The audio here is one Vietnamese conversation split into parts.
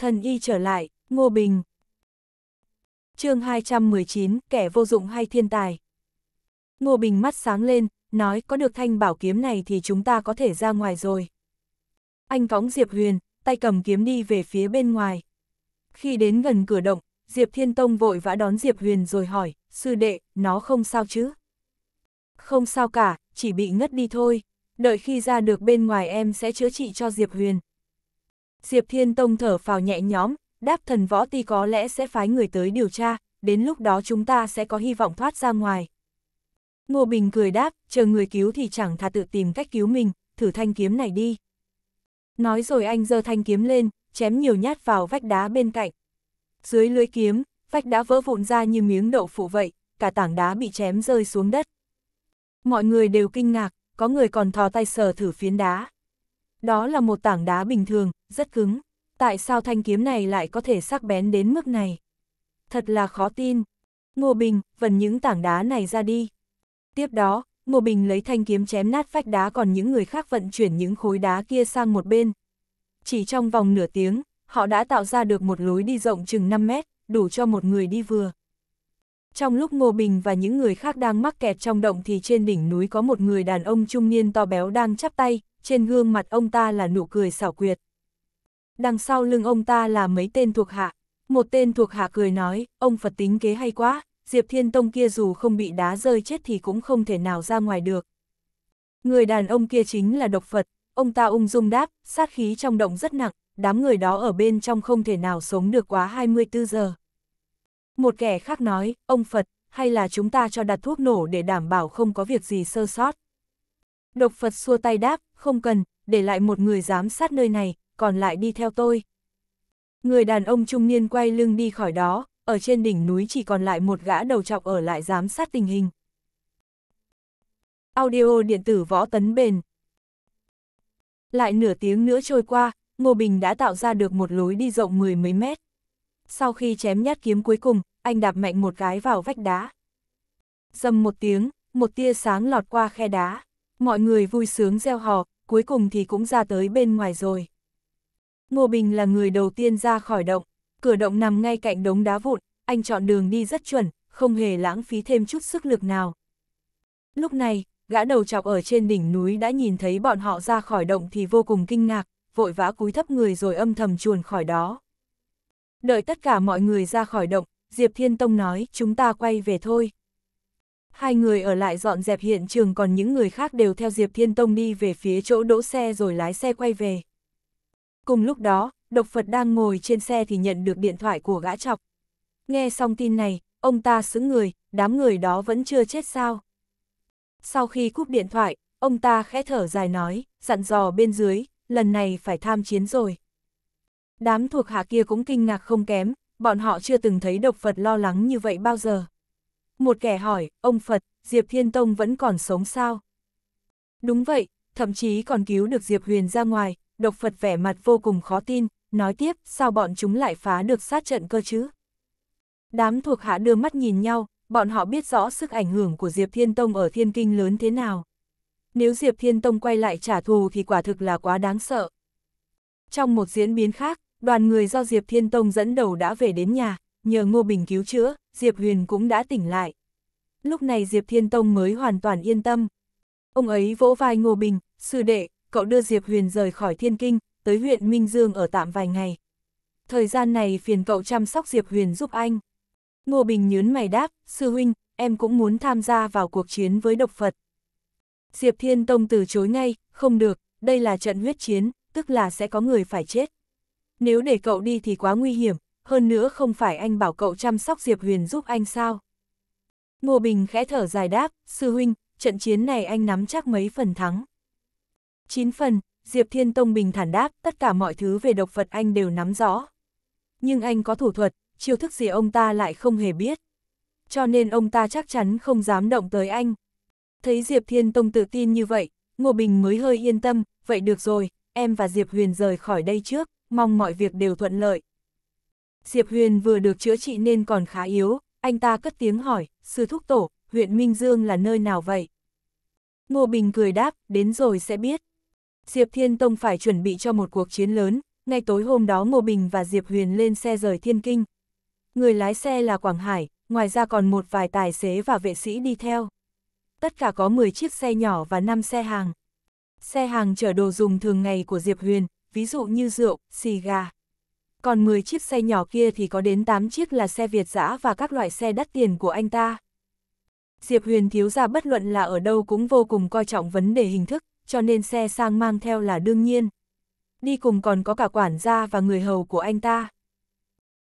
Thần y trở lại, Ngô Bình. chương 219, kẻ vô dụng hay thiên tài. Ngô Bình mắt sáng lên, nói có được thanh bảo kiếm này thì chúng ta có thể ra ngoài rồi. Anh cõng Diệp Huyền, tay cầm kiếm đi về phía bên ngoài. Khi đến gần cửa động, Diệp Thiên Tông vội vã đón Diệp Huyền rồi hỏi, sư đệ, nó không sao chứ? Không sao cả, chỉ bị ngất đi thôi. Đợi khi ra được bên ngoài em sẽ chữa trị cho Diệp Huyền. Diệp Thiên Tông thở phào nhẹ nhõm, đáp thần võ ti có lẽ sẽ phái người tới điều tra, đến lúc đó chúng ta sẽ có hy vọng thoát ra ngoài. Ngô Bình cười đáp, chờ người cứu thì chẳng thà tự tìm cách cứu mình, thử thanh kiếm này đi. Nói rồi anh giơ thanh kiếm lên, chém nhiều nhát vào vách đá bên cạnh. Dưới lưới kiếm, vách đá vỡ vụn ra như miếng đậu phụ vậy, cả tảng đá bị chém rơi xuống đất. Mọi người đều kinh ngạc, có người còn thò tay sờ thử phiến đá. Đó là một tảng đá bình thường, rất cứng. Tại sao thanh kiếm này lại có thể sắc bén đến mức này? Thật là khó tin. Ngô Bình, vần những tảng đá này ra đi. Tiếp đó, Ngô Bình lấy thanh kiếm chém nát vách đá còn những người khác vận chuyển những khối đá kia sang một bên. Chỉ trong vòng nửa tiếng, họ đã tạo ra được một lối đi rộng chừng 5 mét, đủ cho một người đi vừa. Trong lúc Ngô Bình và những người khác đang mắc kẹt trong động thì trên đỉnh núi có một người đàn ông trung niên to béo đang chắp tay, trên gương mặt ông ta là nụ cười xảo quyệt. Đằng sau lưng ông ta là mấy tên thuộc hạ, một tên thuộc hạ cười nói, ông Phật tính kế hay quá, Diệp Thiên Tông kia dù không bị đá rơi chết thì cũng không thể nào ra ngoài được. Người đàn ông kia chính là độc Phật, ông ta ung dung đáp, sát khí trong động rất nặng, đám người đó ở bên trong không thể nào sống được quá 24 giờ. Một kẻ khác nói, ông Phật, hay là chúng ta cho đặt thuốc nổ để đảm bảo không có việc gì sơ sót. Độc Phật xua tay đáp, không cần, để lại một người giám sát nơi này, còn lại đi theo tôi. Người đàn ông trung niên quay lưng đi khỏi đó, ở trên đỉnh núi chỉ còn lại một gã đầu trọc ở lại giám sát tình hình. Audio điện tử võ tấn bền Lại nửa tiếng nữa trôi qua, Ngô Bình đã tạo ra được một lối đi rộng mười mấy mét. Sau khi chém nhát kiếm cuối cùng, anh đạp mạnh một cái vào vách đá. Dầm một tiếng, một tia sáng lọt qua khe đá. Mọi người vui sướng reo hò, cuối cùng thì cũng ra tới bên ngoài rồi. Ngô Bình là người đầu tiên ra khỏi động, cửa động nằm ngay cạnh đống đá vụn, anh chọn đường đi rất chuẩn, không hề lãng phí thêm chút sức lực nào. Lúc này, gã đầu chọc ở trên đỉnh núi đã nhìn thấy bọn họ ra khỏi động thì vô cùng kinh ngạc, vội vã cúi thấp người rồi âm thầm chuồn khỏi đó. Đợi tất cả mọi người ra khỏi động, Diệp Thiên Tông nói, chúng ta quay về thôi. Hai người ở lại dọn dẹp hiện trường còn những người khác đều theo Diệp Thiên Tông đi về phía chỗ đỗ xe rồi lái xe quay về. Cùng lúc đó, Độc Phật đang ngồi trên xe thì nhận được điện thoại của gã chọc. Nghe xong tin này, ông ta xứng người, đám người đó vẫn chưa chết sao. Sau khi cúp điện thoại, ông ta khẽ thở dài nói, dặn dò bên dưới, lần này phải tham chiến rồi. Đám thuộc hạ kia cũng kinh ngạc không kém, bọn họ chưa từng thấy độc Phật lo lắng như vậy bao giờ. Một kẻ hỏi, ông Phật, Diệp Thiên Tông vẫn còn sống sao? Đúng vậy, thậm chí còn cứu được Diệp Huyền ra ngoài, độc Phật vẻ mặt vô cùng khó tin, nói tiếp, sao bọn chúng lại phá được sát trận cơ chứ? Đám thuộc hạ đưa mắt nhìn nhau, bọn họ biết rõ sức ảnh hưởng của Diệp Thiên Tông ở Thiên Kinh lớn thế nào. Nếu Diệp Thiên Tông quay lại trả thù thì quả thực là quá đáng sợ. Trong một diễn biến khác, đoàn người do Diệp Thiên Tông dẫn đầu đã về đến nhà, nhờ Ngô Bình cứu chữa, Diệp Huyền cũng đã tỉnh lại. Lúc này Diệp Thiên Tông mới hoàn toàn yên tâm. Ông ấy vỗ vai Ngô Bình, sư đệ, cậu đưa Diệp Huyền rời khỏi Thiên Kinh, tới huyện Minh Dương ở tạm vài ngày. Thời gian này phiền cậu chăm sóc Diệp Huyền giúp anh. Ngô Bình nhớn mày đáp, sư huynh, em cũng muốn tham gia vào cuộc chiến với độc Phật. Diệp Thiên Tông từ chối ngay, không được, đây là trận huyết chiến, tức là sẽ có người phải chết. Nếu để cậu đi thì quá nguy hiểm, hơn nữa không phải anh bảo cậu chăm sóc Diệp Huyền giúp anh sao. Ngô Bình khẽ thở dài đáp, sư huynh, trận chiến này anh nắm chắc mấy phần thắng. 9 phần, Diệp Thiên Tông bình thản đáp, tất cả mọi thứ về độc vật anh đều nắm rõ. Nhưng anh có thủ thuật, chiêu thức gì ông ta lại không hề biết. Cho nên ông ta chắc chắn không dám động tới anh. Thấy Diệp Thiên Tông tự tin như vậy, Ngô Bình mới hơi yên tâm, vậy được rồi, em và Diệp Huyền rời khỏi đây trước, mong mọi việc đều thuận lợi. Diệp Huyền vừa được chữa trị nên còn khá yếu, anh ta cất tiếng hỏi, sư thúc tổ, huyện Minh Dương là nơi nào vậy? Ngô Bình cười đáp, đến rồi sẽ biết. Diệp Thiên Tông phải chuẩn bị cho một cuộc chiến lớn, ngay tối hôm đó Ngô Bình và Diệp Huyền lên xe rời Thiên Kinh. Người lái xe là Quảng Hải, ngoài ra còn một vài tài xế và vệ sĩ đi theo. Tất cả có 10 chiếc xe nhỏ và 5 xe hàng. Xe hàng chở đồ dùng thường ngày của Diệp Huyền, ví dụ như rượu, xì gà, còn 10 chiếc xe nhỏ kia thì có đến 8 chiếc là xe Việt dã và các loại xe đắt tiền của anh ta. Diệp Huyền thiếu gia bất luận là ở đâu cũng vô cùng coi trọng vấn đề hình thức, cho nên xe sang mang theo là đương nhiên. Đi cùng còn có cả quản gia và người hầu của anh ta.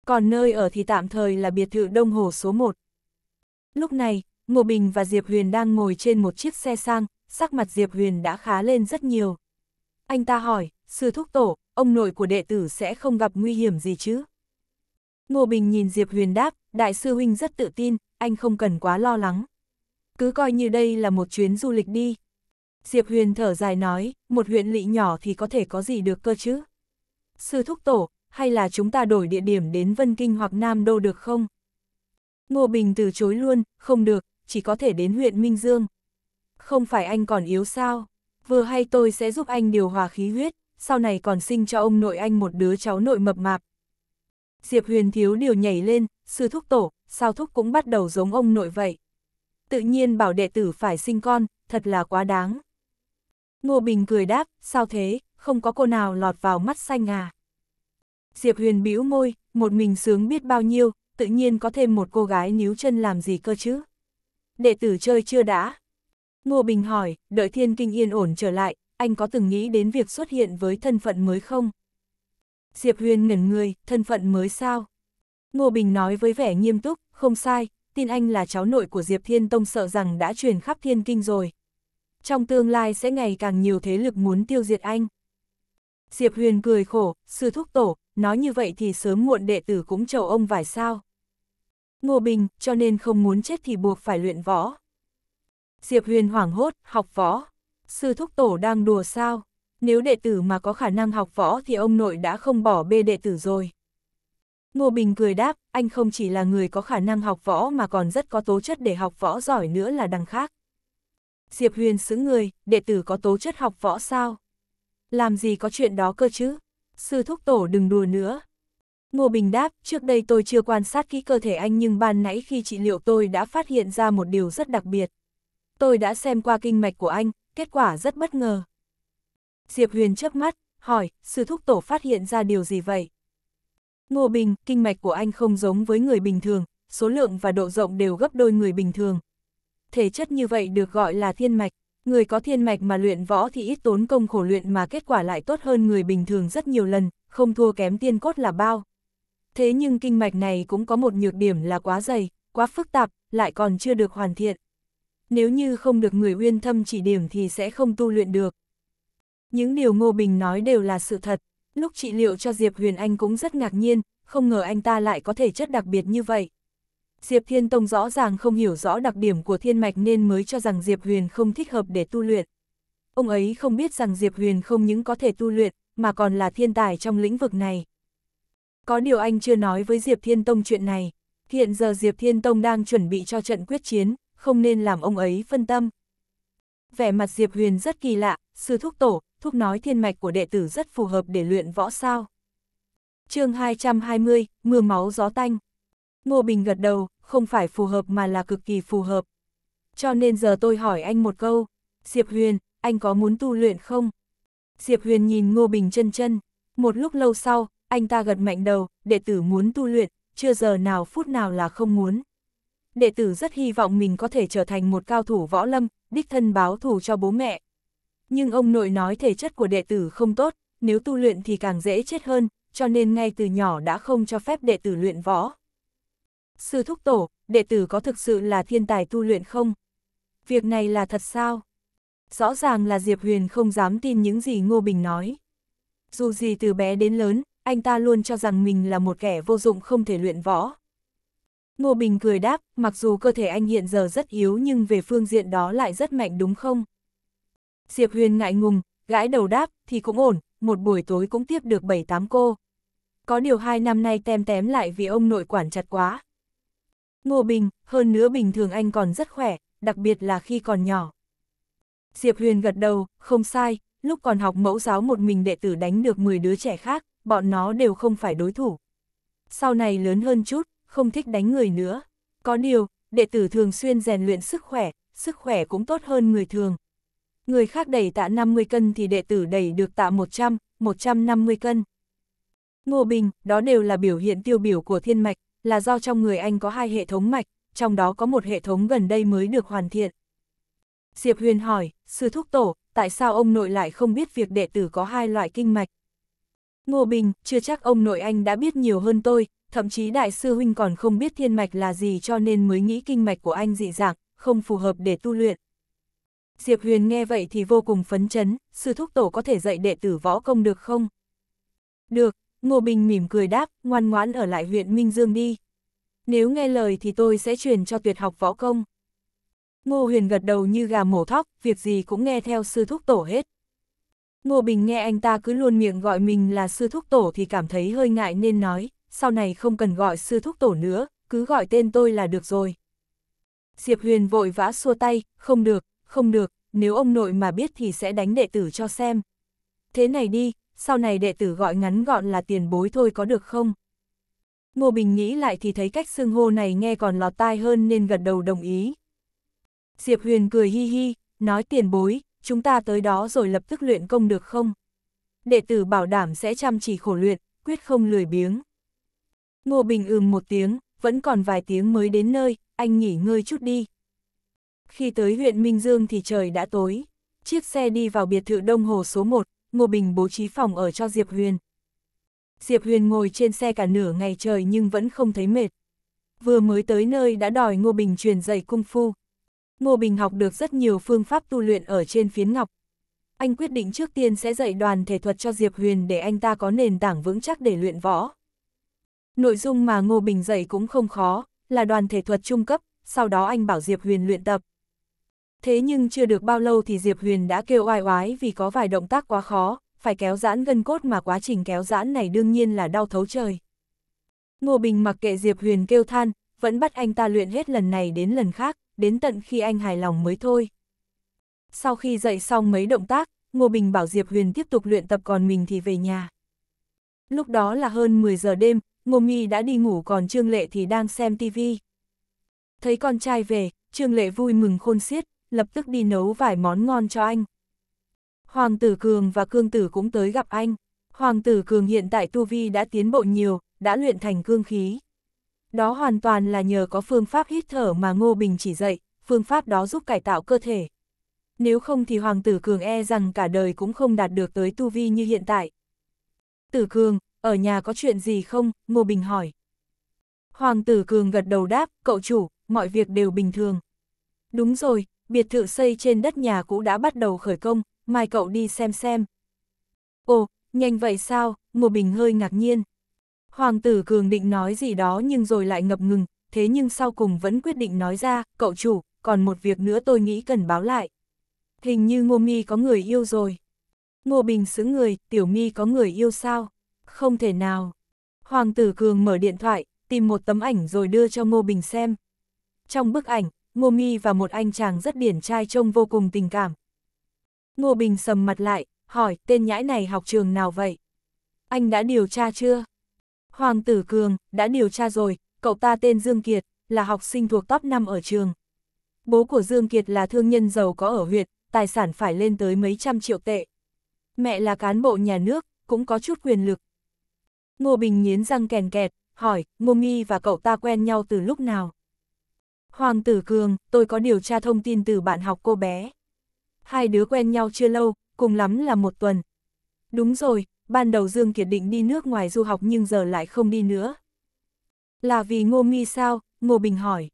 Còn nơi ở thì tạm thời là biệt thự Đông Hồ số 1. Lúc này, Ngô Bình và Diệp Huyền đang ngồi trên một chiếc xe sang, sắc mặt Diệp Huyền đã khá lên rất nhiều. Anh ta hỏi, sư thúc tổ, ông nội của đệ tử sẽ không gặp nguy hiểm gì chứ. Ngô Bình nhìn Diệp Huyền đáp, đại sư huynh rất tự tin, anh không cần quá lo lắng. Cứ coi như đây là một chuyến du lịch đi. Diệp Huyền thở dài nói, một huyện lỵ nhỏ thì có thể có gì được cơ chứ. Sư thúc tổ, hay là chúng ta đổi địa điểm đến Vân Kinh hoặc Nam Đô được không? Ngô Bình từ chối luôn, không được, chỉ có thể đến huyện Minh Dương. Không phải anh còn yếu sao? Vừa hay tôi sẽ giúp anh điều hòa khí huyết, sau này còn sinh cho ông nội anh một đứa cháu nội mập mạp. Diệp Huyền Thiếu điều nhảy lên, sư thúc tổ, sao thúc cũng bắt đầu giống ông nội vậy. Tự nhiên bảo đệ tử phải sinh con, thật là quá đáng. Ngô Bình cười đáp, sao thế, không có cô nào lọt vào mắt xanh à. Diệp Huyền bĩu môi, một mình sướng biết bao nhiêu, tự nhiên có thêm một cô gái níu chân làm gì cơ chứ. Đệ tử chơi chưa đã. Ngô Bình hỏi, đợi thiên kinh yên ổn trở lại, anh có từng nghĩ đến việc xuất hiện với thân phận mới không? Diệp Huyền ngẩn người, thân phận mới sao? Ngô Bình nói với vẻ nghiêm túc, không sai, tin anh là cháu nội của Diệp Thiên Tông sợ rằng đã truyền khắp thiên kinh rồi. Trong tương lai sẽ ngày càng nhiều thế lực muốn tiêu diệt anh. Diệp Huyền cười khổ, sư thúc tổ, nói như vậy thì sớm muộn đệ tử cũng trầu ông vài sao. Ngô Bình, cho nên không muốn chết thì buộc phải luyện võ. Diệp Huyền hoảng hốt, học võ. Sư thúc tổ đang đùa sao? Nếu đệ tử mà có khả năng học võ thì ông nội đã không bỏ bê đệ tử rồi. Ngô Bình cười đáp, anh không chỉ là người có khả năng học võ mà còn rất có tố chất để học võ giỏi nữa là đằng khác. Diệp Huyền xứng người, đệ tử có tố chất học võ sao? Làm gì có chuyện đó cơ chứ? Sư thúc tổ đừng đùa nữa. Ngô Bình đáp, trước đây tôi chưa quan sát kỹ cơ thể anh nhưng ban nãy khi trị liệu tôi đã phát hiện ra một điều rất đặc biệt. Tôi đã xem qua kinh mạch của anh, kết quả rất bất ngờ. Diệp Huyền chớp mắt, hỏi, sư thúc tổ phát hiện ra điều gì vậy? Ngô Bình, kinh mạch của anh không giống với người bình thường, số lượng và độ rộng đều gấp đôi người bình thường. Thể chất như vậy được gọi là thiên mạch, người có thiên mạch mà luyện võ thì ít tốn công khổ luyện mà kết quả lại tốt hơn người bình thường rất nhiều lần, không thua kém tiên cốt là bao. Thế nhưng kinh mạch này cũng có một nhược điểm là quá dày, quá phức tạp, lại còn chưa được hoàn thiện nếu như không được người uyên thâm chỉ điểm thì sẽ không tu luyện được. Những điều Ngô Bình nói đều là sự thật, lúc trị liệu cho Diệp Huyền Anh cũng rất ngạc nhiên, không ngờ anh ta lại có thể chất đặc biệt như vậy. Diệp Thiên Tông rõ ràng không hiểu rõ đặc điểm của thiên mạch nên mới cho rằng Diệp Huyền không thích hợp để tu luyện. Ông ấy không biết rằng Diệp Huyền không những có thể tu luyện, mà còn là thiên tài trong lĩnh vực này. Có điều anh chưa nói với Diệp Thiên Tông chuyện này. Hiện giờ Diệp Thiên Tông đang chuẩn bị cho trận quyết chiến, không nên làm ông ấy phân tâm. Vẻ mặt Diệp Huyền rất kỳ lạ, sư thúc tổ, thúc nói thiên mạch của đệ tử rất phù hợp để luyện võ sao. chương 220, mưa máu gió tanh. Ngô Bình gật đầu, không phải phù hợp mà là cực kỳ phù hợp. Cho nên giờ tôi hỏi anh một câu, Diệp Huyền, anh có muốn tu luyện không? Diệp Huyền nhìn Ngô Bình chân chân, một lúc lâu sau, anh ta gật mạnh đầu, đệ tử muốn tu luyện, chưa giờ nào phút nào là không muốn đệ tử rất hy vọng mình có thể trở thành một cao thủ võ lâm, đích thân báo thù cho bố mẹ. Nhưng ông nội nói thể chất của đệ tử không tốt, nếu tu luyện thì càng dễ chết hơn, cho nên ngay từ nhỏ đã không cho phép đệ tử luyện võ. Sư thúc tổ, đệ tử có thực sự là thiên tài tu luyện không? Việc này là thật sao? Rõ ràng là Diệp Huyền không dám tin những gì Ngô Bình nói. Dù gì từ bé đến lớn, anh ta luôn cho rằng mình là một kẻ vô dụng không thể luyện võ. Ngô Bình cười đáp, mặc dù cơ thể anh hiện giờ rất yếu nhưng về phương diện đó lại rất mạnh đúng không? Diệp Huyền ngại ngùng, gãi đầu đáp, thì cũng ổn, một buổi tối cũng tiếp được 7-8 cô. Có điều hai năm nay tem tém lại vì ông nội quản chặt quá. Ngô Bình, hơn nữa bình thường anh còn rất khỏe, đặc biệt là khi còn nhỏ. Diệp Huyền gật đầu, không sai, lúc còn học mẫu giáo một mình đệ tử đánh được 10 đứa trẻ khác, bọn nó đều không phải đối thủ. Sau này lớn hơn chút, không thích đánh người nữa. Có điều, đệ tử thường xuyên rèn luyện sức khỏe, sức khỏe cũng tốt hơn người thường. Người khác đẩy tạ 50 cân thì đệ tử đẩy được tạ 100, 150 cân. Ngô Bình, đó đều là biểu hiện tiêu biểu của thiên mạch, là do trong người anh có hai hệ thống mạch, trong đó có một hệ thống gần đây mới được hoàn thiện. Diệp Huyền hỏi, sư thúc tổ, tại sao ông nội lại không biết việc đệ tử có hai loại kinh mạch? Ngô Bình, chưa chắc ông nội anh đã biết nhiều hơn tôi, thậm chí đại sư huynh còn không biết thiên mạch là gì cho nên mới nghĩ kinh mạch của anh dị dạng, không phù hợp để tu luyện. Diệp Huyền nghe vậy thì vô cùng phấn chấn, sư thúc tổ có thể dạy đệ tử võ công được không? Được, Ngô Bình mỉm cười đáp, ngoan ngoãn ở lại huyện Minh Dương đi. Nếu nghe lời thì tôi sẽ truyền cho tuyệt học võ công. Ngô Huyền gật đầu như gà mổ thóc, việc gì cũng nghe theo sư thúc tổ hết. Ngô Bình nghe anh ta cứ luôn miệng gọi mình là sư thúc tổ thì cảm thấy hơi ngại nên nói, sau này không cần gọi sư thúc tổ nữa, cứ gọi tên tôi là được rồi. Diệp Huyền vội vã xua tay, không được, không được, nếu ông nội mà biết thì sẽ đánh đệ tử cho xem. Thế này đi, sau này đệ tử gọi ngắn gọn là tiền bối thôi có được không? Ngô Bình nghĩ lại thì thấy cách xưng hô này nghe còn lọt tai hơn nên gật đầu đồng ý. Diệp Huyền cười hi hi, nói tiền bối, chúng ta tới đó rồi lập tức luyện công được không? Đệ tử bảo đảm sẽ chăm chỉ khổ luyện, quyết không lười biếng. Ngô Bình ừm một tiếng, vẫn còn vài tiếng mới đến nơi, anh nghỉ ngơi chút đi. Khi tới huyện Minh Dương thì trời đã tối. Chiếc xe đi vào biệt thự Đông Hồ số 1, Ngô Bình bố trí phòng ở cho Diệp Huyền. Diệp Huyền ngồi trên xe cả nửa ngày trời nhưng vẫn không thấy mệt. Vừa mới tới nơi đã đòi Ngô Bình truyền dạy cung phu. Ngô Bình học được rất nhiều phương pháp tu luyện ở trên phiến ngọc. Anh quyết định trước tiên sẽ dạy đoàn thể thuật cho Diệp Huyền để anh ta có nền tảng vững chắc để luyện võ. Nội dung mà Ngô Bình dạy cũng không khó, là đoàn thể thuật trung cấp, sau đó anh bảo Diệp Huyền luyện tập. Thế nhưng chưa được bao lâu thì Diệp Huyền đã kêu oai oái vì có vài động tác quá khó, phải kéo giãn gân cốt mà quá trình kéo giãn này đương nhiên là đau thấu trời. Ngô Bình mặc kệ Diệp Huyền kêu than, vẫn bắt anh ta luyện hết lần này đến lần khác, đến tận khi anh hài lòng mới thôi. Sau khi dạy xong mấy động tác, Ngô Bình bảo Diệp Huyền tiếp tục luyện tập còn mình thì về nhà. Lúc đó là hơn 10 giờ đêm, Ngô Mi đã đi ngủ còn Trương Lệ thì đang xem tivi. Thấy con trai về, Trương Lệ vui mừng khôn xiết, lập tức đi nấu vài món ngon cho anh. Hoàng tử Cường và Cương tử cũng tới gặp anh. Hoàng tử Cường hiện tại tu vi đã tiến bộ nhiều, đã luyện thành cương khí. Đó hoàn toàn là nhờ có phương pháp hít thở mà Ngô Bình chỉ dạy, phương pháp đó giúp cải tạo cơ thể. Nếu không thì Hoàng tử Cường e rằng cả đời cũng không đạt được tới tu vi như hiện tại. Tử Cường, ở nhà có chuyện gì không? Ngô Bình hỏi. Hoàng tử Cường gật đầu đáp, cậu chủ, mọi việc đều bình thường. Đúng rồi, biệt thự xây trên đất nhà cũ đã bắt đầu khởi công, mai cậu đi xem xem. Ồ, nhanh vậy sao? Ngô Bình hơi ngạc nhiên. Hoàng tử Cường định nói gì đó nhưng rồi lại ngập ngừng, thế nhưng sau cùng vẫn quyết định nói ra, cậu chủ, còn một việc nữa tôi nghĩ cần báo lại. Hình như Ngô Mi có người yêu rồi. Ngô Bình xứng người, Tiểu Mi có người yêu sao? Không thể nào. Hoàng tử Cường mở điện thoại, tìm một tấm ảnh rồi đưa cho Ngô Bình xem. Trong bức ảnh, Ngô Mi và một anh chàng rất điển trai trông vô cùng tình cảm. Ngô Bình sầm mặt lại, hỏi tên nhãi này học trường nào vậy? Anh đã điều tra chưa? Hoàng tử Cường, đã điều tra rồi, cậu ta tên Dương Kiệt, là học sinh thuộc top 5 ở trường. Bố của Dương Kiệt là thương nhân giàu có ở huyện, tài sản phải lên tới mấy trăm triệu tệ. Mẹ là cán bộ nhà nước, cũng có chút quyền lực, Ngô Bình nghiến răng kèn kẹt, hỏi, Ngô Nghi và cậu ta quen nhau từ lúc nào? Hoàng tử Cường, tôi có điều tra thông tin từ bạn học cô bé. Hai đứa quen nhau chưa lâu, cùng lắm là một tuần. Đúng rồi, ban đầu Dương Kiệt định đi nước ngoài du học nhưng giờ lại không đi nữa. Là vì Ngô Nghi sao? Ngô Bình hỏi.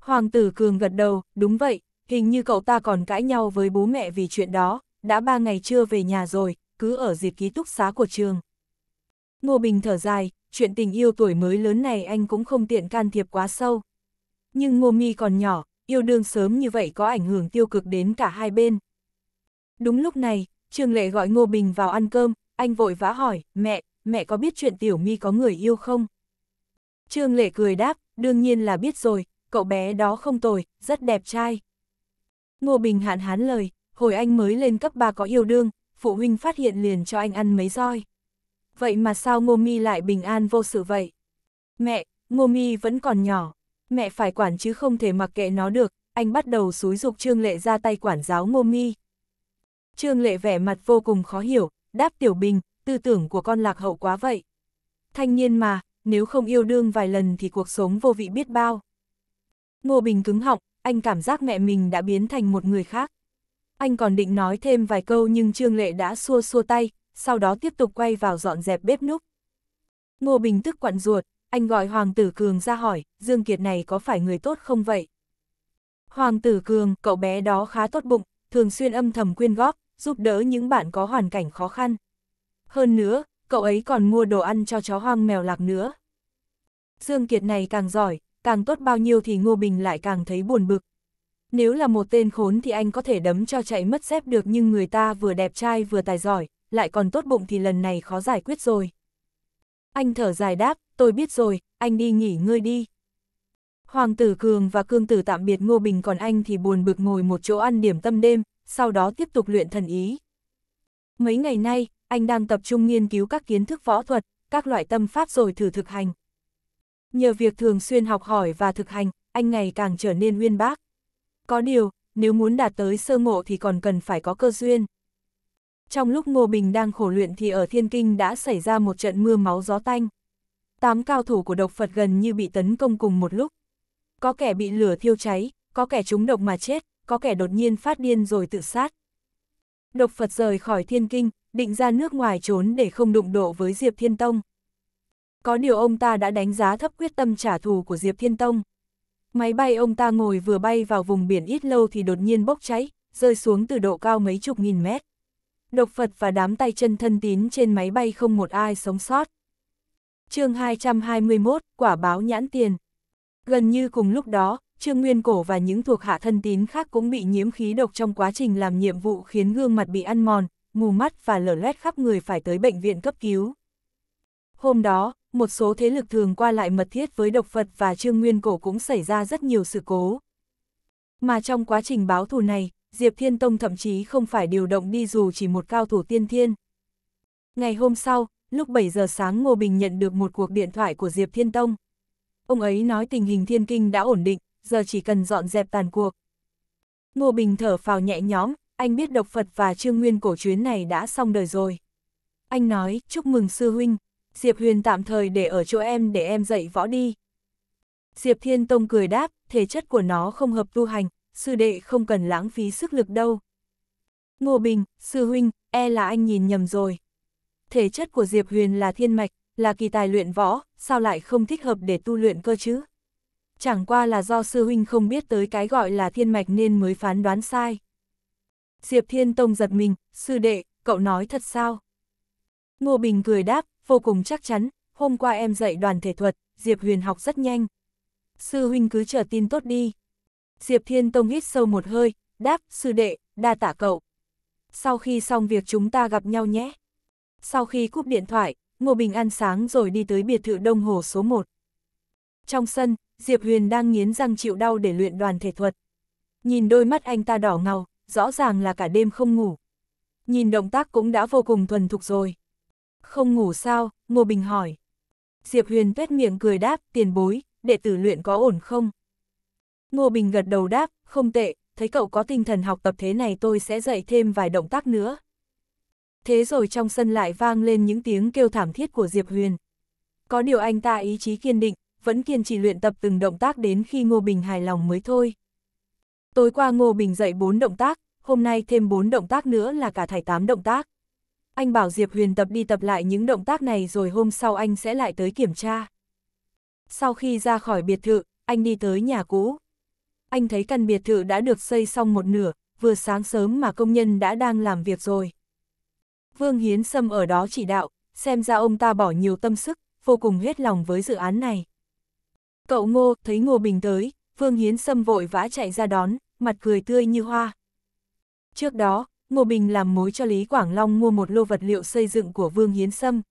Hoàng tử Cường gật đầu, đúng vậy, hình như cậu ta còn cãi nhau với bố mẹ vì chuyện đó, đã ba ngày chưa về nhà rồi, cứ ở dịp ký túc xá của trường. Ngô Bình thở dài, chuyện tình yêu tuổi mới lớn này anh cũng không tiện can thiệp quá sâu. Nhưng Ngô Mi còn nhỏ, yêu đương sớm như vậy có ảnh hưởng tiêu cực đến cả hai bên. Đúng lúc này, Trương Lệ gọi Ngô Bình vào ăn cơm, anh vội vã hỏi, mẹ, mẹ có biết chuyện Tiểu Mi có người yêu không? Trương Lệ cười đáp, đương nhiên là biết rồi, cậu bé đó không tồi, rất đẹp trai. Ngô Bình hạn hán lời, hồi anh mới lên cấp 3 có yêu đương, phụ huynh phát hiện liền cho anh ăn mấy roi vậy mà sao Ngô Mi lại bình an vô sự vậy? Mẹ, Ngô Mi vẫn còn nhỏ, mẹ phải quản chứ không thể mặc kệ nó được, anh bắt đầu xúi dục Trương Lệ ra tay quản giáo Ngô Mi. Trương Lệ vẻ mặt vô cùng khó hiểu, đáp Tiểu Bình, tư tưởng của con lạc hậu quá vậy. Thanh niên mà, nếu không yêu đương vài lần thì cuộc sống vô vị biết bao. Ngô Bình cứng họng, anh cảm giác mẹ mình đã biến thành một người khác. Anh còn định nói thêm vài câu nhưng Trương Lệ đã xua xua tay, sau đó tiếp tục quay vào dọn dẹp bếp núc. Ngô Bình tức quặn ruột, anh gọi Hoàng tử Cường ra hỏi, Dương Kiệt này có phải người tốt không vậy? Hoàng tử Cường, cậu bé đó khá tốt bụng, thường xuyên âm thầm quyên góp, giúp đỡ những bạn có hoàn cảnh khó khăn. Hơn nữa, cậu ấy còn mua đồ ăn cho chó hoang mèo lạc nữa. Dương Kiệt này càng giỏi, càng tốt bao nhiêu thì Ngô Bình lại càng thấy buồn bực. Nếu là một tên khốn thì anh có thể đấm cho chạy mất dép được nhưng người ta vừa đẹp trai vừa tài giỏi, lại còn tốt bụng thì lần này khó giải quyết rồi. Anh thở dài đáp, tôi biết rồi, anh đi nghỉ ngơi đi. Hoàng tử Cường và Cương tử tạm biệt Ngô Bình còn anh thì buồn bực ngồi một chỗ ăn điểm tâm đêm, sau đó tiếp tục luyện thần ý. Mấy ngày nay, anh đang tập trung nghiên cứu các kiến thức võ thuật, các loại tâm pháp rồi thử thực hành. Nhờ việc thường xuyên học hỏi và thực hành, anh ngày càng trở nên uyên bác. Có điều, nếu muốn đạt tới sơ ngộ thì còn cần phải có cơ duyên trong lúc Ngô Bình đang khổ luyện thì ở Thiên Kinh đã xảy ra một trận mưa máu gió tanh. Tám cao thủ của độc Phật gần như bị tấn công cùng một lúc. Có kẻ bị lửa thiêu cháy, có kẻ trúng độc mà chết, có kẻ đột nhiên phát điên rồi tự sát. Độc Phật rời khỏi Thiên Kinh, định ra nước ngoài trốn để không đụng độ với Diệp Thiên Tông. Có điều ông ta đã đánh giá thấp quyết tâm trả thù của Diệp Thiên Tông. Máy bay ông ta ngồi vừa bay vào vùng biển ít lâu thì đột nhiên bốc cháy, rơi xuống từ độ cao mấy chục nghìn mét độc Phật và đám tay chân thân tín trên máy bay không một ai sống sót. chương 221, quả báo nhãn tiền. Gần như cùng lúc đó, Trương Nguyên Cổ và những thuộc hạ thân tín khác cũng bị nhiễm khí độc trong quá trình làm nhiệm vụ khiến gương mặt bị ăn mòn, mù mắt và lở loét khắp người phải tới bệnh viện cấp cứu. Hôm đó, một số thế lực thường qua lại mật thiết với độc Phật và Trương Nguyên Cổ cũng xảy ra rất nhiều sự cố. Mà trong quá trình báo thù này, Diệp Thiên Tông thậm chí không phải điều động đi dù chỉ một cao thủ tiên thiên. Ngày hôm sau, lúc 7 giờ sáng Ngô Bình nhận được một cuộc điện thoại của Diệp Thiên Tông. Ông ấy nói tình hình thiên kinh đã ổn định, giờ chỉ cần dọn dẹp tàn cuộc. Ngô Bình thở phào nhẹ nhõm, anh biết độc Phật và Trương Nguyên cổ chuyến này đã xong đời rồi. Anh nói, chúc mừng sư huynh, Diệp Huyền tạm thời để ở chỗ em để em dạy võ đi. Diệp Thiên Tông cười đáp, thể chất của nó không hợp tu hành, sư đệ không cần lãng phí sức lực đâu. Ngô Bình, sư huynh, e là anh nhìn nhầm rồi. Thể chất của Diệp Huyền là thiên mạch, là kỳ tài luyện võ, sao lại không thích hợp để tu luyện cơ chứ? Chẳng qua là do sư huynh không biết tới cái gọi là thiên mạch nên mới phán đoán sai. Diệp Thiên Tông giật mình, sư đệ, cậu nói thật sao? Ngô Bình cười đáp, vô cùng chắc chắn, hôm qua em dạy đoàn thể thuật, Diệp Huyền học rất nhanh. Sư huynh cứ chờ tin tốt đi. Diệp Thiên Tông hít sâu một hơi, đáp, sư đệ, đa tả cậu. Sau khi xong việc chúng ta gặp nhau nhé. Sau khi cúp điện thoại, Ngô Bình ăn sáng rồi đi tới biệt thự Đông Hồ số 1. Trong sân, Diệp Huyền đang nghiến răng chịu đau để luyện đoàn thể thuật. Nhìn đôi mắt anh ta đỏ ngầu, rõ ràng là cả đêm không ngủ. Nhìn động tác cũng đã vô cùng thuần thục rồi. Không ngủ sao, Ngô Bình hỏi. Diệp Huyền tuét miệng cười đáp, tiền bối, đệ tử luyện có ổn không? Ngô Bình gật đầu đáp, không tệ, thấy cậu có tinh thần học tập thế này tôi sẽ dạy thêm vài động tác nữa. Thế rồi trong sân lại vang lên những tiếng kêu thảm thiết của Diệp Huyền. Có điều anh ta ý chí kiên định, vẫn kiên trì luyện tập từng động tác đến khi Ngô Bình hài lòng mới thôi. Tối qua Ngô Bình dạy 4 động tác, hôm nay thêm 4 động tác nữa là cả thải 8 động tác. Anh bảo Diệp Huyền tập đi tập lại những động tác này rồi hôm sau anh sẽ lại tới kiểm tra. Sau khi ra khỏi biệt thự, anh đi tới nhà cũ anh thấy căn biệt thự đã được xây xong một nửa, vừa sáng sớm mà công nhân đã đang làm việc rồi. Vương Hiến Sâm ở đó chỉ đạo, xem ra ông ta bỏ nhiều tâm sức, vô cùng hết lòng với dự án này. Cậu Ngô thấy Ngô Bình tới, Vương Hiến Sâm vội vã chạy ra đón, mặt cười tươi như hoa. Trước đó, Ngô Bình làm mối cho Lý Quảng Long mua một lô vật liệu xây dựng của Vương Hiến Sâm.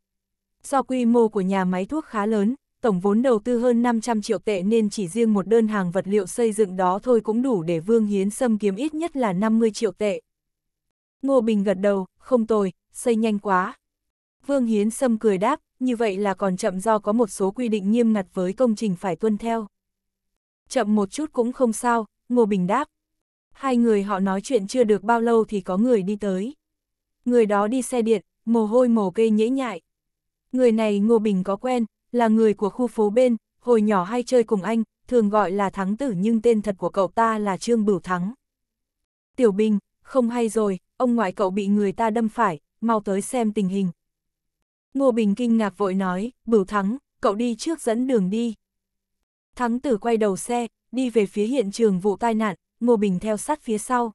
Do quy mô của nhà máy thuốc khá lớn, tổng vốn đầu tư hơn 500 triệu tệ nên chỉ riêng một đơn hàng vật liệu xây dựng đó thôi cũng đủ để Vương Hiến Sâm kiếm ít nhất là 50 triệu tệ. Ngô Bình gật đầu, không tồi, xây nhanh quá. Vương Hiến Sâm cười đáp, như vậy là còn chậm do có một số quy định nghiêm ngặt với công trình phải tuân theo. Chậm một chút cũng không sao, Ngô Bình đáp. Hai người họ nói chuyện chưa được bao lâu thì có người đi tới. Người đó đi xe điện, mồ hôi mồ kê nhễ nhại. Người này Ngô Bình có quen, là người của khu phố bên, hồi nhỏ hay chơi cùng anh, thường gọi là Thắng Tử nhưng tên thật của cậu ta là Trương Bửu Thắng. Tiểu Bình, không hay rồi, ông ngoại cậu bị người ta đâm phải, mau tới xem tình hình. Ngô Bình kinh ngạc vội nói, Bửu Thắng, cậu đi trước dẫn đường đi. Thắng Tử quay đầu xe, đi về phía hiện trường vụ tai nạn, Ngô Bình theo sát phía sau.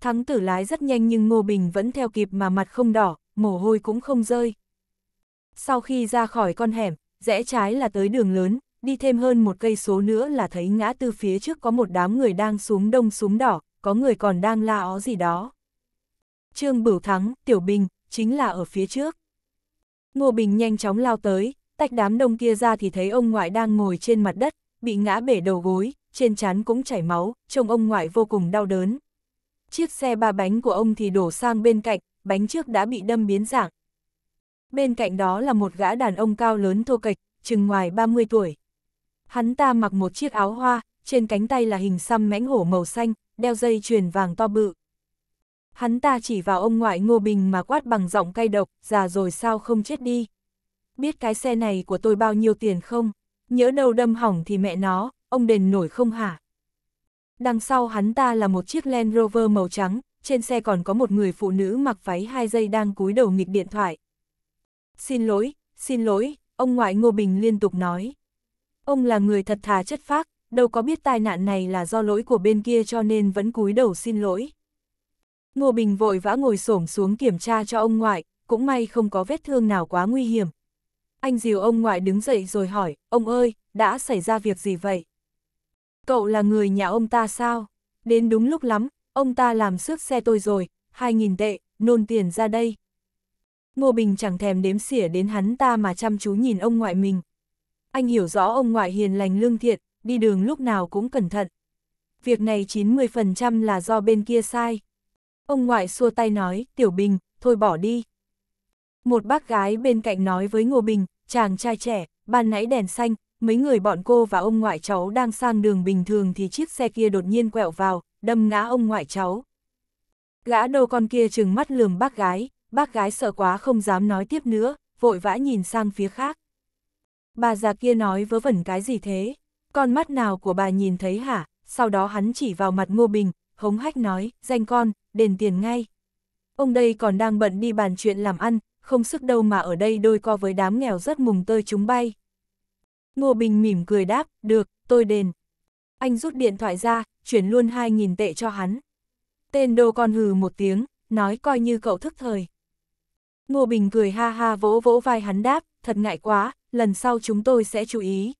Thắng Tử lái rất nhanh nhưng Ngô Bình vẫn theo kịp mà mặt không đỏ, mồ hôi cũng không rơi. Sau khi ra khỏi con hẻm, rẽ trái là tới đường lớn, đi thêm hơn một cây số nữa là thấy ngã tư phía trước có một đám người đang xuống đông xuống đỏ, có người còn đang la ó gì đó. Trương Bửu Thắng, Tiểu Bình, chính là ở phía trước. Ngô Bình nhanh chóng lao tới, tách đám đông kia ra thì thấy ông ngoại đang ngồi trên mặt đất, bị ngã bể đầu gối, trên trán cũng chảy máu, trông ông ngoại vô cùng đau đớn. Chiếc xe ba bánh của ông thì đổ sang bên cạnh, bánh trước đã bị đâm biến dạng, bên cạnh đó là một gã đàn ông cao lớn thô kệch, chừng ngoài 30 tuổi. Hắn ta mặc một chiếc áo hoa, trên cánh tay là hình xăm mãnh hổ màu xanh, đeo dây chuyền vàng to bự. Hắn ta chỉ vào ông ngoại Ngô Bình mà quát bằng giọng cay độc, già rồi sao không chết đi. Biết cái xe này của tôi bao nhiêu tiền không? Nhớ đâu đâm hỏng thì mẹ nó, ông đền nổi không hả? Đằng sau hắn ta là một chiếc Land Rover màu trắng, trên xe còn có một người phụ nữ mặc váy hai dây đang cúi đầu nghịch điện thoại. Xin lỗi, xin lỗi, ông ngoại Ngô Bình liên tục nói. Ông là người thật thà chất phác, đâu có biết tai nạn này là do lỗi của bên kia cho nên vẫn cúi đầu xin lỗi. Ngô Bình vội vã ngồi xổm xuống kiểm tra cho ông ngoại, cũng may không có vết thương nào quá nguy hiểm. Anh dìu ông ngoại đứng dậy rồi hỏi, ông ơi, đã xảy ra việc gì vậy? Cậu là người nhà ông ta sao? Đến đúng lúc lắm, ông ta làm xước xe tôi rồi, 2.000 tệ, nôn tiền ra đây. Ngô Bình chẳng thèm đếm xỉa đến hắn ta mà chăm chú nhìn ông ngoại mình. Anh hiểu rõ ông ngoại hiền lành lương thiện, đi đường lúc nào cũng cẩn thận. Việc này 90% là do bên kia sai. Ông ngoại xua tay nói, Tiểu Bình, thôi bỏ đi. Một bác gái bên cạnh nói với Ngô Bình, chàng trai trẻ, ban nãy đèn xanh, mấy người bọn cô và ông ngoại cháu đang sang đường bình thường thì chiếc xe kia đột nhiên quẹo vào, đâm ngã ông ngoại cháu. Gã đầu con kia trừng mắt lườm bác gái, bác gái sợ quá không dám nói tiếp nữa, vội vã nhìn sang phía khác. Bà già kia nói vớ vẩn cái gì thế, con mắt nào của bà nhìn thấy hả, sau đó hắn chỉ vào mặt Ngô Bình, hống hách nói, danh con, đền tiền ngay. Ông đây còn đang bận đi bàn chuyện làm ăn, không sức đâu mà ở đây đôi co với đám nghèo rất mùng tơi chúng bay. Ngô Bình mỉm cười đáp, được, tôi đền. Anh rút điện thoại ra, chuyển luôn 2.000 tệ cho hắn. Tên đồ con hừ một tiếng, nói coi như cậu thức thời. Ngô Bình cười ha ha vỗ vỗ vai hắn đáp, thật ngại quá, lần sau chúng tôi sẽ chú ý.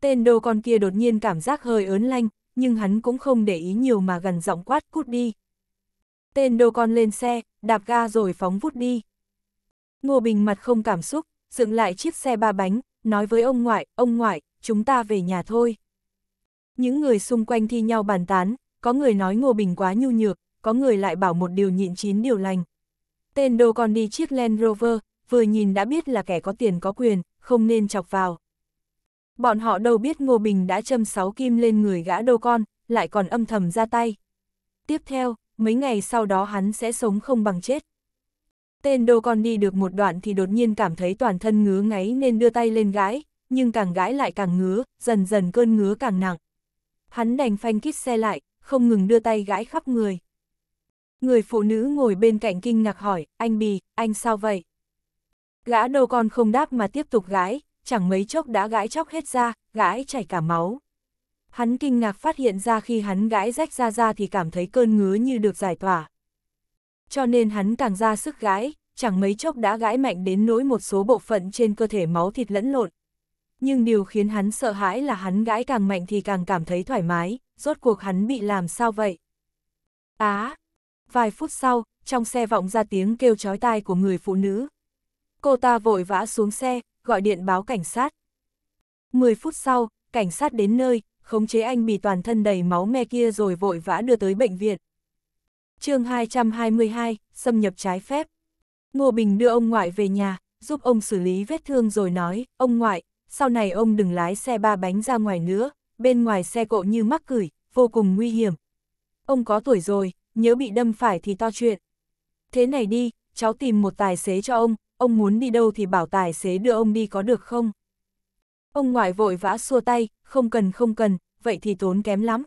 Tên đồ con kia đột nhiên cảm giác hơi ớn lanh, nhưng hắn cũng không để ý nhiều mà gần giọng quát cút đi. Tên đồ con lên xe, đạp ga rồi phóng vút đi. Ngô Bình mặt không cảm xúc, dựng lại chiếc xe ba bánh, nói với ông ngoại, ông ngoại, chúng ta về nhà thôi. Những người xung quanh thi nhau bàn tán, có người nói Ngô Bình quá nhu nhược, có người lại bảo một điều nhịn chín điều lành. Tên đồ còn đi chiếc Land Rover, vừa nhìn đã biết là kẻ có tiền có quyền, không nên chọc vào. Bọn họ đâu biết Ngô Bình đã châm sáu kim lên người gã đồ con, lại còn âm thầm ra tay. Tiếp theo, mấy ngày sau đó hắn sẽ sống không bằng chết. Tên đồ con đi được một đoạn thì đột nhiên cảm thấy toàn thân ngứa ngáy nên đưa tay lên gãi, nhưng càng gãi lại càng ngứa, dần dần cơn ngứa càng nặng. Hắn đành phanh kít xe lại, không ngừng đưa tay gãi khắp người. Người phụ nữ ngồi bên cạnh kinh ngạc hỏi, anh Bì, anh sao vậy? Gã đầu con không đáp mà tiếp tục gãi, chẳng mấy chốc đã gãi chóc hết ra, gãi chảy cả máu. Hắn kinh ngạc phát hiện ra khi hắn gãi rách ra ra thì cảm thấy cơn ngứa như được giải tỏa. Cho nên hắn càng ra sức gãi, chẳng mấy chốc đã gãi mạnh đến nỗi một số bộ phận trên cơ thể máu thịt lẫn lộn. Nhưng điều khiến hắn sợ hãi là hắn gãi càng mạnh thì càng cảm thấy thoải mái, rốt cuộc hắn bị làm sao vậy? Á, à, vài phút sau, trong xe vọng ra tiếng kêu chói tai của người phụ nữ. Cô ta vội vã xuống xe, gọi điện báo cảnh sát. 10 phút sau, cảnh sát đến nơi, khống chế anh bị toàn thân đầy máu me kia rồi vội vã đưa tới bệnh viện. chương 222, xâm nhập trái phép. Ngô Bình đưa ông ngoại về nhà, giúp ông xử lý vết thương rồi nói, ông ngoại, sau này ông đừng lái xe ba bánh ra ngoài nữa, bên ngoài xe cộ như mắc cửi, vô cùng nguy hiểm. Ông có tuổi rồi, nhớ bị đâm phải thì to chuyện. Thế này đi, cháu tìm một tài xế cho ông, ông muốn đi đâu thì bảo tài xế đưa ông đi có được không? Ông ngoại vội vã xua tay, không cần không cần, vậy thì tốn kém lắm.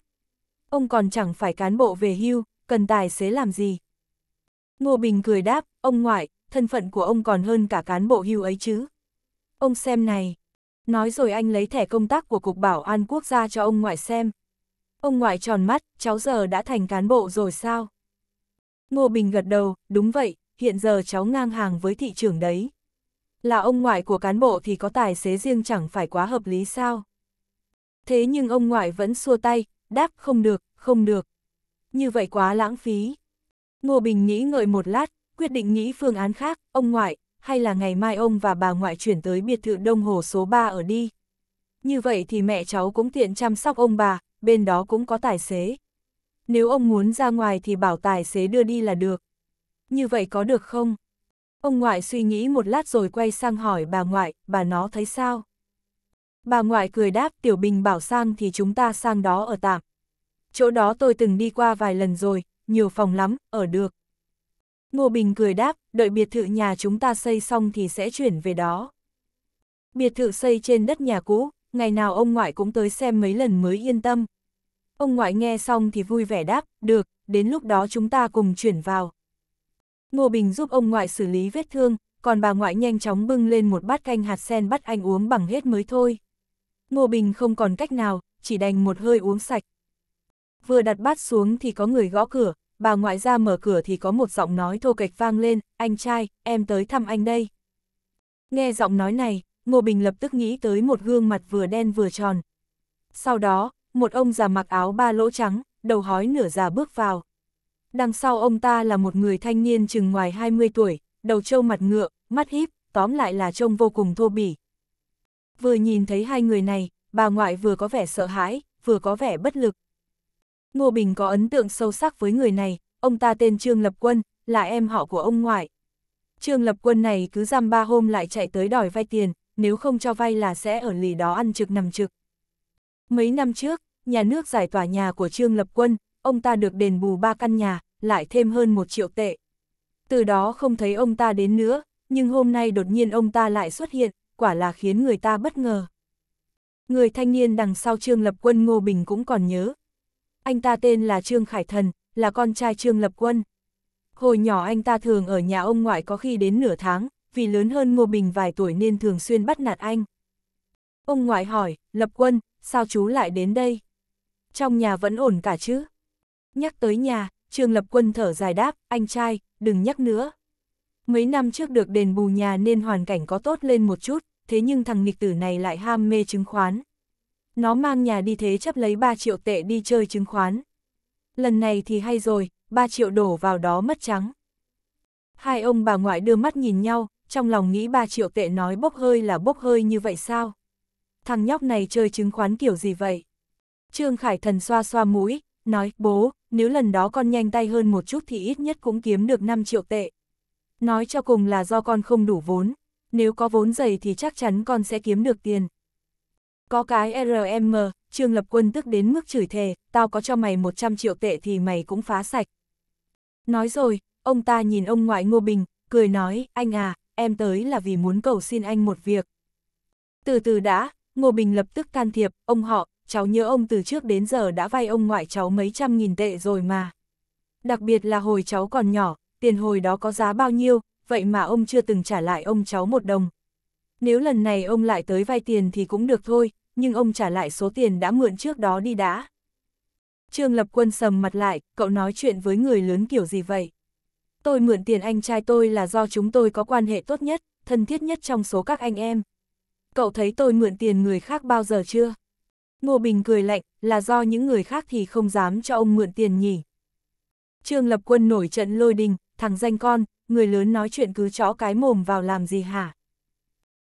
Ông còn chẳng phải cán bộ về hưu, cần tài xế làm gì? Ngô Bình cười đáp, ông ngoại, thân phận của ông còn hơn cả cán bộ hưu ấy chứ. Ông xem này. Nói rồi anh lấy thẻ công tác của Cục Bảo an Quốc gia cho ông ngoại xem. Ông ngoại tròn mắt, cháu giờ đã thành cán bộ rồi sao? Ngô Bình gật đầu, đúng vậy, hiện giờ cháu ngang hàng với thị trưởng đấy. Là ông ngoại của cán bộ thì có tài xế riêng chẳng phải quá hợp lý sao? Thế nhưng ông ngoại vẫn xua tay, đáp không được, không được. Như vậy quá lãng phí. Ngô Bình nghĩ ngợi một lát, quyết định nghĩ phương án khác, ông ngoại, hay là ngày mai ông và bà ngoại chuyển tới biệt thự Đông Hồ số 3 ở đi. Như vậy thì mẹ cháu cũng tiện chăm sóc ông bà, bên đó cũng có tài xế. Nếu ông muốn ra ngoài thì bảo tài xế đưa đi là được. Như vậy có được không? Ông ngoại suy nghĩ một lát rồi quay sang hỏi bà ngoại, bà nó thấy sao? Bà ngoại cười đáp Tiểu Bình bảo sang thì chúng ta sang đó ở tạm. Chỗ đó tôi từng đi qua vài lần rồi, nhiều phòng lắm, ở được. Ngô Bình cười đáp, đợi biệt thự nhà chúng ta xây xong thì sẽ chuyển về đó. Biệt thự xây trên đất nhà cũ, ngày nào ông ngoại cũng tới xem mấy lần mới yên tâm. Ông ngoại nghe xong thì vui vẻ đáp, được, đến lúc đó chúng ta cùng chuyển vào. Ngô Bình giúp ông ngoại xử lý vết thương, còn bà ngoại nhanh chóng bưng lên một bát canh hạt sen bắt anh uống bằng hết mới thôi. Ngô Bình không còn cách nào, chỉ đành một hơi uống sạch. Vừa đặt bát xuống thì có người gõ cửa, bà ngoại ra mở cửa thì có một giọng nói thô kệch vang lên, anh trai, em tới thăm anh đây. Nghe giọng nói này, Ngô Bình lập tức nghĩ tới một gương mặt vừa đen vừa tròn. Sau đó, một ông già mặc áo ba lỗ trắng, đầu hói nửa già bước vào. Đằng sau ông ta là một người thanh niên chừng ngoài 20 tuổi, đầu trâu mặt ngựa, mắt híp, tóm lại là trông vô cùng thô bỉ. Vừa nhìn thấy hai người này, bà ngoại vừa có vẻ sợ hãi, vừa có vẻ bất lực. Ngô Bình có ấn tượng sâu sắc với người này, ông ta tên Trương Lập Quân, là em họ của ông ngoại. Trương Lập Quân này cứ giam ba hôm lại chạy tới đòi vay tiền, nếu không cho vay là sẽ ở lì đó ăn trực nằm trực. Mấy năm trước, nhà nước giải tỏa nhà của Trương Lập Quân, ông ta được đền bù ba căn nhà, lại thêm hơn một triệu tệ. Từ đó không thấy ông ta đến nữa, nhưng hôm nay đột nhiên ông ta lại xuất hiện, quả là khiến người ta bất ngờ. Người thanh niên đằng sau Trương Lập Quân Ngô Bình cũng còn nhớ. Anh ta tên là Trương Khải Thần, là con trai Trương Lập Quân. Hồi nhỏ anh ta thường ở nhà ông ngoại có khi đến nửa tháng, vì lớn hơn Ngô Bình vài tuổi nên thường xuyên bắt nạt anh. Ông ngoại hỏi, Lập Quân, sao chú lại đến đây? trong nhà vẫn ổn cả chứ? Nhắc tới nhà, Trương Lập Quân thở dài đáp, anh trai, đừng nhắc nữa. Mấy năm trước được đền bù nhà nên hoàn cảnh có tốt lên một chút, thế nhưng thằng nghịch tử này lại ham mê chứng khoán. Nó mang nhà đi thế chấp lấy 3 triệu tệ đi chơi chứng khoán. Lần này thì hay rồi, 3 triệu đổ vào đó mất trắng. Hai ông bà ngoại đưa mắt nhìn nhau, trong lòng nghĩ 3 triệu tệ nói bốc hơi là bốc hơi như vậy sao? Thằng nhóc này chơi chứng khoán kiểu gì vậy? Trương Khải Thần xoa xoa mũi, nói, bố, nếu lần đó con nhanh tay hơn một chút thì ít nhất cũng kiếm được 5 triệu tệ. Nói cho cùng là do con không đủ vốn, nếu có vốn dày thì chắc chắn con sẽ kiếm được tiền. Có cái RM, Trương Lập Quân tức đến mức chửi thề, tao có cho mày 100 triệu tệ thì mày cũng phá sạch. Nói rồi, ông ta nhìn ông ngoại Ngô Bình, cười nói, anh à, em tới là vì muốn cầu xin anh một việc. Từ từ đã, Ngô Bình lập tức can thiệp, ông họ, cháu nhớ ông từ trước đến giờ đã vay ông ngoại cháu mấy trăm nghìn tệ rồi mà. Đặc biệt là hồi cháu còn nhỏ, tiền hồi đó có giá bao nhiêu, vậy mà ông chưa từng trả lại ông cháu một đồng. Nếu lần này ông lại tới vay tiền thì cũng được thôi, nhưng ông trả lại số tiền đã mượn trước đó đi đã. Trương Lập Quân sầm mặt lại, cậu nói chuyện với người lớn kiểu gì vậy? Tôi mượn tiền anh trai tôi là do chúng tôi có quan hệ tốt nhất, thân thiết nhất trong số các anh em. Cậu thấy tôi mượn tiền người khác bao giờ chưa? Ngô Bình cười lạnh, là do những người khác thì không dám cho ông mượn tiền nhỉ. Trương Lập Quân nổi trận lôi đình, thằng danh con, người lớn nói chuyện cứ chó cái mồm vào làm gì hả?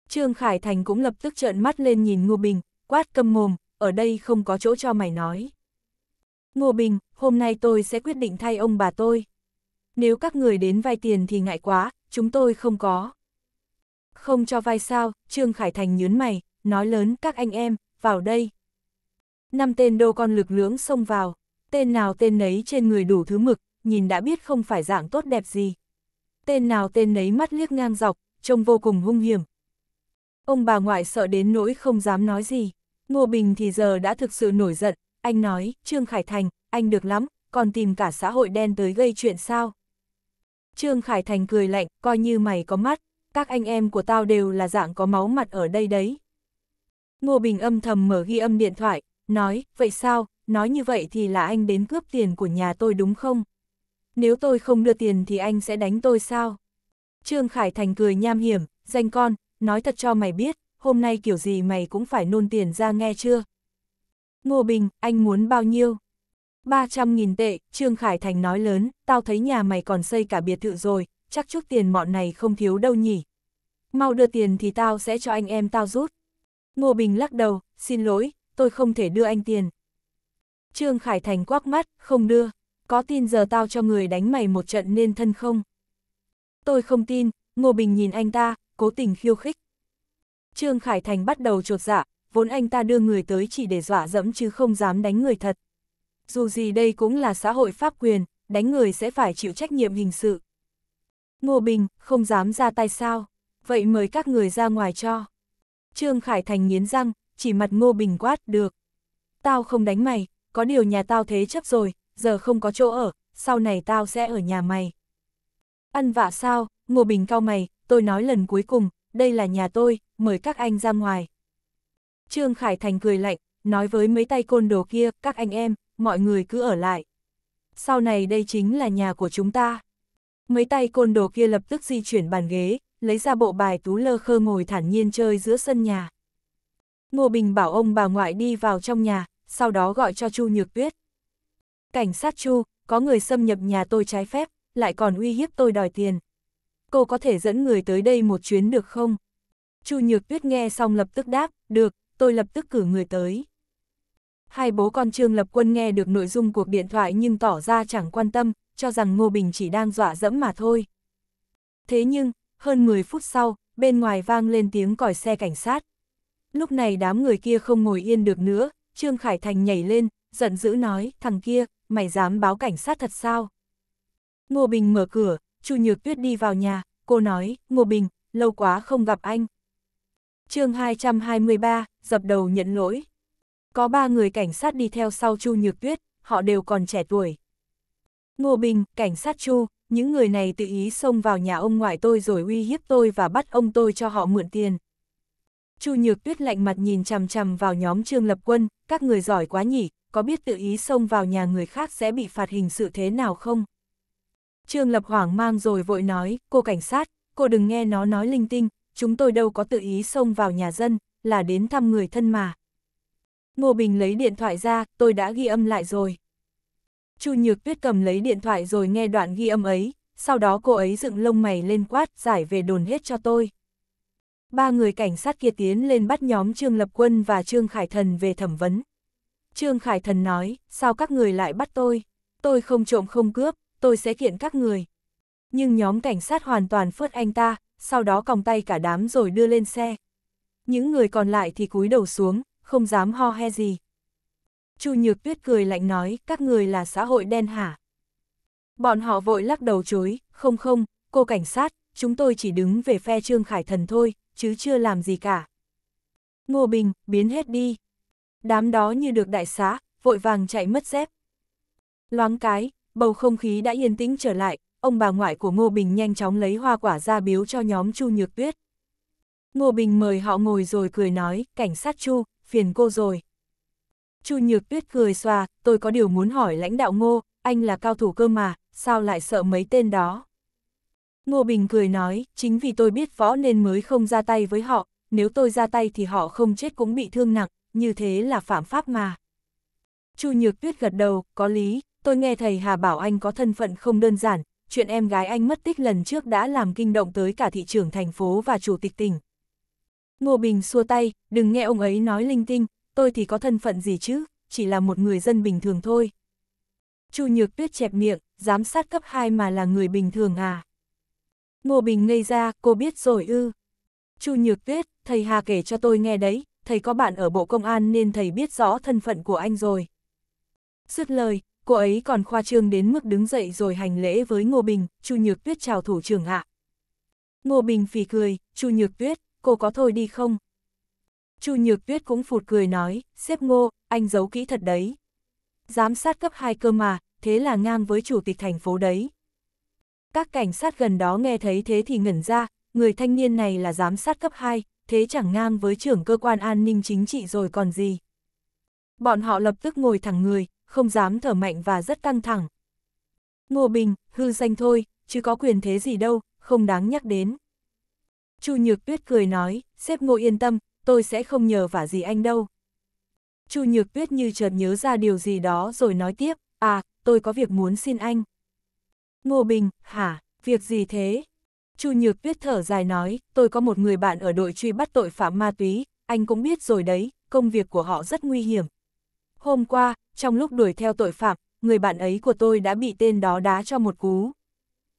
Trương Khải Thành cũng lập tức trợn mắt lên nhìn Ngô Bình, quát câm mồm, ở đây không có chỗ cho mày nói. Ngô Bình, hôm nay tôi sẽ quyết định thay ông bà tôi. Nếu các người đến vay tiền thì ngại quá, chúng tôi không có. Không cho vay sao, Trương Khải Thành nhớn mày, nói lớn các anh em, vào đây, Năm tên đô con lực lưỡng xông vào, tên nào tên nấy trên người đủ thứ mực, nhìn đã biết không phải dạng tốt đẹp gì. Tên nào tên nấy mắt liếc ngang dọc, trông vô cùng hung hiểm. Ông bà ngoại sợ đến nỗi không dám nói gì. Ngô Bình thì giờ đã thực sự nổi giận, anh nói, Trương Khải Thành, anh được lắm, còn tìm cả xã hội đen tới gây chuyện sao. Trương Khải Thành cười lạnh, coi như mày có mắt, các anh em của tao đều là dạng có máu mặt ở đây đấy. Ngô Bình âm thầm mở ghi âm điện thoại, nói, vậy sao, nói như vậy thì là anh đến cướp tiền của nhà tôi đúng không? Nếu tôi không đưa tiền thì anh sẽ đánh tôi sao? Trương Khải Thành cười nham hiểm, danh con, nói thật cho mày biết, hôm nay kiểu gì mày cũng phải nôn tiền ra nghe chưa? Ngô Bình, anh muốn bao nhiêu? 300.000 tệ, Trương Khải Thành nói lớn, tao thấy nhà mày còn xây cả biệt thự rồi, chắc chút tiền mọn này không thiếu đâu nhỉ. Mau đưa tiền thì tao sẽ cho anh em tao rút. Ngô Bình lắc đầu, xin lỗi, tôi không thể đưa anh tiền. Trương Khải Thành quắc mắt, không đưa, có tin giờ tao cho người đánh mày một trận nên thân không? Tôi không tin, Ngô Bình nhìn anh ta, cố tình khiêu khích. Trương Khải Thành bắt đầu trột dạ, vốn anh ta đưa người tới chỉ để dọa dẫm chứ không dám đánh người thật. Dù gì đây cũng là xã hội pháp quyền, đánh người sẽ phải chịu trách nhiệm hình sự. Ngô Bình, không dám ra tay sao, vậy mời các người ra ngoài cho. Trương Khải Thành nghiến răng, chỉ mặt Ngô Bình quát, được. Tao không đánh mày, có điều nhà tao thế chấp rồi, giờ không có chỗ ở, sau này tao sẽ ở nhà mày. Ăn vạ sao, Ngô Bình cao mày, tôi nói lần cuối cùng, đây là nhà tôi, mời các anh ra ngoài. Trương Khải Thành cười lạnh, nói với mấy tay côn đồ kia, các anh em, mọi người cứ ở lại. Sau này đây chính là nhà của chúng ta. Mấy tay côn đồ kia lập tức di chuyển bàn ghế, lấy ra bộ bài tú lơ khơ ngồi thản nhiên chơi giữa sân nhà. Ngô Bình bảo ông bà ngoại đi vào trong nhà, sau đó gọi cho Chu Nhược Tuyết. Cảnh sát Chu, có người xâm nhập nhà tôi trái phép, lại còn uy hiếp tôi đòi tiền. Cô có thể dẫn người tới đây một chuyến được không? Chu Nhược Tuyết nghe xong lập tức đáp, được, tôi lập tức cử người tới. Hai bố con Trương Lập Quân nghe được nội dung cuộc điện thoại nhưng tỏ ra chẳng quan tâm, cho rằng Ngô Bình chỉ đang dọa dẫm mà thôi. Thế nhưng, hơn 10 phút sau, bên ngoài vang lên tiếng còi xe cảnh sát, Lúc này đám người kia không ngồi yên được nữa, Trương Khải Thành nhảy lên, giận dữ nói, thằng kia, mày dám báo cảnh sát thật sao? Ngô Bình mở cửa, Chu Nhược Tuyết đi vào nhà, cô nói, Ngô Bình, lâu quá không gặp anh. chương 223, dập đầu nhận lỗi. Có ba người cảnh sát đi theo sau Chu Nhược Tuyết, họ đều còn trẻ tuổi. Ngô Bình, cảnh sát Chu, những người này tự ý xông vào nhà ông ngoại tôi rồi uy hiếp tôi và bắt ông tôi cho họ mượn tiền. Chu Nhược Tuyết lạnh mặt nhìn chằm chằm vào nhóm Trương Lập Quân, các người giỏi quá nhỉ, có biết tự ý xông vào nhà người khác sẽ bị phạt hình sự thế nào không? Trương Lập hoảng mang rồi vội nói, cô cảnh sát, cô đừng nghe nó nói linh tinh, chúng tôi đâu có tự ý xông vào nhà dân, là đến thăm người thân mà. Ngô Bình lấy điện thoại ra, tôi đã ghi âm lại rồi. Chu Nhược Tuyết cầm lấy điện thoại rồi nghe đoạn ghi âm ấy, sau đó cô ấy dựng lông mày lên quát giải về đồn hết cho tôi. Ba người cảnh sát kia tiến lên bắt nhóm Trương Lập Quân và Trương Khải Thần về thẩm vấn. Trương Khải Thần nói, sao các người lại bắt tôi? Tôi không trộm không cướp, tôi sẽ kiện các người. Nhưng nhóm cảnh sát hoàn toàn phớt anh ta, sau đó còng tay cả đám rồi đưa lên xe. Những người còn lại thì cúi đầu xuống, không dám ho he gì. Chu Nhược Tuyết cười lạnh nói, các người là xã hội đen hả? Bọn họ vội lắc đầu chối, không không, cô cảnh sát, chúng tôi chỉ đứng về phe Trương Khải Thần thôi, chứ chưa làm gì cả. Ngô Bình, biến hết đi. Đám đó như được đại xá, vội vàng chạy mất dép. Loáng cái, bầu không khí đã yên tĩnh trở lại, ông bà ngoại của Ngô Bình nhanh chóng lấy hoa quả ra biếu cho nhóm Chu Nhược Tuyết. Ngô Bình mời họ ngồi rồi cười nói, cảnh sát Chu, phiền cô rồi. Chu Nhược Tuyết cười xòa, tôi có điều muốn hỏi lãnh đạo Ngô, anh là cao thủ cơ mà, sao lại sợ mấy tên đó? Ngô Bình cười nói, chính vì tôi biết võ nên mới không ra tay với họ, nếu tôi ra tay thì họ không chết cũng bị thương nặng, như thế là phạm pháp mà. Chu Nhược Tuyết gật đầu, có lý, tôi nghe thầy Hà bảo anh có thân phận không đơn giản, chuyện em gái anh mất tích lần trước đã làm kinh động tới cả thị trường thành phố và chủ tịch tỉnh. Ngô Bình xua tay, đừng nghe ông ấy nói linh tinh, tôi thì có thân phận gì chứ, chỉ là một người dân bình thường thôi. Chu Nhược Tuyết chẹp miệng, giám sát cấp 2 mà là người bình thường à? Ngô Bình ngây ra, cô biết rồi ư. Chu Nhược Tuyết, thầy Hà kể cho tôi nghe đấy, thầy có bạn ở Bộ Công an nên thầy biết rõ thân phận của anh rồi. Dứt lời, cô ấy còn khoa trương đến mức đứng dậy rồi hành lễ với Ngô Bình, Chu Nhược Tuyết chào thủ trưởng ạ. Ngô Bình phì cười, Chu Nhược Tuyết, cô có thôi đi không? Chu Nhược Tuyết cũng phụt cười nói, xếp Ngô, anh giấu kỹ thật đấy. Giám sát cấp 2 cơ mà, thế là ngang với chủ tịch thành phố đấy. Các cảnh sát gần đó nghe thấy thế thì ngẩn ra, người thanh niên này là giám sát cấp 2, thế chẳng ngang với trưởng cơ quan an ninh chính trị rồi còn gì. Bọn họ lập tức ngồi thẳng người, không dám thở mạnh và rất căng thẳng. Ngô Bình, hư danh thôi, chứ có quyền thế gì đâu, không đáng nhắc đến. Chu Nhược Tuyết cười nói, xếp ngô yên tâm, tôi sẽ không nhờ vả gì anh đâu. Chu Nhược Tuyết như chợt nhớ ra điều gì đó rồi nói tiếp, à, tôi có việc muốn xin anh. Ngô Bình, hả, việc gì thế? Chu Nhược Tuyết thở dài nói, tôi có một người bạn ở đội truy bắt tội phạm ma túy, anh cũng biết rồi đấy, công việc của họ rất nguy hiểm. Hôm qua, trong lúc đuổi theo tội phạm, người bạn ấy của tôi đã bị tên đó đá cho một cú.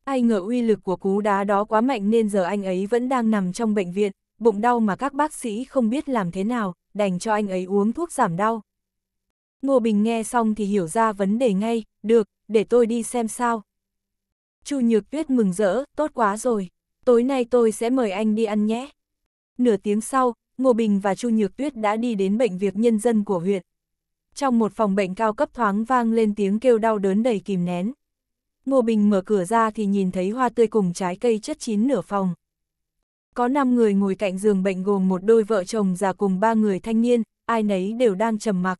Ai ngờ uy lực của cú đá đó quá mạnh nên giờ anh ấy vẫn đang nằm trong bệnh viện, bụng đau mà các bác sĩ không biết làm thế nào, đành cho anh ấy uống thuốc giảm đau. Ngô Bình nghe xong thì hiểu ra vấn đề ngay, được, để tôi đi xem sao. Chu Nhược Tuyết mừng rỡ, tốt quá rồi, tối nay tôi sẽ mời anh đi ăn nhé. Nửa tiếng sau, Ngô Bình và Chu Nhược Tuyết đã đi đến bệnh viện nhân dân của huyện. Trong một phòng bệnh cao cấp thoáng vang lên tiếng kêu đau đớn đầy kìm nén. Ngô Bình mở cửa ra thì nhìn thấy hoa tươi cùng trái cây chất chín nửa phòng. Có 5 người ngồi cạnh giường bệnh gồm một đôi vợ chồng già cùng ba người thanh niên, ai nấy đều đang trầm mặc.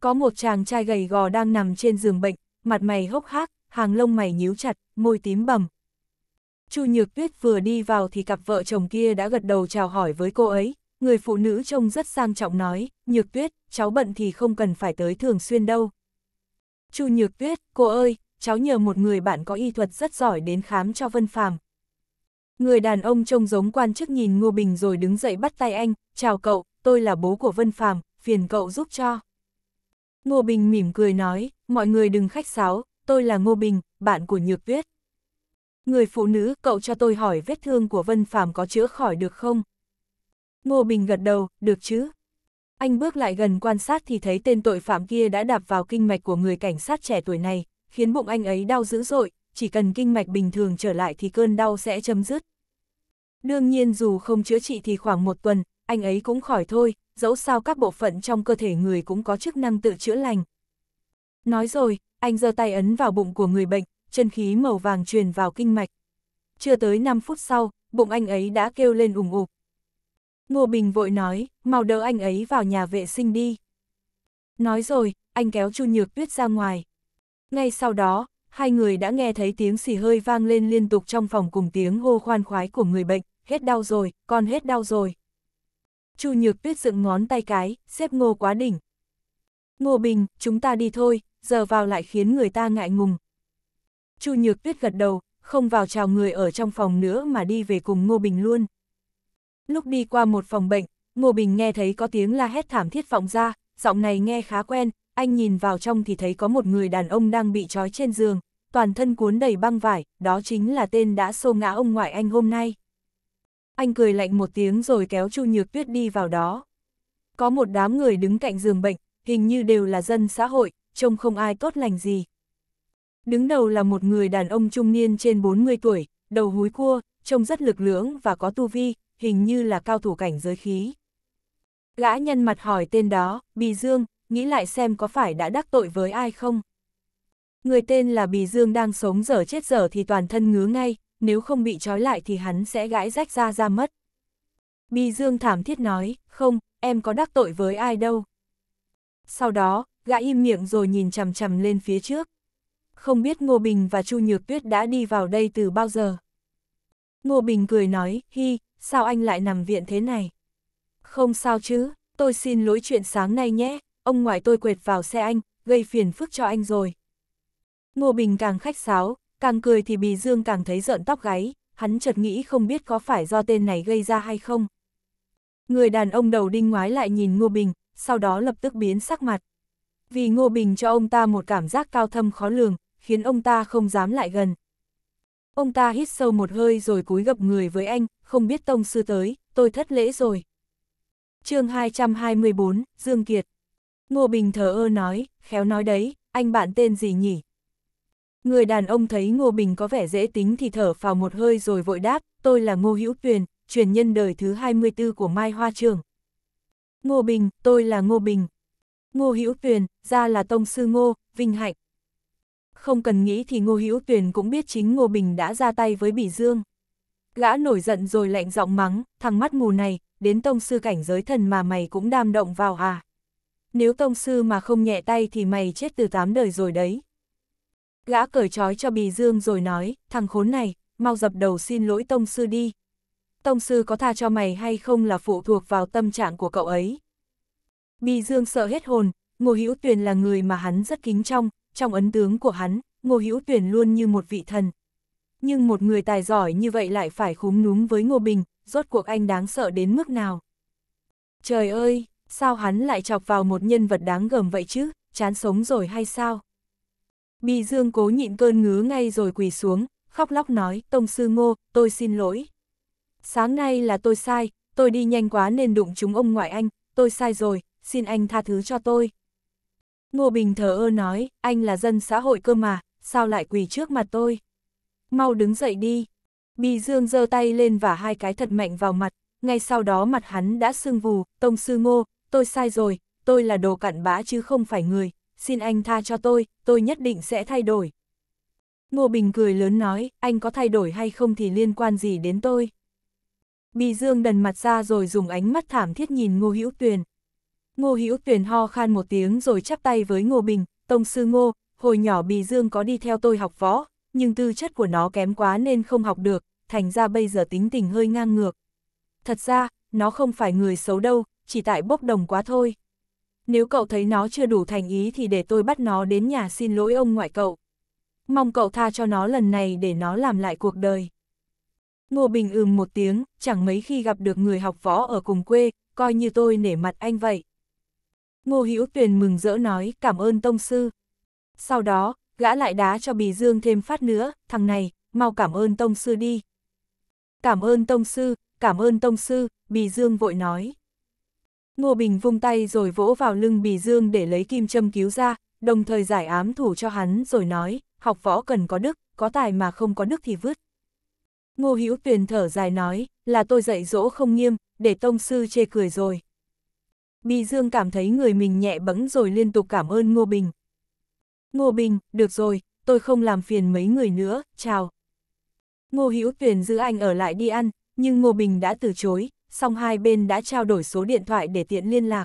Có một chàng trai gầy gò đang nằm trên giường bệnh, mặt mày hốc hác, hàng lông mày nhíu chặt, môi tím bầm. Chu Nhược Tuyết vừa đi vào thì cặp vợ chồng kia đã gật đầu chào hỏi với cô ấy, người phụ nữ trông rất sang trọng nói, Nhược Tuyết, cháu bận thì không cần phải tới thường xuyên đâu. Chu Nhược Tuyết, cô ơi, cháu nhờ một người bạn có y thuật rất giỏi đến khám cho Vân Phàm. Người đàn ông trông giống quan chức nhìn Ngô Bình rồi đứng dậy bắt tay anh, chào cậu, tôi là bố của Vân Phàm, phiền cậu giúp cho. Ngô Bình mỉm cười nói, mọi người đừng khách sáo, tôi là Ngô Bình, bạn của Nhược Viết. Người phụ nữ, cậu cho tôi hỏi vết thương của Vân Phạm có chữa khỏi được không? Ngô Bình gật đầu, được chứ. Anh bước lại gần quan sát thì thấy tên tội phạm kia đã đạp vào kinh mạch của người cảnh sát trẻ tuổi này, khiến bụng anh ấy đau dữ dội, chỉ cần kinh mạch bình thường trở lại thì cơn đau sẽ chấm dứt. Đương nhiên dù không chữa trị thì khoảng một tuần, anh ấy cũng khỏi thôi, dẫu sao các bộ phận trong cơ thể người cũng có chức năng tự chữa lành. Nói rồi, anh giơ tay ấn vào bụng của người bệnh, chân khí màu vàng truyền vào kinh mạch. Chưa tới 5 phút sau, bụng anh ấy đã kêu lên ủng ục. Ngô Bình vội nói, mau đỡ anh ấy vào nhà vệ sinh đi. Nói rồi, anh kéo Chu Nhược Tuyết ra ngoài. Ngay sau đó, hai người đã nghe thấy tiếng xì hơi vang lên liên tục trong phòng cùng tiếng hô khoan khoái của người bệnh, hết đau rồi, con hết đau rồi. Chu Nhược Tuyết dựng ngón tay cái, xếp ngô quá đỉnh. Ngô Bình, chúng ta đi thôi, giờ vào lại khiến người ta ngại ngùng. Chu Nhược Tuyết gật đầu, không vào chào người ở trong phòng nữa mà đi về cùng Ngô Bình luôn. Lúc đi qua một phòng bệnh, Ngô Bình nghe thấy có tiếng la hét thảm thiết vọng ra, giọng này nghe khá quen, anh nhìn vào trong thì thấy có một người đàn ông đang bị trói trên giường, toàn thân cuốn đầy băng vải, đó chính là tên đã xô ngã ông ngoại anh hôm nay. Anh cười lạnh một tiếng rồi kéo Chu Nhược Tuyết đi vào đó. Có một đám người đứng cạnh giường bệnh, hình như đều là dân xã hội, trông không ai tốt lành gì. Đứng đầu là một người đàn ông trung niên trên 40 tuổi, đầu húi cua, trông rất lực lưỡng và có tu vi, hình như là cao thủ cảnh giới khí. Gã nhân mặt hỏi tên đó, Bì Dương, nghĩ lại xem có phải đã đắc tội với ai không. Người tên là Bì Dương đang sống dở chết dở thì toàn thân ngứa ngay, nếu không bị trói lại thì hắn sẽ gãi rách ra ra mất. Bì Dương thảm thiết nói, không, em có đắc tội với ai đâu. Sau đó, gã im miệng rồi nhìn chằm chằm lên phía trước. Không biết Ngô Bình và Chu Nhược Tuyết đã đi vào đây từ bao giờ? Ngô Bình cười nói, hi, sao anh lại nằm viện thế này? Không sao chứ, tôi xin lỗi chuyện sáng nay nhé, ông ngoại tôi quệt vào xe anh, gây phiền phức cho anh rồi. Ngô Bình càng khách sáo, càng cười thì Bì Dương càng thấy rợn tóc gáy, hắn chợt nghĩ không biết có phải do tên này gây ra hay không. Người đàn ông đầu đinh ngoái lại nhìn Ngô Bình, sau đó lập tức biến sắc mặt vì Ngô Bình cho ông ta một cảm giác cao thâm khó lường, khiến ông ta không dám lại gần. Ông ta hít sâu một hơi rồi cúi gập người với anh, không biết tông sư tới, tôi thất lễ rồi. chương 224, Dương Kiệt. Ngô Bình thờ ơ nói, khéo nói đấy, anh bạn tên gì nhỉ? Người đàn ông thấy Ngô Bình có vẻ dễ tính thì thở phào một hơi rồi vội đáp, tôi là Ngô Hữu Tuyền, truyền nhân đời thứ 24 của Mai Hoa Trường. Ngô Bình, tôi là Ngô Bình, Ngô Hữu Tuyền, ra là tông sư Ngô, vinh hạnh. Không cần nghĩ thì Ngô Hữu Tuyền cũng biết chính Ngô Bình đã ra tay với Bỉ Dương. Gã nổi giận rồi lạnh giọng mắng, thằng mắt mù này, đến tông sư cảnh giới thần mà mày cũng đam động vào à. Nếu tông sư mà không nhẹ tay thì mày chết từ tám đời rồi đấy. Gã cởi trói cho Bì Dương rồi nói, thằng khốn này, mau dập đầu xin lỗi tông sư đi. Tông sư có tha cho mày hay không là phụ thuộc vào tâm trạng của cậu ấy. Bi Dương sợ hết hồn, Ngô Hữu Tuyền là người mà hắn rất kính trọng, trong ấn tướng của hắn, Ngô Hữu Tuyền luôn như một vị thần. Nhưng một người tài giỏi như vậy lại phải khúm núm với Ngô Bình, rốt cuộc anh đáng sợ đến mức nào. Trời ơi, sao hắn lại chọc vào một nhân vật đáng gờm vậy chứ, chán sống rồi hay sao? Bì Dương cố nhịn cơn ngứa ngay rồi quỳ xuống, khóc lóc nói, Tông Sư Ngô, tôi xin lỗi. Sáng nay là tôi sai, tôi đi nhanh quá nên đụng chúng ông ngoại anh, tôi sai rồi, xin anh tha thứ cho tôi. Ngô Bình thờ ơ nói, anh là dân xã hội cơ mà, sao lại quỳ trước mặt tôi? Mau đứng dậy đi. Bì Dương giơ tay lên và hai cái thật mạnh vào mặt, ngay sau đó mặt hắn đã sưng vù, tông sư ngô, tôi sai rồi, tôi là đồ cặn bã chứ không phải người, xin anh tha cho tôi, tôi nhất định sẽ thay đổi. Ngô Bình cười lớn nói, anh có thay đổi hay không thì liên quan gì đến tôi. Bì Dương đần mặt ra rồi dùng ánh mắt thảm thiết nhìn Ngô Hữu Tuyền, Ngô Hữu Tuyền ho khan một tiếng rồi chắp tay với Ngô Bình, Tông Sư Ngô, hồi nhỏ Bì Dương có đi theo tôi học võ, nhưng tư chất của nó kém quá nên không học được, thành ra bây giờ tính tình hơi ngang ngược. Thật ra, nó không phải người xấu đâu, chỉ tại bốc đồng quá thôi. Nếu cậu thấy nó chưa đủ thành ý thì để tôi bắt nó đến nhà xin lỗi ông ngoại cậu. Mong cậu tha cho nó lần này để nó làm lại cuộc đời. Ngô Bình ừm một tiếng, chẳng mấy khi gặp được người học võ ở cùng quê, coi như tôi nể mặt anh vậy. Ngô Hữu Tuyền mừng rỡ nói cảm ơn tông sư. Sau đó, gã lại đá cho Bì Dương thêm phát nữa, thằng này, mau cảm ơn tông sư đi. Cảm ơn tông sư, cảm ơn tông sư, Bì Dương vội nói. Ngô Bình vung tay rồi vỗ vào lưng Bì Dương để lấy kim châm cứu ra, đồng thời giải ám thủ cho hắn rồi nói, học võ cần có đức, có tài mà không có đức thì vứt. Ngô Hữu Tuyền thở dài nói, là tôi dạy dỗ không nghiêm, để tông sư chê cười rồi. Bì Dương cảm thấy người mình nhẹ bẫng rồi liên tục cảm ơn Ngô Bình. Ngô Bình, được rồi, tôi không làm phiền mấy người nữa, chào. Ngô Hữu Tuyền giữ anh ở lại đi ăn, nhưng Ngô Bình đã từ chối, song hai bên đã trao đổi số điện thoại để tiện liên lạc.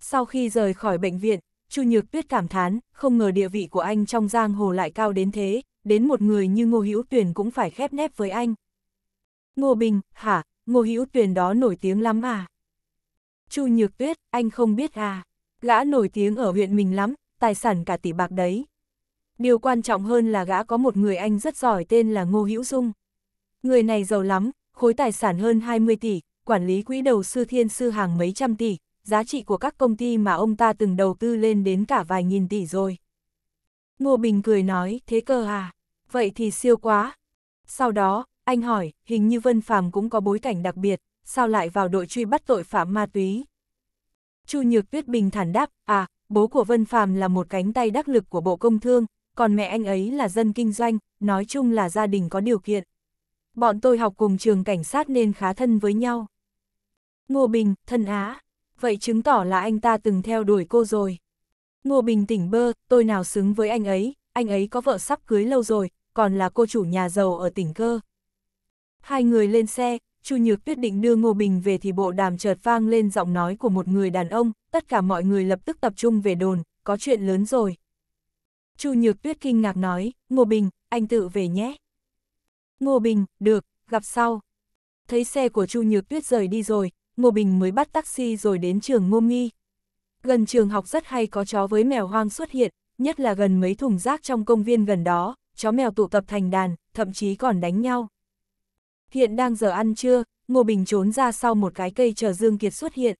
Sau khi rời khỏi bệnh viện, Chu Nhược Tuyết cảm thán, không ngờ địa vị của anh trong giang hồ lại cao đến thế, đến một người như Ngô Hữu Tuyền cũng phải khép nép với anh. Ngô Bình, hả, Ngô Hữu Tuyền đó nổi tiếng lắm à? Chu Nhược Tuyết, anh không biết à, gã nổi tiếng ở huyện mình lắm, tài sản cả tỷ bạc đấy. Điều quan trọng hơn là gã có một người anh rất giỏi tên là Ngô Hữu Dung. Người này giàu lắm, khối tài sản hơn 20 tỷ, quản lý quỹ đầu sư thiên sư hàng mấy trăm tỷ, giá trị của các công ty mà ông ta từng đầu tư lên đến cả vài nghìn tỷ rồi. Ngô Bình cười nói, thế cơ à, vậy thì siêu quá. Sau đó, anh hỏi, hình như Vân Phàm cũng có bối cảnh đặc biệt, sao lại vào đội truy bắt tội phạm ma túy? Chu Nhược Tuyết bình thản đáp, à, bố của Vân Phạm là một cánh tay đắc lực của Bộ Công Thương, còn mẹ anh ấy là dân kinh doanh, nói chung là gia đình có điều kiện. Bọn tôi học cùng trường cảnh sát nên khá thân với nhau. Ngô Bình, thân á, vậy chứng tỏ là anh ta từng theo đuổi cô rồi. Ngô Bình tỉnh bơ, tôi nào xứng với anh ấy, anh ấy có vợ sắp cưới lâu rồi, còn là cô chủ nhà giàu ở tỉnh cơ. Hai người lên xe, Chu Nhược Tuyết định đưa Ngô Bình về thì bộ đàm chợt vang lên giọng nói của một người đàn ông, tất cả mọi người lập tức tập trung về đồn, có chuyện lớn rồi. Chu Nhược Tuyết kinh ngạc nói, Ngô Bình, anh tự về nhé. Ngô Bình, được, gặp sau. Thấy xe của Chu Nhược Tuyết rời đi rồi, Ngô Bình mới bắt taxi rồi đến trường Ngô Nghi. Gần trường học rất hay có chó với mèo hoang xuất hiện, nhất là gần mấy thùng rác trong công viên gần đó, chó mèo tụ tập thành đàn, thậm chí còn đánh nhau. Hiện đang giờ ăn trưa, Ngô Bình trốn ra sau một cái cây chờ Dương Kiệt xuất hiện.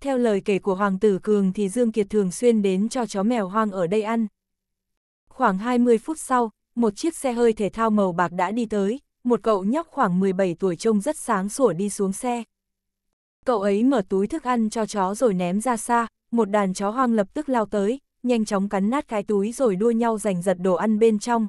Theo lời kể của Hoàng tử Cường thì Dương Kiệt thường xuyên đến cho chó mèo hoang ở đây ăn. Khoảng 20 phút sau, một chiếc xe hơi thể thao màu bạc đã đi tới, một cậu nhóc khoảng 17 tuổi trông rất sáng sủa đi xuống xe. Cậu ấy mở túi thức ăn cho chó rồi ném ra xa, một đàn chó hoang lập tức lao tới, nhanh chóng cắn nát cái túi rồi đua nhau giành giật đồ ăn bên trong.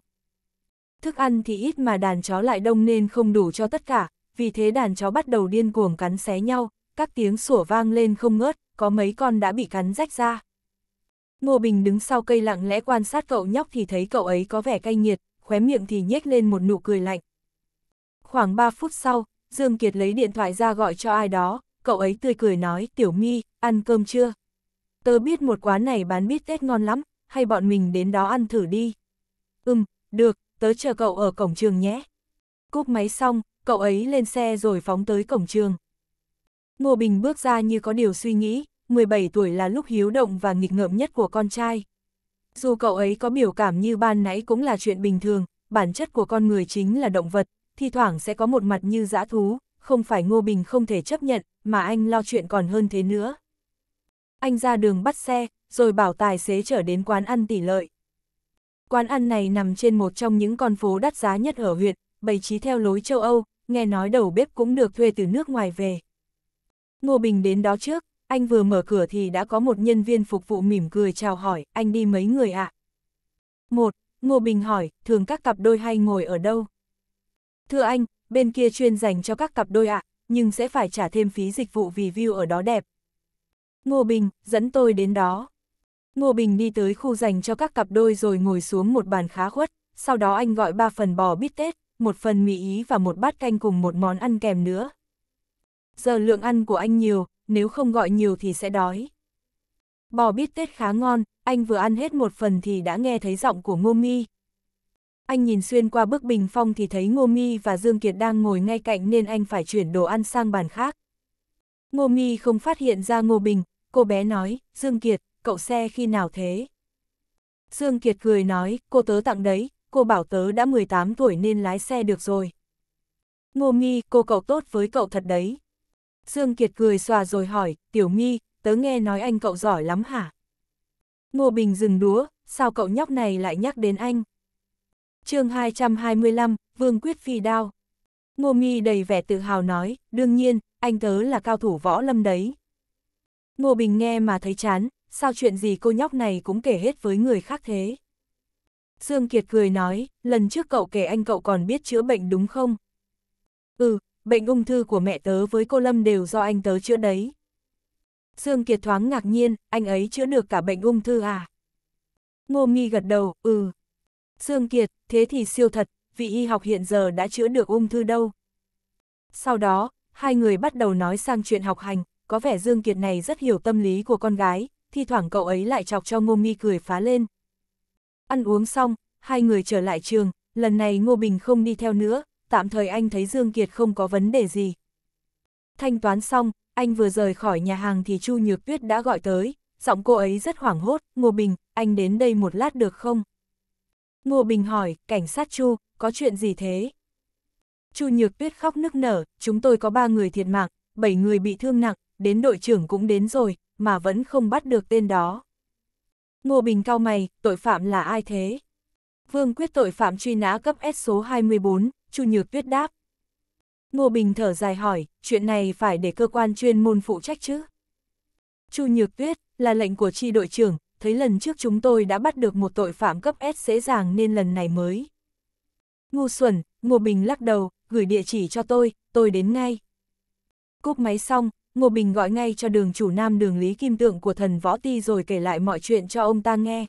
Thức ăn thì ít mà đàn chó lại đông nên không đủ cho tất cả, vì thế đàn chó bắt đầu điên cuồng cắn xé nhau, các tiếng sủa vang lên không ngớt, có mấy con đã bị cắn rách ra. Ngô Bình đứng sau cây lặng lẽ quan sát cậu nhóc thì thấy cậu ấy có vẻ cay nghiệt, khóe miệng thì nhếch lên một nụ cười lạnh. Khoảng 3 phút sau, Dương Kiệt lấy điện thoại ra gọi cho ai đó, cậu ấy tươi cười nói, Tiểu Mi, ăn cơm chưa? Tớ biết một quán này bán bít tết ngon lắm, hay bọn mình đến đó ăn thử đi. Ừm, được, tớ chờ cậu ở cổng trường nhé. Cúp máy xong, cậu ấy lên xe rồi phóng tới cổng trường. Ngô Bình bước ra như có điều suy nghĩ, 17 tuổi là lúc hiếu động và nghịch ngợm nhất của con trai. Dù cậu ấy có biểu cảm như ban nãy cũng là chuyện bình thường, bản chất của con người chính là động vật, thi thoảng sẽ có một mặt như dã thú, không phải Ngô Bình không thể chấp nhận, mà anh lo chuyện còn hơn thế nữa. Anh ra đường bắt xe, rồi bảo tài xế trở đến quán ăn tỷ lợi. Quán ăn này nằm trên một trong những con phố đắt giá nhất ở huyện, bày trí theo lối châu Âu, nghe nói đầu bếp cũng được thuê từ nước ngoài về. Ngô Bình đến đó trước, anh vừa mở cửa thì đã có một nhân viên phục vụ mỉm cười chào hỏi, anh đi mấy người ạ? À? Một, Ngô Bình hỏi, thường các cặp đôi hay ngồi ở đâu? Thưa anh, bên kia chuyên dành cho các cặp đôi ạ, à, nhưng sẽ phải trả thêm phí dịch vụ vì view ở đó đẹp. Ngô Bình, dẫn tôi đến đó. Ngô Bình đi tới khu dành cho các cặp đôi rồi ngồi xuống một bàn khá khuất, sau đó anh gọi ba phần bò bít tết, một phần mì ý và một bát canh cùng một món ăn kèm nữa. Giờ lượng ăn của anh nhiều, nếu không gọi nhiều thì sẽ đói. Bò bít tết khá ngon, anh vừa ăn hết một phần thì đã nghe thấy giọng của Ngô Mi. Anh nhìn xuyên qua bức bình phong thì thấy Ngô Mi và Dương Kiệt đang ngồi ngay cạnh nên anh phải chuyển đồ ăn sang bàn khác. Ngô Mi không phát hiện ra Ngô Bình, cô bé nói, Dương Kiệt, cậu xe khi nào thế? Dương Kiệt cười nói, cô tớ tặng đấy, cô bảo tớ đã 18 tuổi nên lái xe được rồi. Ngô Mi, cô cậu tốt với cậu thật đấy. Dương Kiệt cười xòa rồi hỏi, Tiểu Mi, tớ nghe nói anh cậu giỏi lắm hả? Ngô Bình dừng đúa, sao cậu nhóc này lại nhắc đến anh? chương 225, Vương Quyết Phi Đao. Ngô Mi đầy vẻ tự hào nói, đương nhiên, anh tớ là cao thủ võ lâm đấy. Ngô Bình nghe mà thấy chán, sao chuyện gì cô nhóc này cũng kể hết với người khác thế. Dương Kiệt cười nói, lần trước cậu kể anh cậu còn biết chữa bệnh đúng không? Ừ, bệnh ung thư của mẹ tớ với cô Lâm đều do anh tớ chữa đấy. Dương Kiệt thoáng ngạc nhiên, anh ấy chữa được cả bệnh ung thư à? Ngô Mi gật đầu, ừ. Dương Kiệt, thế thì siêu thật, vị y học hiện giờ đã chữa được ung thư đâu. Sau đó, hai người bắt đầu nói sang chuyện học hành, có vẻ Dương Kiệt này rất hiểu tâm lý của con gái, thi thoảng cậu ấy lại chọc cho Ngô Mi cười phá lên. Ăn uống xong, hai người trở lại trường, lần này Ngô Bình không đi theo nữa, tạm thời anh thấy Dương Kiệt không có vấn đề gì. Thanh toán xong, anh vừa rời khỏi nhà hàng thì Chu Nhược Tuyết đã gọi tới, giọng cô ấy rất hoảng hốt, Ngô Bình, anh đến đây một lát được không? Ngô Bình hỏi, cảnh sát Chu, có chuyện gì thế? Chu Nhược Tuyết khóc nức nở, chúng tôi có ba người thiệt mạng, bảy người bị thương nặng, đến đội trưởng cũng đến rồi, mà vẫn không bắt được tên đó. Ngô Bình cao mày, tội phạm là ai thế? Vương quyết tội phạm truy nã cấp S số 24, Chu Nhược Tuyết đáp. Ngô Bình thở dài hỏi, chuyện này phải để cơ quan chuyên môn phụ trách chứ? Chu Nhược Tuyết, là lệnh của tri đội trưởng, thấy lần trước chúng tôi đã bắt được một tội phạm cấp S dễ dàng nên lần này mới. Ngô xuẩn, Ngô Bình lắc đầu, gửi địa chỉ cho tôi, tôi đến ngay. Cúp máy xong, Ngô Bình gọi ngay cho đường chủ nam đường Lý Kim Tượng của thần Võ Ti rồi kể lại mọi chuyện cho ông ta nghe.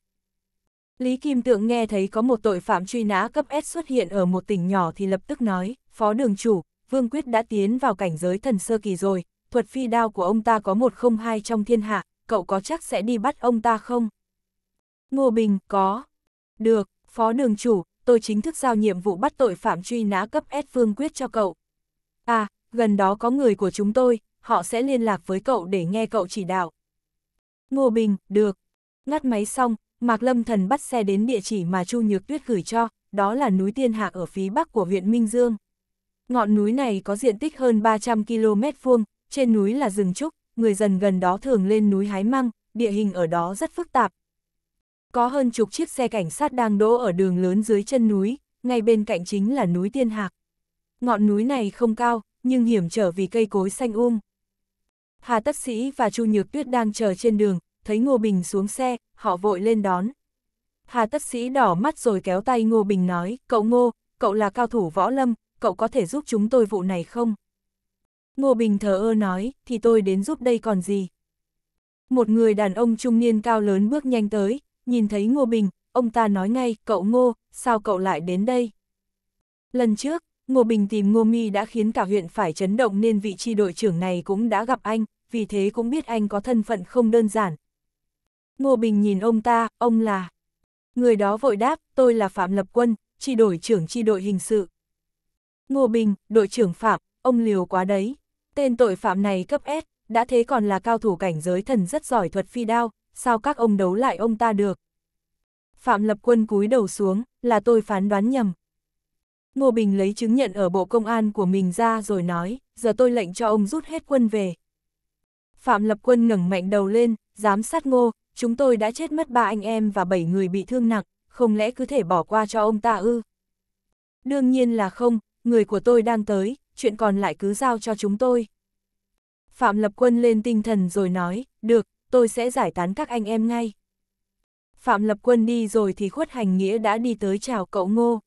Lý Kim Tượng nghe thấy có một tội phạm truy nã cấp S xuất hiện ở một tỉnh nhỏ thì lập tức nói, Phó đường chủ, Vương Quyết đã tiến vào cảnh giới thần sơ kỳ rồi, thuật phi đao của ông ta có một không hai trong thiên hạ, cậu có chắc sẽ đi bắt ông ta không? Ngô Bình, có. Được, Phó đường chủ, tôi chính thức giao nhiệm vụ bắt tội phạm truy nã cấp S Vương Quyết cho cậu. À, gần đó có người của chúng tôi, họ sẽ liên lạc với cậu để nghe cậu chỉ đạo. Ngô Bình, được. Ngắt máy xong, Mạc Lâm Thần bắt xe đến địa chỉ mà Chu Nhược Tuyết gửi cho, đó là núi Tiên Hạc ở phía bắc của huyện Minh Dương. Ngọn núi này có diện tích hơn 300 km vuông, trên núi là rừng trúc, người dân gần đó thường lên núi hái măng, địa hình ở đó rất phức tạp. Có hơn chục chiếc xe cảnh sát đang đỗ ở đường lớn dưới chân núi, ngay bên cạnh chính là núi Tiên Hạc. Ngọn núi này không cao, nhưng hiểm trở vì cây cối xanh um. Hà Tắc Sĩ và Chu Nhược Tuyết đang chờ trên đường, thấy Ngô Bình xuống xe, họ vội lên đón. Hà Tắc Sĩ đỏ mắt rồi kéo tay Ngô Bình nói, cậu Ngô, cậu là cao thủ võ lâm, cậu có thể giúp chúng tôi vụ này không? Ngô Bình thờ ơ nói, thì tôi đến giúp đây còn gì? Một người đàn ông trung niên cao lớn bước nhanh tới, nhìn thấy Ngô Bình, ông ta nói ngay, cậu Ngô, sao cậu lại đến đây? Lần trước, Ngô Bình tìm Ngô Mi đã khiến cả huyện phải chấn động nên vị tri đội trưởng này cũng đã gặp anh, vì thế cũng biết anh có thân phận không đơn giản. Ngô Bình nhìn ông ta, ông là... Người đó vội đáp, tôi là Phạm Lập Quân, tri đội trưởng tri đội hình sự. Ngô Bình, đội trưởng Phạm, ông liều quá đấy. Tên tội phạm này cấp S, đã thế còn là cao thủ cảnh giới thần rất giỏi thuật phi đao, sao các ông đấu lại ông ta được? Phạm Lập Quân cúi đầu xuống, là tôi phán đoán nhầm, Ngô Bình lấy chứng nhận ở Bộ Công an của mình ra rồi nói, giờ tôi lệnh cho ông rút hết quân về. Phạm Lập Quân ngẩng mạnh đầu lên, giám sát Ngô, chúng tôi đã chết mất ba anh em và bảy người bị thương nặng, không lẽ cứ thể bỏ qua cho ông ta ư? Đương nhiên là không, người của tôi đang tới, chuyện còn lại cứ giao cho chúng tôi. Phạm Lập Quân lên tinh thần rồi nói, được, tôi sẽ giải tán các anh em ngay. Phạm Lập Quân đi rồi thì Khuất Hành Nghĩa đã đi tới chào cậu Ngô.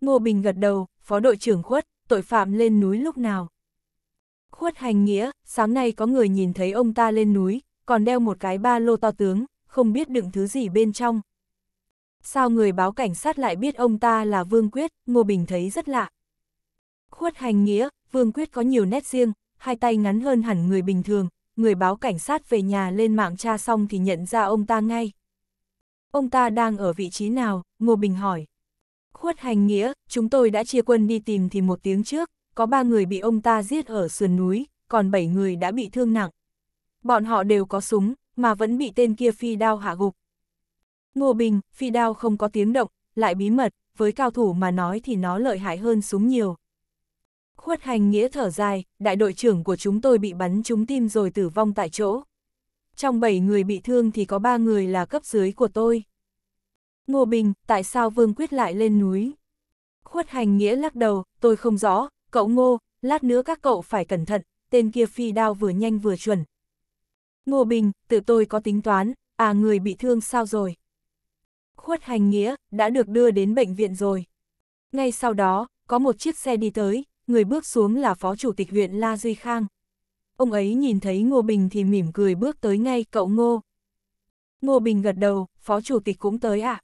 Ngô Bình gật đầu, phó đội trưởng khuất, tội phạm lên núi lúc nào. Khuất hành nghĩa, sáng nay có người nhìn thấy ông ta lên núi, còn đeo một cái ba lô to tướng, không biết đựng thứ gì bên trong. Sao người báo cảnh sát lại biết ông ta là Vương Quyết, Ngô Bình thấy rất lạ. Khuất hành nghĩa, Vương Quyết có nhiều nét riêng, hai tay ngắn hơn hẳn người bình thường, người báo cảnh sát về nhà lên mạng tra xong thì nhận ra ông ta ngay. Ông ta đang ở vị trí nào, Ngô Bình hỏi. Khuất hành nghĩa, chúng tôi đã chia quân đi tìm thì một tiếng trước, có ba người bị ông ta giết ở sườn núi, còn bảy người đã bị thương nặng. Bọn họ đều có súng, mà vẫn bị tên kia phi đao hạ gục. Ngô Bình, phi đao không có tiếng động, lại bí mật, với cao thủ mà nói thì nó lợi hại hơn súng nhiều. Khuất hành nghĩa thở dài, đại đội trưởng của chúng tôi bị bắn trúng tim rồi tử vong tại chỗ. Trong bảy người bị thương thì có ba người là cấp dưới của tôi. Ngô Bình, tại sao Vương Quyết lại lên núi? Khuất hành nghĩa lắc đầu, tôi không rõ, cậu Ngô, lát nữa các cậu phải cẩn thận, tên kia phi đao vừa nhanh vừa chuẩn. Ngô Bình, tự tôi có tính toán, à người bị thương sao rồi? Khuất hành nghĩa, đã được đưa đến bệnh viện rồi. Ngay sau đó, có một chiếc xe đi tới, người bước xuống là Phó Chủ tịch huyện La Duy Khang. Ông ấy nhìn thấy Ngô Bình thì mỉm cười bước tới ngay cậu Ngô. Ngô Bình gật đầu, Phó Chủ tịch cũng tới à?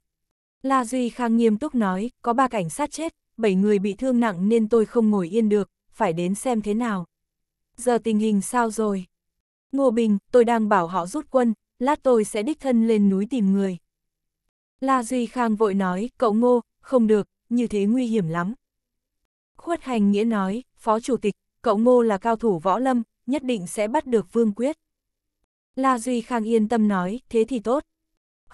La Duy Khang nghiêm túc nói, có ba cảnh sát chết, bảy người bị thương nặng nên tôi không ngồi yên được, phải đến xem thế nào. Giờ tình hình sao rồi? Ngô Bình, tôi đang bảo họ rút quân, lát tôi sẽ đích thân lên núi tìm người. La Duy Khang vội nói, cậu Ngô, không được, như thế nguy hiểm lắm. Khuất Hành Nghĩa nói, Phó Chủ tịch, cậu Ngô là cao thủ võ lâm, nhất định sẽ bắt được Vương Quyết. La Duy Khang yên tâm nói, thế thì tốt.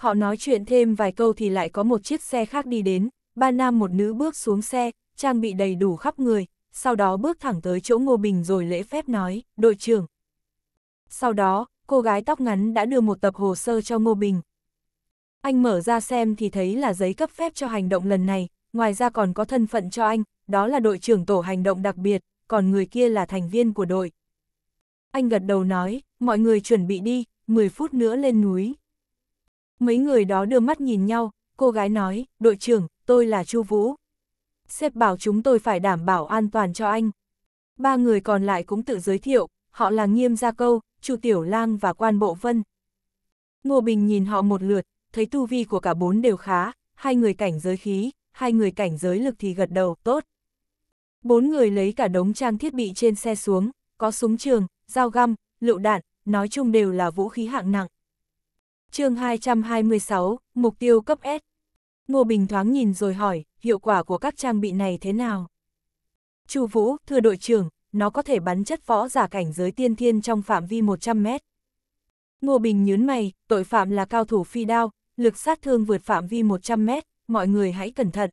Họ nói chuyện thêm vài câu thì lại có một chiếc xe khác đi đến, ba nam một nữ bước xuống xe, trang bị đầy đủ khắp người, sau đó bước thẳng tới chỗ Ngô Bình rồi lễ phép nói, đội trưởng. Sau đó, cô gái tóc ngắn đã đưa một tập hồ sơ cho Ngô Bình. Anh mở ra xem thì thấy là giấy cấp phép cho hành động lần này, ngoài ra còn có thân phận cho anh, đó là đội trưởng tổ hành động đặc biệt, còn người kia là thành viên của đội. Anh gật đầu nói, mọi người chuẩn bị đi, 10 phút nữa lên núi mấy người đó đưa mắt nhìn nhau, cô gái nói, đội trưởng, tôi là Chu Vũ. xếp bảo chúng tôi phải đảm bảo an toàn cho anh. Ba người còn lại cũng tự giới thiệu, họ là Nghiêm Gia Câu, Chu Tiểu Lang và Quan Bộ Vân. Ngô Bình nhìn họ một lượt, thấy tu vi của cả bốn đều khá, hai người cảnh giới khí, hai người cảnh giới lực thì gật đầu, tốt. Bốn người lấy cả đống trang thiết bị trên xe xuống, có súng trường, dao găm, lựu đạn, nói chung đều là vũ khí hạng nặng chương 226, mục tiêu cấp S. Ngô Bình thoáng nhìn rồi hỏi, hiệu quả của các trang bị này thế nào? Chu Vũ, thưa đội trưởng, nó có thể bắn chất võ giả cảnh giới tiên thiên trong phạm vi 100 mét. Ngô Bình nhớn mày, tội phạm là cao thủ phi đao, lực sát thương vượt phạm vi 100 mét, mọi người hãy cẩn thận.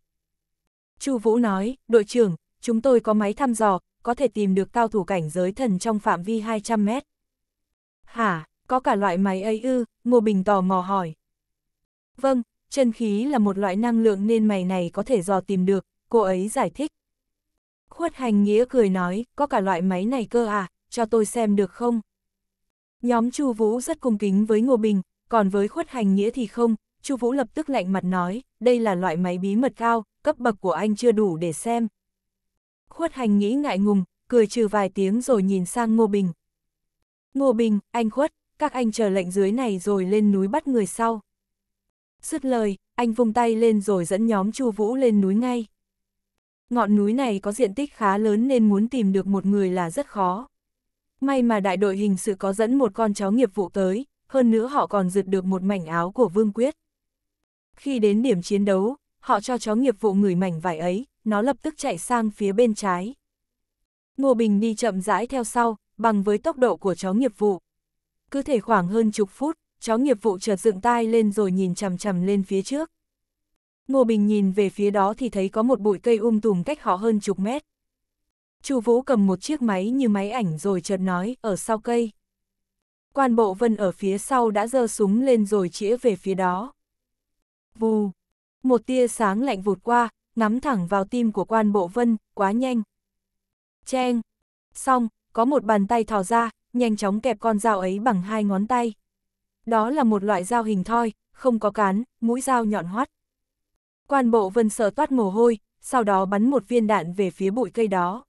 Chu Vũ nói, đội trưởng, chúng tôi có máy thăm dò, có thể tìm được cao thủ cảnh giới thần trong phạm vi 200 mét. Hả, có cả loại máy ấy ư, Ngô Bình tò mò hỏi. Vâng, chân khí là một loại năng lượng nên mày này có thể dò tìm được, cô ấy giải thích. Khuất hành nghĩa cười nói, có cả loại máy này cơ à, cho tôi xem được không? Nhóm Chu Vũ rất cung kính với Ngô Bình, còn với khuất hành nghĩa thì không, Chu Vũ lập tức lạnh mặt nói, đây là loại máy bí mật cao, cấp bậc của anh chưa đủ để xem. Khuất hành nghĩ ngại ngùng, cười trừ vài tiếng rồi nhìn sang Ngô Bình. Ngô Bình, anh khuất, các anh chờ lệnh dưới này rồi lên núi bắt người sau. Dứt lời, anh vung tay lên rồi dẫn nhóm Chu Vũ lên núi ngay. Ngọn núi này có diện tích khá lớn nên muốn tìm được một người là rất khó. May mà đại đội hình sự có dẫn một con chó nghiệp vụ tới, hơn nữa họ còn giật được một mảnh áo của Vương Quyết. Khi đến điểm chiến đấu, họ cho chó nghiệp vụ ngửi mảnh vải ấy, nó lập tức chạy sang phía bên trái. Ngô Bình đi chậm rãi theo sau, bằng với tốc độ của chó nghiệp vụ cứ thể khoảng hơn chục phút, chó nghiệp vụ chợt dựng tai lên rồi nhìn chằm chằm lên phía trước. Ngô Bình nhìn về phía đó thì thấy có một bụi cây um tùm cách họ hơn chục mét. Chu Vũ cầm một chiếc máy như máy ảnh rồi chợt nói, ở sau cây. Quan bộ vân ở phía sau đã giơ súng lên rồi chĩa về phía đó. Vù, một tia sáng lạnh vụt qua, ngắm thẳng vào tim của quan bộ vân, quá nhanh. Cheng, xong, có một bàn tay thò ra, nhanh chóng kẹp con dao ấy bằng hai ngón tay. Đó là một loại dao hình thoi, không có cán, mũi dao nhọn hoắt. Quan bộ vân sợ toát mồ hôi, sau đó bắn một viên đạn về phía bụi cây đó.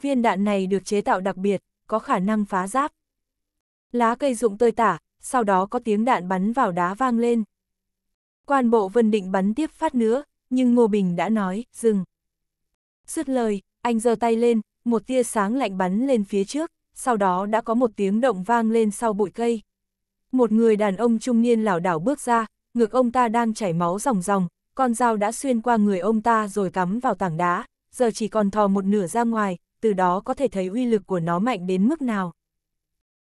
Viên đạn này được chế tạo đặc biệt, có khả năng phá giáp. Lá cây rụng tơi tả, sau đó có tiếng đạn bắn vào đá vang lên. Quan bộ vân định bắn tiếp phát nữa, nhưng Ngô Bình đã nói, dừng. Dứt lời, anh giơ tay lên, một tia sáng lạnh bắn lên phía trước sau đó đã có một tiếng động vang lên sau bụi cây. Một người đàn ông trung niên lảo đảo bước ra, ngực ông ta đang chảy máu ròng ròng, con dao đã xuyên qua người ông ta rồi cắm vào tảng đá, giờ chỉ còn thò một nửa ra ngoài, từ đó có thể thấy uy lực của nó mạnh đến mức nào.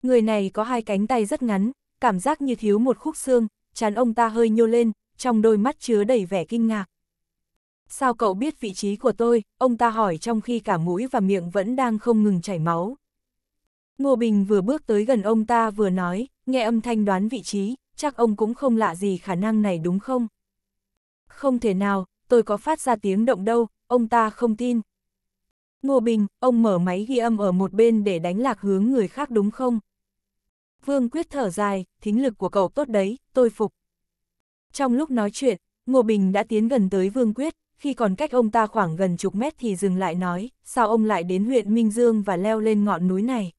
Người này có hai cánh tay rất ngắn, cảm giác như thiếu một khúc xương, chán ông ta hơi nhô lên, trong đôi mắt chứa đầy vẻ kinh ngạc. Sao cậu biết vị trí của tôi, ông ta hỏi trong khi cả mũi và miệng vẫn đang không ngừng chảy máu. Ngô Bình vừa bước tới gần ông ta vừa nói, nghe âm thanh đoán vị trí, chắc ông cũng không lạ gì khả năng này đúng không? Không thể nào, tôi có phát ra tiếng động đâu, ông ta không tin. Ngô Bình, ông mở máy ghi âm ở một bên để đánh lạc hướng người khác đúng không? Vương Quyết thở dài, thính lực của cậu tốt đấy, tôi phục. Trong lúc nói chuyện, Ngô Bình đã tiến gần tới Vương Quyết, khi còn cách ông ta khoảng gần chục mét thì dừng lại nói, sao ông lại đến huyện Minh Dương và leo lên ngọn núi này?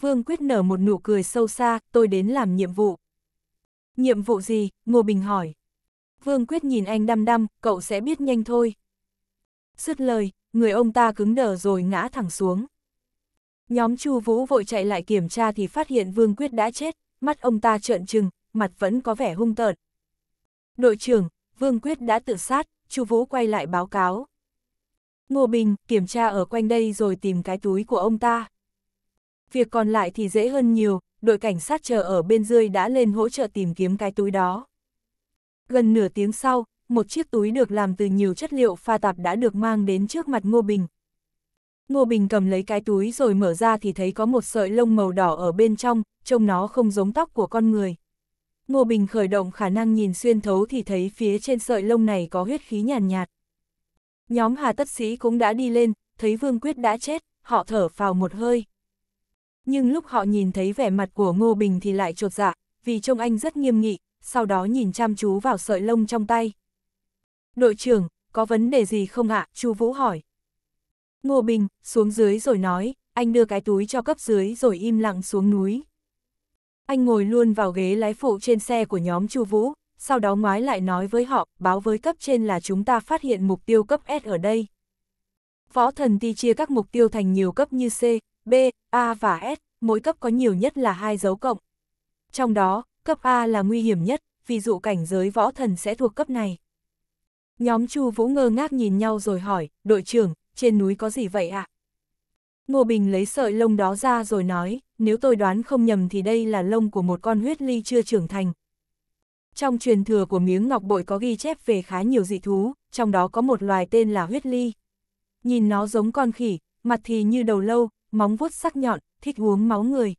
Vương Quyết nở một nụ cười sâu xa, tôi đến làm nhiệm vụ. Nhiệm vụ gì? Ngô Bình hỏi. Vương Quyết nhìn anh đăm đăm, cậu sẽ biết nhanh thôi. Dứt lời, người ông ta cứng đờ rồi ngã thẳng xuống. Nhóm Chu Vũ vội chạy lại kiểm tra thì phát hiện Vương Quyết đã chết, mắt ông ta trợn trừng, mặt vẫn có vẻ hung tợn. Đội trưởng, Vương Quyết đã tự sát, Chu Vũ quay lại báo cáo. Ngô Bình, kiểm tra ở quanh đây rồi tìm cái túi của ông ta việc còn lại thì dễ hơn nhiều, đội cảnh sát chờ ở bên dưới đã lên hỗ trợ tìm kiếm cái túi đó. Gần nửa tiếng sau, một chiếc túi được làm từ nhiều chất liệu pha tạp đã được mang đến trước mặt Ngô Bình. Ngô Bình cầm lấy cái túi rồi mở ra thì thấy có một sợi lông màu đỏ ở bên trong, trông nó không giống tóc của con người. Ngô Bình khởi động khả năng nhìn xuyên thấu thì thấy phía trên sợi lông này có huyết khí nhàn nhạt, nhạt. Nhóm Hà Tất Sĩ cũng đã đi lên, thấy Vương Quyết đã chết, họ thở phào một hơi. Nhưng lúc họ nhìn thấy vẻ mặt của Ngô Bình thì lại trột dạ, vì trông anh rất nghiêm nghị, sau đó nhìn chăm chú vào sợi lông trong tay. Đội trưởng, có vấn đề gì không ạ? Chu Vũ hỏi. Ngô Bình, xuống dưới rồi nói, anh đưa cái túi cho cấp dưới rồi im lặng xuống núi. Anh ngồi luôn vào ghế lái phụ trên xe của nhóm Chu Vũ, sau đó ngoái lại nói với họ, báo với cấp trên là chúng ta phát hiện mục tiêu cấp S ở đây. phó thần ti chia các mục tiêu thành nhiều cấp như C, B, A và S, mỗi cấp có nhiều nhất là hai dấu cộng. Trong đó, cấp A là nguy hiểm nhất, vì dụ cảnh giới võ thần sẽ thuộc cấp này. Nhóm Chu Vũ ngơ ngác nhìn nhau rồi hỏi, đội trưởng, trên núi có gì vậy ạ? Ngô Bình lấy sợi lông đó ra rồi nói, nếu tôi đoán không nhầm thì đây là lông của một con huyết ly chưa trưởng thành. Trong truyền thừa của miếng ngọc bội có ghi chép về khá nhiều dị thú, trong đó có một loài tên là huyết ly. Nhìn nó giống con khỉ, mặt thì như đầu lâu, móng vuốt sắc nhọn, thích uống máu người.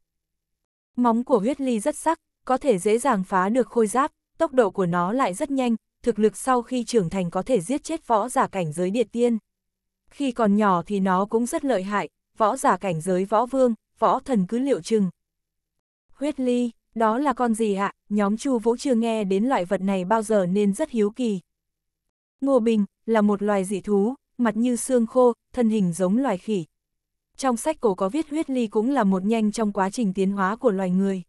Móng của huyết ly rất sắc, có thể dễ dàng phá được khôi giáp, tốc độ của nó lại rất nhanh, thực lực sau khi trưởng thành có thể giết chết võ giả cảnh giới địa tiên. Khi còn nhỏ thì nó cũng rất lợi hại, võ giả cảnh giới võ vương, võ thần cứ liệu chừng. Huyết ly, đó là con gì ạ? Nhóm Chu Vũ chưa nghe đến loại vật này bao giờ nên rất hiếu kỳ. Ngô Bình là một loài dị thú, mặt như xương khô, thân hình giống loài khỉ, trong sách cổ có viết huyết ly cũng là một nhanh trong quá trình tiến hóa của loài người.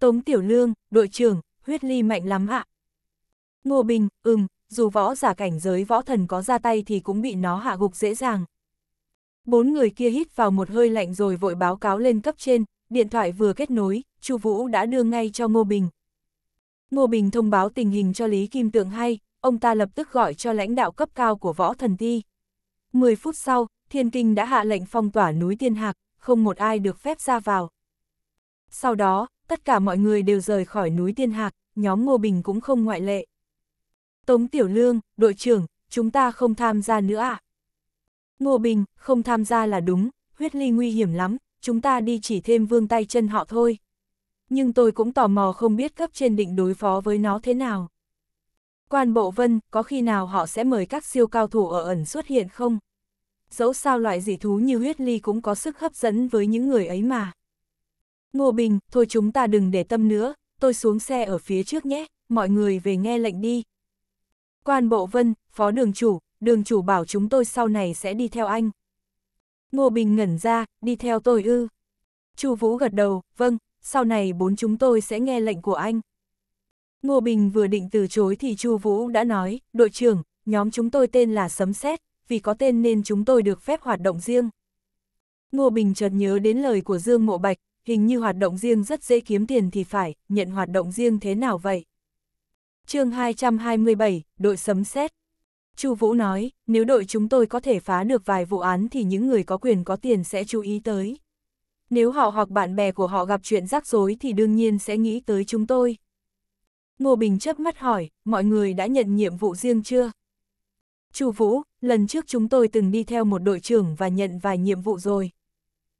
Tống Tiểu Lương, đội trưởng, huyết ly mạnh lắm ạ. Ngô Bình, ừm, dù võ giả cảnh giới võ thần có ra tay thì cũng bị nó hạ gục dễ dàng. Bốn người kia hít vào một hơi lạnh rồi vội báo cáo lên cấp trên, điện thoại vừa kết nối, Chu Vũ đã đưa ngay cho Ngô Bình. Ngô Bình thông báo tình hình cho Lý Kim Tượng hay, ông ta lập tức gọi cho lãnh đạo cấp cao của võ thần ti. 10 phút sau, Thiên Kinh đã hạ lệnh phong tỏa núi Tiên Hạc, không một ai được phép ra vào. Sau đó, tất cả mọi người đều rời khỏi núi Tiên Hạc, nhóm Ngô Bình cũng không ngoại lệ. Tống Tiểu Lương, đội trưởng, chúng ta không tham gia nữa ạ. À? Ngô Bình, không tham gia là đúng, huyết ly nguy hiểm lắm, chúng ta đi chỉ thêm vương tay chân họ thôi. Nhưng tôi cũng tò mò không biết cấp trên định đối phó với nó thế nào. Quan Bộ Vân, có khi nào họ sẽ mời các siêu cao thủ ở ẩn xuất hiện không? dẫu sao loại dị thú như huyết ly cũng có sức hấp dẫn với những người ấy mà. Ngô Bình, thôi chúng ta đừng để tâm nữa, tôi xuống xe ở phía trước nhé, mọi người về nghe lệnh đi. Quan Bộ Vân, Phó Đường Chủ, Đường Chủ bảo chúng tôi sau này sẽ đi theo anh. Ngô Bình ngẩn ra, đi theo tôi ư. Chu Vũ gật đầu, vâng, sau này bốn chúng tôi sẽ nghe lệnh của anh. Ngô Bình vừa định từ chối thì Chu Vũ đã nói, đội trưởng, nhóm chúng tôi tên là Sấm Sét, vì có tên nên chúng tôi được phép hoạt động riêng. Ngô Bình chợt nhớ đến lời của Dương Mộ Bạch, hình như hoạt động riêng rất dễ kiếm tiền thì phải, nhận hoạt động riêng thế nào vậy? chương 227, đội sấm xét. Chu Vũ nói, nếu đội chúng tôi có thể phá được vài vụ án thì những người có quyền có tiền sẽ chú ý tới. Nếu họ hoặc bạn bè của họ gặp chuyện rắc rối thì đương nhiên sẽ nghĩ tới chúng tôi. Ngô Bình chớp mắt hỏi, mọi người đã nhận nhiệm vụ riêng chưa? Chu Vũ, lần trước chúng tôi từng đi theo một đội trưởng và nhận vài nhiệm vụ rồi.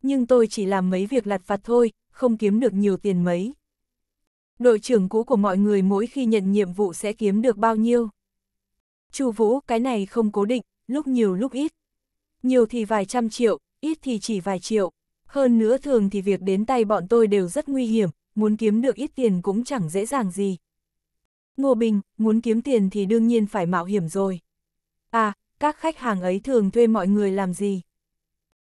Nhưng tôi chỉ làm mấy việc lặt vặt thôi, không kiếm được nhiều tiền mấy. Đội trưởng cũ của mọi người mỗi khi nhận nhiệm vụ sẽ kiếm được bao nhiêu? Chu Vũ, cái này không cố định, lúc nhiều lúc ít. Nhiều thì vài trăm triệu, ít thì chỉ vài triệu. Hơn nữa thường thì việc đến tay bọn tôi đều rất nguy hiểm, muốn kiếm được ít tiền cũng chẳng dễ dàng gì. Ngô Bình, muốn kiếm tiền thì đương nhiên phải mạo hiểm rồi. À, các khách hàng ấy thường thuê mọi người làm gì.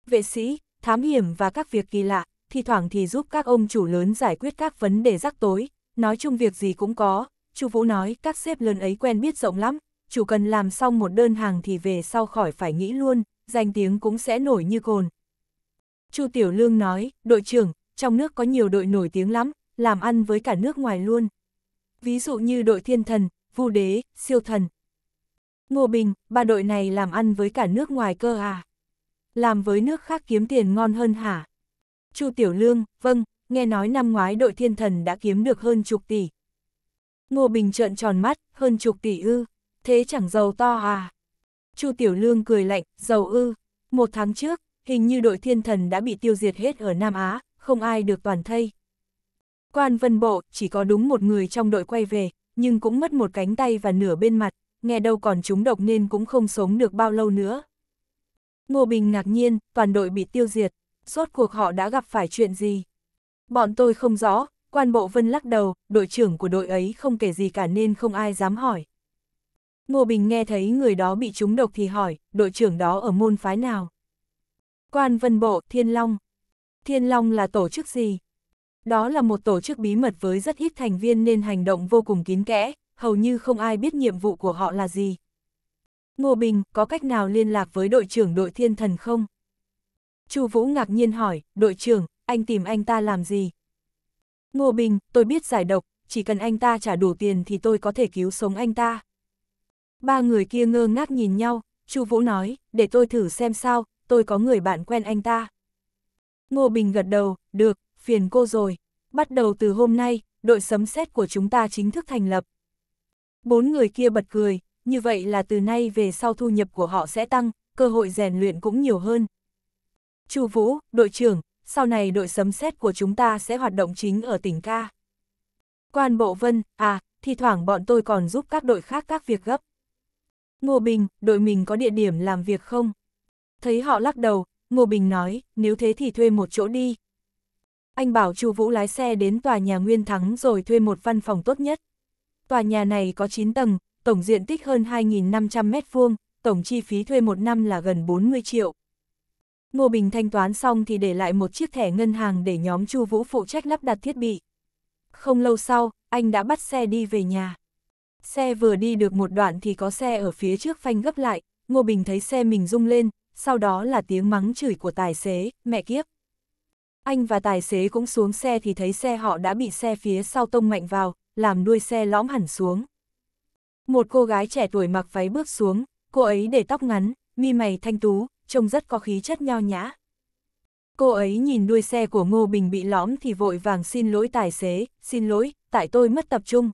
Vệ sĩ, thám hiểm và các việc kỳ lạ, thi thoảng thì giúp các ông chủ lớn giải quyết các vấn đề rắc tối, nói chung việc gì cũng có, Chu Vũ nói các xếp lớn ấy quen biết rộng lắm, chủ cần làm xong một đơn hàng thì về sau khỏi phải nghĩ luôn, danh tiếng cũng sẽ nổi như cồn. Chu Tiểu Lương nói, đội trưởng, trong nước có nhiều đội nổi tiếng lắm, làm ăn với cả nước ngoài luôn. Ví dụ như đội thiên thần, vu đế, siêu thần, Ngô Bình, ba đội này làm ăn với cả nước ngoài cơ à? Làm với nước khác kiếm tiền ngon hơn hả? Chu Tiểu Lương, vâng, nghe nói năm ngoái đội thiên thần đã kiếm được hơn chục tỷ. Ngô Bình trợn tròn mắt, hơn chục tỷ ư, thế chẳng giàu to à? Chu Tiểu Lương cười lạnh, giàu ư. Một tháng trước, hình như đội thiên thần đã bị tiêu diệt hết ở Nam Á, không ai được toàn thây. Quan vân bộ, chỉ có đúng một người trong đội quay về, nhưng cũng mất một cánh tay và nửa bên mặt, nghe đâu còn chúng độc nên cũng không sống được bao lâu nữa. Ngô Bình ngạc nhiên, toàn đội bị tiêu diệt, suốt cuộc họ đã gặp phải chuyện gì? Bọn tôi không rõ, quan bộ vân lắc đầu, đội trưởng của đội ấy không kể gì cả nên không ai dám hỏi. Ngô Bình nghe thấy người đó bị trúng độc thì hỏi, đội trưởng đó ở môn phái nào? Quan vân bộ, Thiên Long. Thiên Long là tổ chức gì? Đó là một tổ chức bí mật với rất ít thành viên nên hành động vô cùng kín kẽ, hầu như không ai biết nhiệm vụ của họ là gì. Ngô Bình, có cách nào liên lạc với đội trưởng đội thiên thần không? Chu Vũ ngạc nhiên hỏi, đội trưởng, anh tìm anh ta làm gì? Ngô Bình, tôi biết giải độc, chỉ cần anh ta trả đủ tiền thì tôi có thể cứu sống anh ta. Ba người kia ngơ ngác nhìn nhau, Chu Vũ nói, để tôi thử xem sao, tôi có người bạn quen anh ta. Ngô Bình gật đầu, được, phiền cô rồi. Bắt đầu từ hôm nay, đội sấm sét của chúng ta chính thức thành lập. Bốn người kia bật cười, như vậy là từ nay về sau thu nhập của họ sẽ tăng, cơ hội rèn luyện cũng nhiều hơn. Chu Vũ, đội trưởng, sau này đội sấm xét của chúng ta sẽ hoạt động chính ở tỉnh ca. Quan Bộ Vân, à, thi thoảng bọn tôi còn giúp các đội khác các việc gấp. Ngô Bình, đội mình có địa điểm làm việc không? Thấy họ lắc đầu, Ngô Bình nói, nếu thế thì thuê một chỗ đi. Anh bảo Chu Vũ lái xe đến tòa nhà Nguyên Thắng rồi thuê một văn phòng tốt nhất tòa nhà này có 9 tầng, tổng diện tích hơn 2.500 mét vuông, tổng chi phí thuê một năm là gần 40 triệu. Ngô Bình thanh toán xong thì để lại một chiếc thẻ ngân hàng để nhóm Chu Vũ phụ trách lắp đặt thiết bị. Không lâu sau, anh đã bắt xe đi về nhà. Xe vừa đi được một đoạn thì có xe ở phía trước phanh gấp lại, Ngô Bình thấy xe mình rung lên, sau đó là tiếng mắng chửi của tài xế, mẹ kiếp. Anh và tài xế cũng xuống xe thì thấy xe họ đã bị xe phía sau tông mạnh vào, làm đuôi xe lõm hẳn xuống. Một cô gái trẻ tuổi mặc váy bước xuống, cô ấy để tóc ngắn, mi mày thanh tú, trông rất có khí chất nho nhã. Cô ấy nhìn đuôi xe của Ngô Bình bị lõm thì vội vàng xin lỗi tài xế, xin lỗi, tại tôi mất tập trung.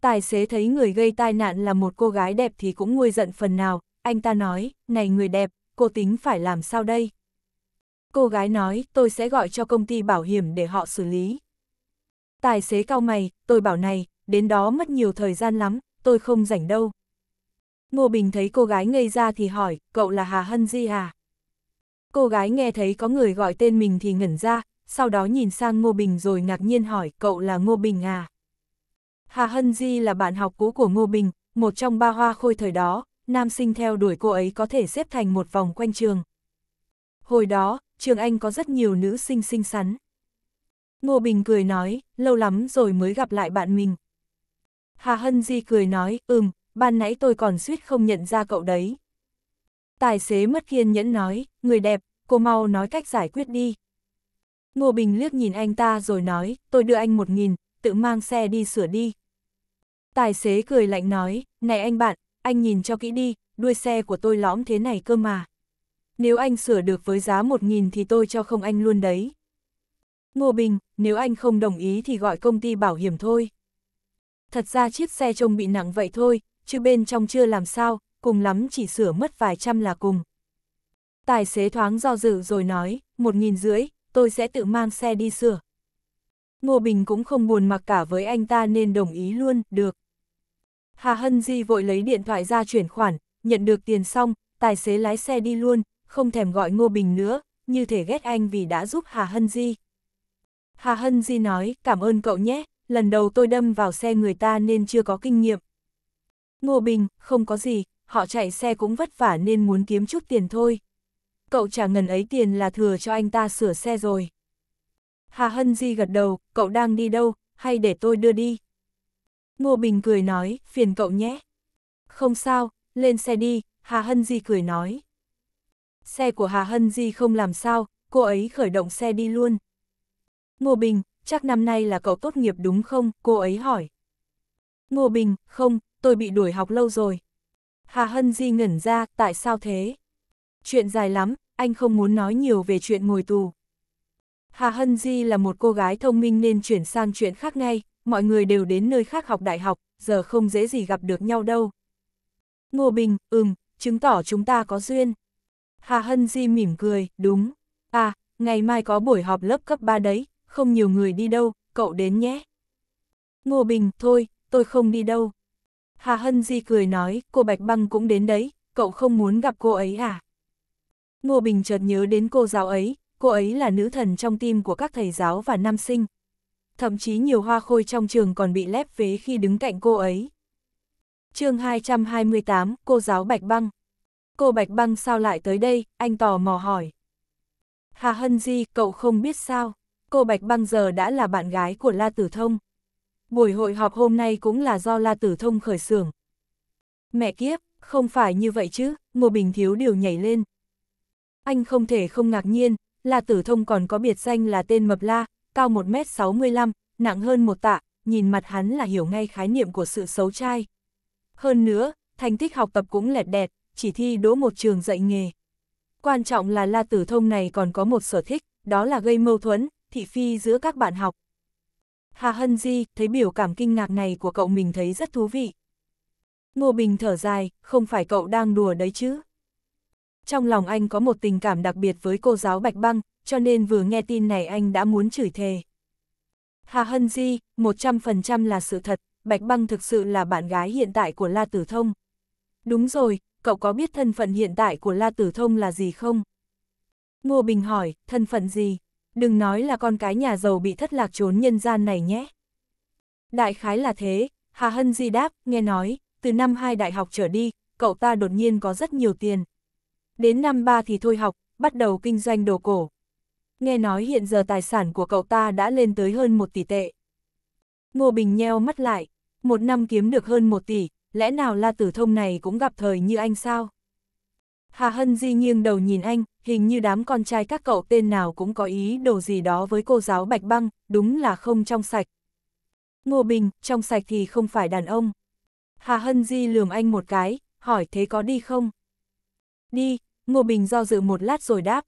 Tài xế thấy người gây tai nạn là một cô gái đẹp thì cũng nguôi giận phần nào, anh ta nói, này người đẹp, cô tính phải làm sao đây? Cô gái nói, tôi sẽ gọi cho công ty bảo hiểm để họ xử lý. Tài xế cao mày, tôi bảo này, đến đó mất nhiều thời gian lắm, tôi không rảnh đâu. Ngô Bình thấy cô gái ngây ra thì hỏi, cậu là Hà Hân Di à? Cô gái nghe thấy có người gọi tên mình thì ngẩn ra, sau đó nhìn sang Ngô Bình rồi ngạc nhiên hỏi, cậu là Ngô Bình à? Hà Hân Di là bạn học cũ của Ngô Bình, một trong ba hoa khôi thời đó, nam sinh theo đuổi cô ấy có thể xếp thành một vòng quanh trường. Hồi đó, trường Anh có rất nhiều nữ sinh xinh xắn. Ngô Bình cười nói, lâu lắm rồi mới gặp lại bạn mình. Hà Hân Di cười nói, ừm, ban nãy tôi còn suýt không nhận ra cậu đấy. Tài xế mất kiên nhẫn nói, người đẹp, cô mau nói cách giải quyết đi. Ngô Bình liếc nhìn anh ta rồi nói, tôi đưa anh một nghìn, tự mang xe đi sửa đi. Tài xế cười lạnh nói, này anh bạn, anh nhìn cho kỹ đi, đuôi xe của tôi lõm thế này cơ mà. Nếu anh sửa được với giá một nghìn thì tôi cho không anh luôn đấy. Ngô Bình, nếu anh không đồng ý thì gọi công ty bảo hiểm thôi. Thật ra chiếc xe trông bị nặng vậy thôi, chứ bên trong chưa làm sao, cùng lắm chỉ sửa mất vài trăm là cùng. Tài xế thoáng do dự rồi nói, một nghìn rưỡi, tôi sẽ tự mang xe đi sửa. Ngô Bình cũng không buồn mặc cả với anh ta nên đồng ý luôn, được. Hà Hân Di vội lấy điện thoại ra chuyển khoản, nhận được tiền xong, tài xế lái xe đi luôn, không thèm gọi Ngô Bình nữa, như thể ghét anh vì đã giúp Hà Hân Di. Hà Hân Di nói, cảm ơn cậu nhé, lần đầu tôi đâm vào xe người ta nên chưa có kinh nghiệm. Ngô Bình, không có gì, họ chạy xe cũng vất vả nên muốn kiếm chút tiền thôi. Cậu trả ngần ấy tiền là thừa cho anh ta sửa xe rồi. Hà Hân Di gật đầu, cậu đang đi đâu, hay để tôi đưa đi. Ngô Bình cười nói, phiền cậu nhé. Không sao, lên xe đi, Hà Hân Di cười nói. Xe của Hà Hân Di không làm sao, cô ấy khởi động xe đi luôn. Ngô Bình, chắc năm nay là cậu tốt nghiệp đúng không? Cô ấy hỏi. Ngô Bình, không, tôi bị đuổi học lâu rồi. Hà Hân Di ngẩn ra, tại sao thế? Chuyện dài lắm, anh không muốn nói nhiều về chuyện ngồi tù. Hà Hân Di là một cô gái thông minh nên chuyển sang chuyện khác ngay, mọi người đều đến nơi khác học đại học, giờ không dễ gì gặp được nhau đâu. Ngô Bình, ừm, chứng tỏ chúng ta có duyên. Hà Hân Di mỉm cười, đúng. À, ngày mai có buổi họp lớp cấp 3 đấy, không nhiều người đi đâu, cậu đến nhé. Ngô Bình, thôi, tôi không đi đâu. Hà Hân Di cười nói, cô Bạch Băng cũng đến đấy, cậu không muốn gặp cô ấy à? Ngô Bình chợt nhớ đến cô giáo ấy, cô ấy là nữ thần trong tim của các thầy giáo và nam sinh. Thậm chí nhiều hoa khôi trong trường còn bị lép vế khi đứng cạnh cô ấy. chương 228, cô giáo Bạch Băng. Cô Bạch Băng sao lại tới đây, anh tò mò hỏi. Hà Hân Di, cậu không biết sao? cô Bạch Băng giờ đã là bạn gái của La Tử Thông. Buổi hội họp hôm nay cũng là do La Tử Thông khởi xưởng. Mẹ kiếp, không phải như vậy chứ, Ngô Bình Thiếu điều nhảy lên. Anh không thể không ngạc nhiên, La Tử Thông còn có biệt danh là tên Mập La, cao 1m65, nặng hơn một tạ, nhìn mặt hắn là hiểu ngay khái niệm của sự xấu trai. Hơn nữa, thành tích học tập cũng lẹt đẹt, chỉ thi đỗ một trường dạy nghề. Quan trọng là La Tử Thông này còn có một sở thích, đó là gây mâu thuẫn, thị phi giữa các bạn học. Hà Hân Di thấy biểu cảm kinh ngạc này của cậu mình thấy rất thú vị. Ngô Bình thở dài, không phải cậu đang đùa đấy chứ. Trong lòng anh có một tình cảm đặc biệt với cô giáo Bạch Băng, cho nên vừa nghe tin này anh đã muốn chửi thề. Hà Hân Di, 100% là sự thật, Bạch Băng thực sự là bạn gái hiện tại của La Tử Thông. Đúng rồi, cậu có biết thân phận hiện tại của La Tử Thông là gì không? Ngô Bình hỏi, thân phận gì? đừng nói là con cái nhà giàu bị thất lạc trốn nhân gian này nhé. Đại khái là thế, Hà Hân Di đáp, nghe nói, từ năm hai đại học trở đi, cậu ta đột nhiên có rất nhiều tiền. Đến năm ba thì thôi học, bắt đầu kinh doanh đồ cổ. Nghe nói hiện giờ tài sản của cậu ta đã lên tới hơn một tỷ tệ. Ngô Bình nheo mắt lại, một năm kiếm được hơn một tỷ, lẽ nào La Tử Thông này cũng gặp thời như anh sao? Hà Hân Di nghiêng đầu nhìn anh, hình như đám con trai các cậu tên nào cũng có ý đồ gì đó với cô giáo Bạch Băng, đúng là không trong sạch. Ngô Bình, trong sạch thì không phải đàn ông. Hà Hân Di lườm anh một cái, hỏi thế có đi không? Đi, Ngô Bình do dự một lát rồi đáp.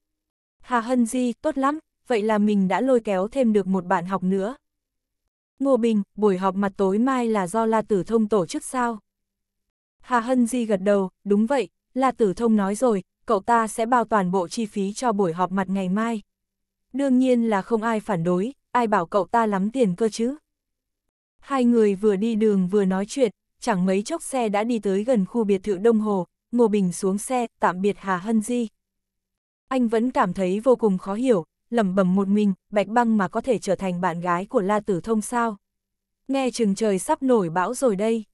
Hà Hân Di, tốt lắm, vậy là mình đã lôi kéo thêm được một bạn học nữa. Ngô Bình, buổi họp mặt tối mai là do La Tử Thông tổ chức sao? Hà Hân Di gật đầu, đúng vậy, La Tử Thông nói rồi, cậu ta sẽ bao toàn bộ chi phí cho buổi họp mặt ngày mai. Đương nhiên là không ai phản đối, ai bảo cậu ta lắm tiền cơ chứ. Hai người vừa đi đường vừa nói chuyện, chẳng mấy chốc xe đã đi tới gần khu biệt thự Đông Hồ, Ngô Bình xuống xe, tạm biệt Hà Hân Di. Anh vẫn cảm thấy vô cùng khó hiểu, lẩm bẩm một mình, Bạch Băng mà có thể trở thành bạn gái của La Tử Thông sao? Nghe chừng trời sắp nổi bão rồi đây.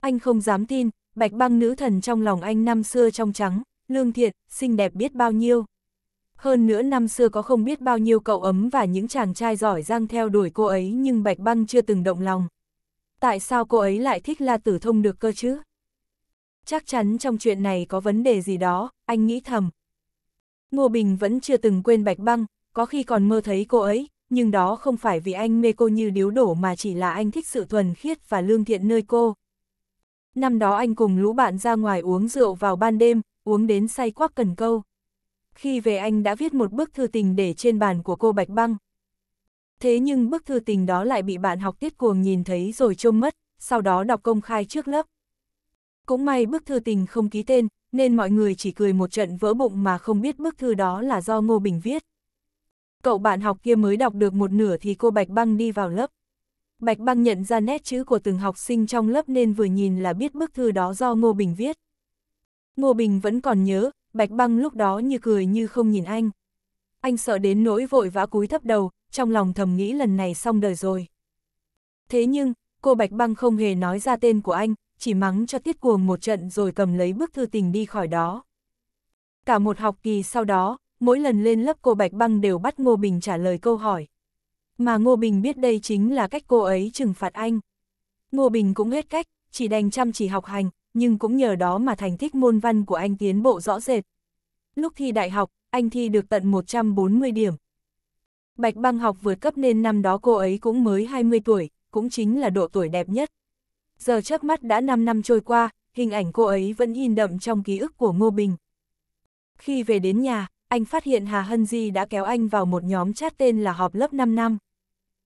Anh không dám tin, Bạch Băng nữ thần trong lòng anh năm xưa trong trắng, lương thiện, xinh đẹp biết bao nhiêu. Hơn nữa năm xưa có không biết bao nhiêu cậu ấm và những chàng trai giỏi giang theo đuổi cô ấy nhưng Bạch Băng chưa từng động lòng. Tại sao cô ấy lại thích La Tử Thông được cơ chứ? Chắc chắn trong chuyện này có vấn đề gì đó, anh nghĩ thầm. Ngô Bình vẫn chưa từng quên Bạch Băng, có khi còn mơ thấy cô ấy, nhưng đó không phải vì anh mê cô như điếu đổ mà chỉ là anh thích sự thuần khiết và lương thiện nơi cô. Năm đó anh cùng lũ bạn ra ngoài uống rượu vào ban đêm, uống đến say quắc cần câu. Khi về anh đã viết một bức thư tình để trên bàn của cô Bạch Băng. Thế nhưng bức thư tình đó lại bị bạn học tiết cuồng nhìn thấy rồi trông mất, sau đó đọc công khai trước lớp. Cũng may bức thư tình không ký tên, nên mọi người chỉ cười một trận vỡ bụng mà không biết bức thư đó là do Ngô Bình viết. Cậu bạn học kia mới đọc được một nửa thì cô Bạch Băng đi vào lớp. Bạch Băng nhận ra nét chữ của từng học sinh trong lớp nên vừa nhìn là biết bức thư đó do Ngô Bình viết. Ngô Bình vẫn còn nhớ, Bạch Băng lúc đó như cười như không nhìn anh. Anh sợ đến nỗi vội vã cúi thấp đầu, trong lòng thầm nghĩ lần này xong đời rồi. Thế nhưng, cô Bạch Băng không hề nói ra tên của anh, chỉ mắng cho tiết cuồng một trận rồi cầm lấy bức thư tình đi khỏi đó. Cả một học kỳ sau đó, mỗi lần lên lớp cô Bạch Băng đều bắt Ngô Bình trả lời câu hỏi. Mà Ngô Bình biết đây chính là cách cô ấy trừng phạt anh. Ngô Bình cũng hết cách, chỉ đành chăm chỉ học hành, nhưng cũng nhờ đó mà thành tích môn văn của anh tiến bộ rõ rệt. Lúc thi đại học, anh thi được tận 140 điểm. Bạch băng học vượt cấp nên năm đó cô ấy cũng mới 20 tuổi, cũng chính là độ tuổi đẹp nhất. Giờ chớp mắt đã 5 năm trôi qua, hình ảnh cô ấy vẫn in đậm trong ký ức của Ngô Bình. Khi về đến nhà, anh phát hiện Hà Hân Di đã kéo anh vào một nhóm chat tên là họp lớp 5 năm.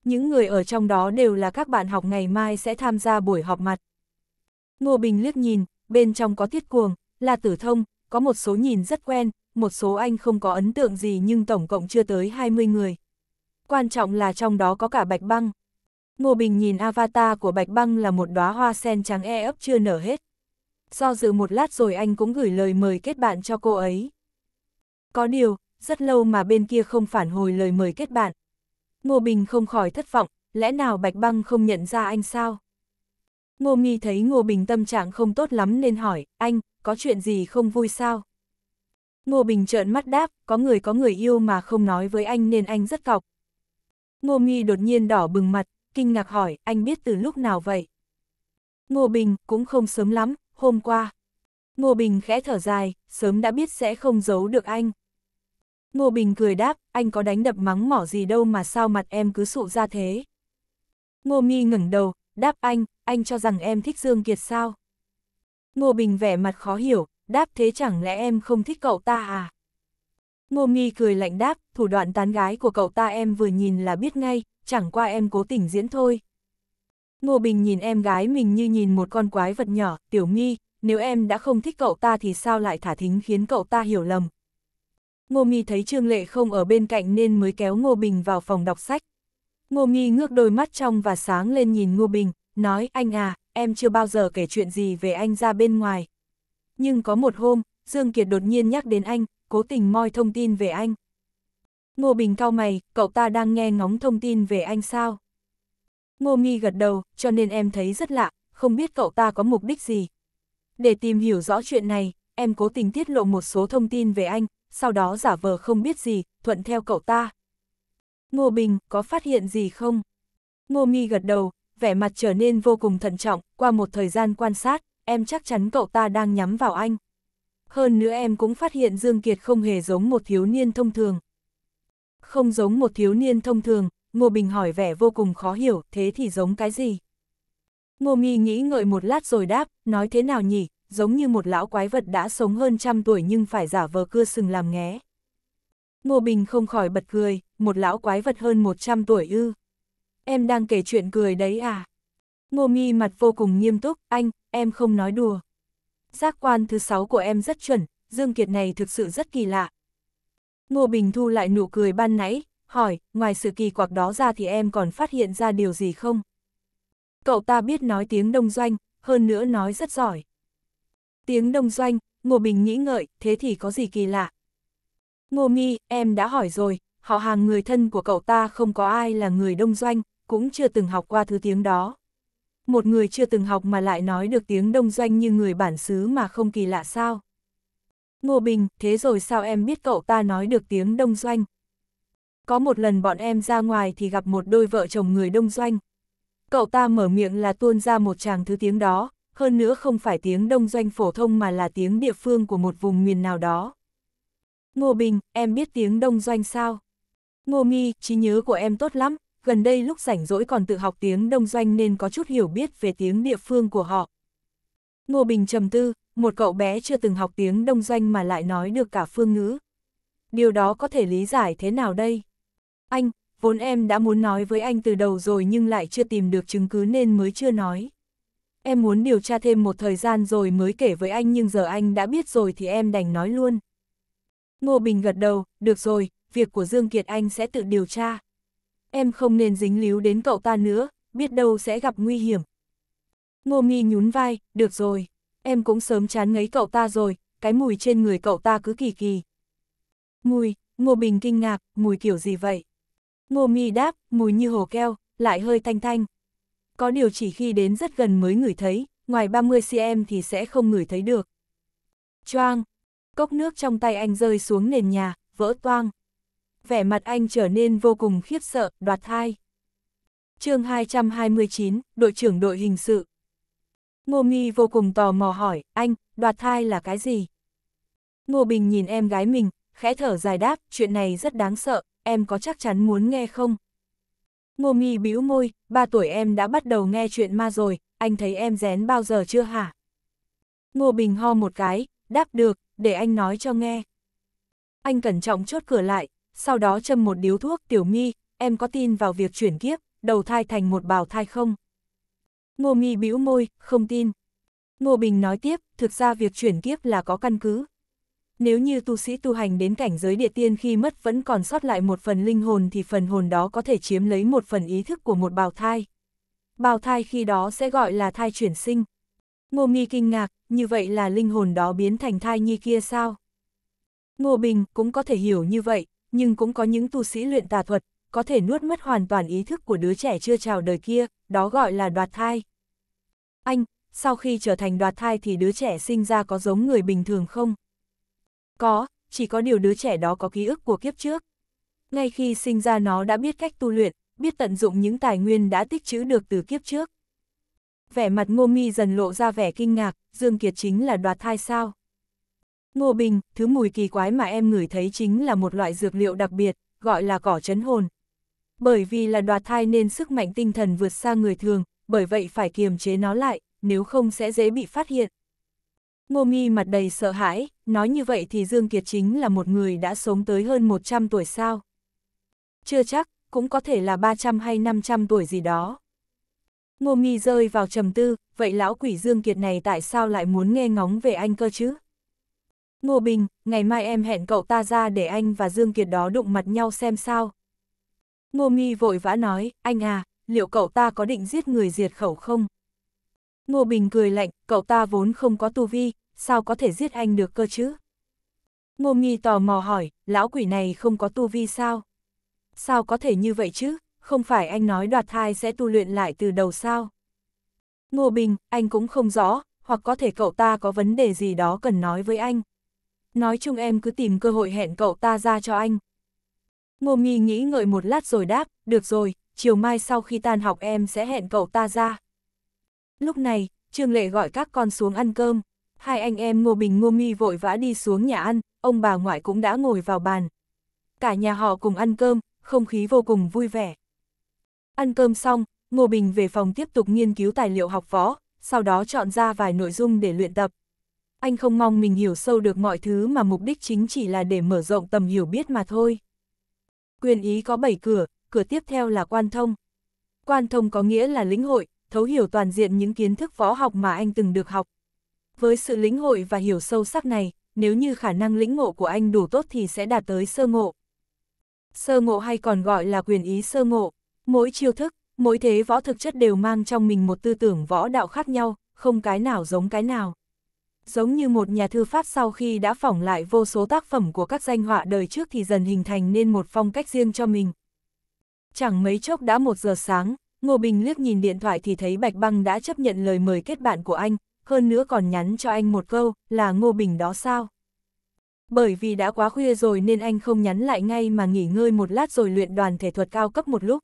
Những người ở trong đó đều là các bạn học ngày mai sẽ tham gia buổi họp mặt. Ngô Bình liếc nhìn, bên trong có thiết cuồng, là tử thông, có một số nhìn rất quen, một số anh không có ấn tượng gì nhưng tổng cộng chưa tới 20 người. Quan trọng là trong đó có cả bạch băng. Ngô Bình nhìn avatar của bạch băng là một đóa hoa sen trắng e ấp chưa nở hết. Do dự một lát rồi anh cũng gửi lời mời kết bạn cho cô ấy. Có điều, rất lâu mà bên kia không phản hồi lời mời kết bạn. Ngô Bình không khỏi thất vọng, lẽ nào Bạch Băng không nhận ra anh sao? Ngô Nghi thấy Ngô Bình tâm trạng không tốt lắm nên hỏi, anh, có chuyện gì không vui sao? Ngô Bình trợn mắt đáp, có người có người yêu mà không nói với anh nên anh rất cọc. Ngô Nghi đột nhiên đỏ bừng mặt, kinh ngạc hỏi, anh biết từ lúc nào vậy? Ngô Bình, cũng không sớm lắm, hôm qua. Ngô Bình khẽ thở dài, sớm đã biết sẽ không giấu được anh. Ngô Bình cười đáp, anh có đánh đập mắng mỏ gì đâu mà sao mặt em cứ sụ ra thế. Ngô Nghi ngẩng đầu, đáp anh, anh cho rằng em thích Dương Kiệt sao? Ngô Bình vẻ mặt khó hiểu, đáp thế chẳng lẽ em không thích cậu ta à? Ngô Nghi cười lạnh đáp, thủ đoạn tán gái của cậu ta em vừa nhìn là biết ngay, chẳng qua em cố tình diễn thôi. Ngô Bình nhìn em gái mình như nhìn một con quái vật nhỏ, tiểu nghi, nếu em đã không thích cậu ta thì sao lại thả thính khiến cậu ta hiểu lầm. Ngô Mi thấy Trương Lệ không ở bên cạnh nên mới kéo Ngô Bình vào phòng đọc sách. Ngô Nghi ngước đôi mắt trong và sáng lên nhìn Ngô Bình, nói anh à, em chưa bao giờ kể chuyện gì về anh ra bên ngoài. Nhưng có một hôm, Dương Kiệt đột nhiên nhắc đến anh, cố tình moi thông tin về anh. Ngô Bình cau mày, cậu ta đang nghe ngóng thông tin về anh sao? Ngô Nghi gật đầu, cho nên em thấy rất lạ, không biết cậu ta có mục đích gì. Để tìm hiểu rõ chuyện này, em cố tình tiết lộ một số thông tin về anh, sau đó giả vờ không biết gì, thuận theo cậu ta. Ngô Bình, có phát hiện gì không? Ngô Nghi gật đầu, vẻ mặt trở nên vô cùng thận trọng, qua một thời gian quan sát, em chắc chắn cậu ta đang nhắm vào anh. Hơn nữa em cũng phát hiện Dương Kiệt không hề giống một thiếu niên thông thường. Không giống một thiếu niên thông thường, Ngô Bình hỏi vẻ vô cùng khó hiểu, thế thì giống cái gì? Ngô Mi nghĩ ngợi một lát rồi đáp, nói thế nào nhỉ, giống như một lão quái vật đã sống hơn trăm tuổi nhưng phải giả vờ cưa sừng làm nghé. Ngô Bình không khỏi bật cười, một lão quái vật hơn một trăm tuổi ư em đang kể chuyện cười đấy à? Ngô mi mặt vô cùng nghiêm túc, anh, em không nói đùa. Giác quan thứ sáu của em rất chuẩn, Dương Kiệt này thực sự rất kỳ lạ. Ngô Bình thu lại nụ cười ban nãy, hỏi, ngoài sự kỳ quặc đó ra thì em còn phát hiện ra điều gì không? Cậu ta biết nói tiếng đông doanh, hơn nữa nói rất giỏi. Tiếng đông doanh, Ngô Bình nghĩ ngợi, thế thì có gì kỳ lạ? Ngô Mi, em đã hỏi rồi, họ hàng người thân của cậu ta không có ai là người đông doanh, cũng chưa từng học qua thứ tiếng đó. Một người chưa từng học mà lại nói được tiếng đông doanh như người bản xứ mà không kỳ lạ sao. Ngô Bình, thế rồi sao em biết cậu ta nói được tiếng đông doanh? Có một lần bọn em ra ngoài thì gặp một đôi vợ chồng người đông doanh. Cậu ta mở miệng là tuôn ra một chàng thứ tiếng đó, hơn nữa không phải tiếng đông doanh phổ thông mà là tiếng địa phương của một vùng miền nào đó. Ngô Bình, em biết tiếng đông doanh sao? Ngô Mi, trí nhớ của em tốt lắm, gần đây lúc rảnh rỗi còn tự học tiếng đông doanh nên có chút hiểu biết về tiếng địa phương của họ. Ngô Bình trầm tư, một cậu bé chưa từng học tiếng đông doanh mà lại nói được cả phương ngữ. Điều đó có thể lý giải thế nào đây? Anh, vốn em đã muốn nói với anh từ đầu rồi nhưng lại chưa tìm được chứng cứ nên mới chưa nói. Em muốn điều tra thêm một thời gian rồi mới kể với anh nhưng giờ anh đã biết rồi thì em đành nói luôn. Ngô Bình gật đầu, được rồi, việc của Dương Kiệt Anh sẽ tự điều tra em không nên dính líu đến cậu ta nữa, biết đâu sẽ gặp nguy hiểm. Ngô nghi nhún vai, được rồi, em cũng sớm chán ngấy cậu ta rồi, cái mùi trên người cậu ta cứ kỳ kỳ. Mùi, Ngô Bình kinh ngạc, mùi kiểu gì vậy? Ngô nghi đáp, mùi như hồ keo, lại hơi thanh thanh. Có điều chỉ khi đến rất gần mới ngửi thấy, ngoài 30cm thì sẽ không ngửi thấy được. Choang, cốc nước trong tay anh rơi xuống nền nhà, vỡ toang vẻ mặt anh trở nên vô cùng khiếp sợ, đoạt thai. chương 229, đội trưởng đội hình sự. Ngô Mi vô cùng tò mò hỏi, anh, đoạt thai là cái gì? Ngô Bình nhìn em gái mình, khẽ thở dài đáp, chuyện này rất đáng sợ, em có chắc chắn muốn nghe không? Ngô Mi bĩu môi, ba tuổi em đã bắt đầu nghe chuyện ma rồi, anh thấy em rén bao giờ chưa hả? Ngô Bình ho một cái, đáp được, để anh nói cho nghe. Anh cẩn trọng chốt cửa lại, sau đó châm một điếu thuốc tiểu nghi, em có tin vào việc chuyển kiếp, đầu thai thành một bào thai không? Ngô mi bĩu môi, không tin. Ngô Bình nói tiếp, thực ra việc chuyển kiếp là có căn cứ. Nếu như tu sĩ tu hành đến cảnh giới địa tiên khi mất vẫn còn sót lại một phần linh hồn thì phần hồn đó có thể chiếm lấy một phần ý thức của một bào thai. Bào thai khi đó sẽ gọi là thai chuyển sinh. Ngô Nghi kinh ngạc, như vậy là linh hồn đó biến thành thai nhi kia sao? Ngô Bình cũng có thể hiểu như vậy, nhưng cũng có những tu sĩ luyện tà thuật, có thể nuốt mất hoàn toàn ý thức của đứa trẻ chưa chào đời kia, đó gọi là đoạt thai. Anh, sau khi trở thành đoạt thai thì đứa trẻ sinh ra có giống người bình thường không? Có, chỉ có điều đứa trẻ đó có ký ức của kiếp trước. Ngay khi sinh ra nó đã biết cách tu luyện, biết tận dụng những tài nguyên đã tích trữ được từ kiếp trước. Vẻ mặt ngô mi dần lộ ra vẻ kinh ngạc, Dương Kiệt chính là đoạt thai sao? Ngô Bình, thứ mùi kỳ quái mà em ngửi thấy chính là một loại dược liệu đặc biệt, gọi là cỏ chấn hồn. Bởi vì là đoạt thai nên sức mạnh tinh thần vượt xa người thường, bởi vậy phải kiềm chế nó lại, nếu không sẽ dễ bị phát hiện. Ngô Mi mặt đầy sợ hãi, nói như vậy thì Dương Kiệt chính là một người đã sống tới hơn 100 tuổi sao. Chưa chắc, cũng có thể là 300 hay 500 tuổi gì đó. Ngô Mi rơi vào trầm tư, vậy lão quỷ Dương Kiệt này tại sao lại muốn nghe ngóng về anh cơ chứ? Ngô Bình, ngày mai em hẹn cậu ta ra để anh và Dương Kiệt đó đụng mặt nhau xem sao. Ngô Mi vội vã nói, anh à, liệu cậu ta có định giết người diệt khẩu không? Ngô Bình cười lạnh, cậu ta vốn không có tu vi, sao có thể giết anh được cơ chứ? Ngô Mi tò mò hỏi, lão quỷ này không có tu vi sao? Sao có thể như vậy chứ, không phải anh nói đoạt thai sẽ tu luyện lại từ đầu sao? Ngô Bình, anh cũng không rõ, hoặc có thể cậu ta có vấn đề gì đó cần nói với anh nói chung em cứ tìm cơ hội hẹn cậu ta ra cho anh. Ngô nghi nghĩ ngợi một lát rồi đáp, được rồi, chiều mai sau khi tan học em sẽ hẹn cậu ta ra. Lúc này, Trương Lệ gọi các con xuống ăn cơm, hai anh em Ngô Bình Ngô Mi vội vã đi xuống nhà ăn, ông bà ngoại cũng đã ngồi vào bàn. Cả nhà họ cùng ăn cơm, không khí vô cùng vui vẻ. Ăn cơm xong, Ngô Bình về phòng tiếp tục nghiên cứu tài liệu học võ, sau đó chọn ra vài nội dung để luyện tập anh không mong mình hiểu sâu được mọi thứ mà mục đích chính chỉ là để mở rộng tầm hiểu biết mà thôi. Quyền ý có 7 cửa, cửa tiếp theo là quan thông. Quan thông có nghĩa là lĩnh hội, thấu hiểu toàn diện những kiến thức võ học mà anh từng được học. Với sự lĩnh hội và hiểu sâu sắc này, nếu như khả năng lĩnh ngộ của anh đủ tốt thì sẽ đạt tới sơ ngộ. Sơ ngộ hay còn gọi là quyền ý sơ ngộ, mỗi chiêu thức, mỗi thế võ thực chất đều mang trong mình một tư tưởng võ đạo khác nhau, không cái nào giống cái nào giống như một nhà thư pháp sau khi đã phỏng lại vô số tác phẩm của các danh họa đời trước thì dần hình thành nên một phong cách riêng cho mình. Chẳng mấy chốc đã một giờ sáng, Ngô Bình liếc nhìn điện thoại thì thấy Bạch Băng đã chấp nhận lời mời kết bạn của anh, hơn nữa còn nhắn cho anh một câu, là Ngô Bình đó sao? Bởi vì đã quá khuya rồi nên anh không nhắn lại ngay mà nghỉ ngơi một lát rồi luyện đoàn thể thuật cao cấp một lúc.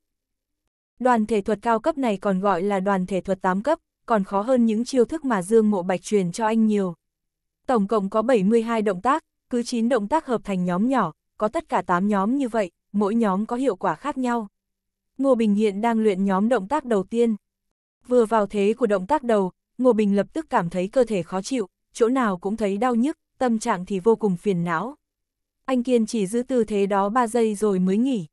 Đoàn thể thuật cao cấp này còn gọi là đoàn thể thuật 8 cấp, còn khó hơn những chiêu thức mà Dương Mộ Bạch truyền cho anh nhiều. Tổng cộng có 72 động tác, cứ 9 động tác hợp thành nhóm nhỏ, có tất cả 8 nhóm như vậy, mỗi nhóm có hiệu quả khác nhau. Ngô Bình hiện đang luyện nhóm động tác đầu tiên. Vừa vào thế của động tác đầu, Ngô Bình lập tức cảm thấy cơ thể khó chịu, chỗ nào cũng thấy đau nhức, tâm trạng thì vô cùng phiền não. Anh kiên chỉ giữ tư thế đó 3 giây rồi mới nghỉ.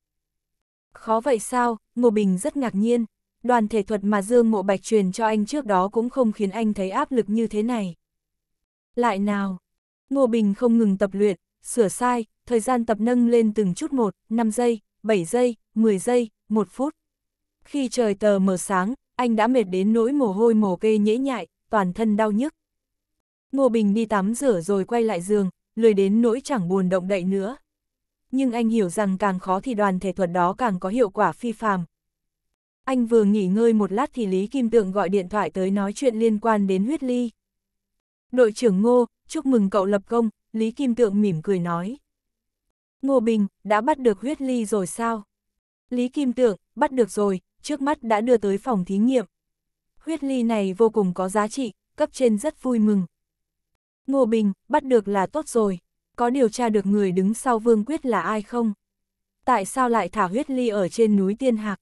Khó vậy sao, Ngô Bình rất ngạc nhiên đoàn thể thuật mà Dương Mộ Bạch truyền cho anh trước đó cũng không khiến anh thấy áp lực như thế này. Lại nào, Ngô Bình không ngừng tập luyện, sửa sai, thời gian tập nâng lên từng chút một, 5 giây, 7 giây, 10 giây, 1 phút. Khi trời tờ mờ sáng, anh đã mệt đến nỗi mồ hôi mồ kê nhễ nhại, toàn thân đau nhức. Ngô Bình đi tắm rửa rồi quay lại giường, lười đến nỗi chẳng buồn động đậy nữa. Nhưng anh hiểu rằng càng khó thì đoàn thể thuật đó càng có hiệu quả phi phàm, anh vừa nghỉ ngơi một lát thì Lý Kim Tượng gọi điện thoại tới nói chuyện liên quan đến huyết ly. Đội trưởng Ngô, chúc mừng cậu lập công, Lý Kim Tượng mỉm cười nói. Ngô Bình, đã bắt được huyết ly rồi sao? Lý Kim Tượng, bắt được rồi, trước mắt đã đưa tới phòng thí nghiệm. Huyết ly này vô cùng có giá trị, cấp trên rất vui mừng. Ngô Bình, bắt được là tốt rồi, có điều tra được người đứng sau vương quyết là ai không? Tại sao lại thả huyết ly ở trên núi Tiên Hạc?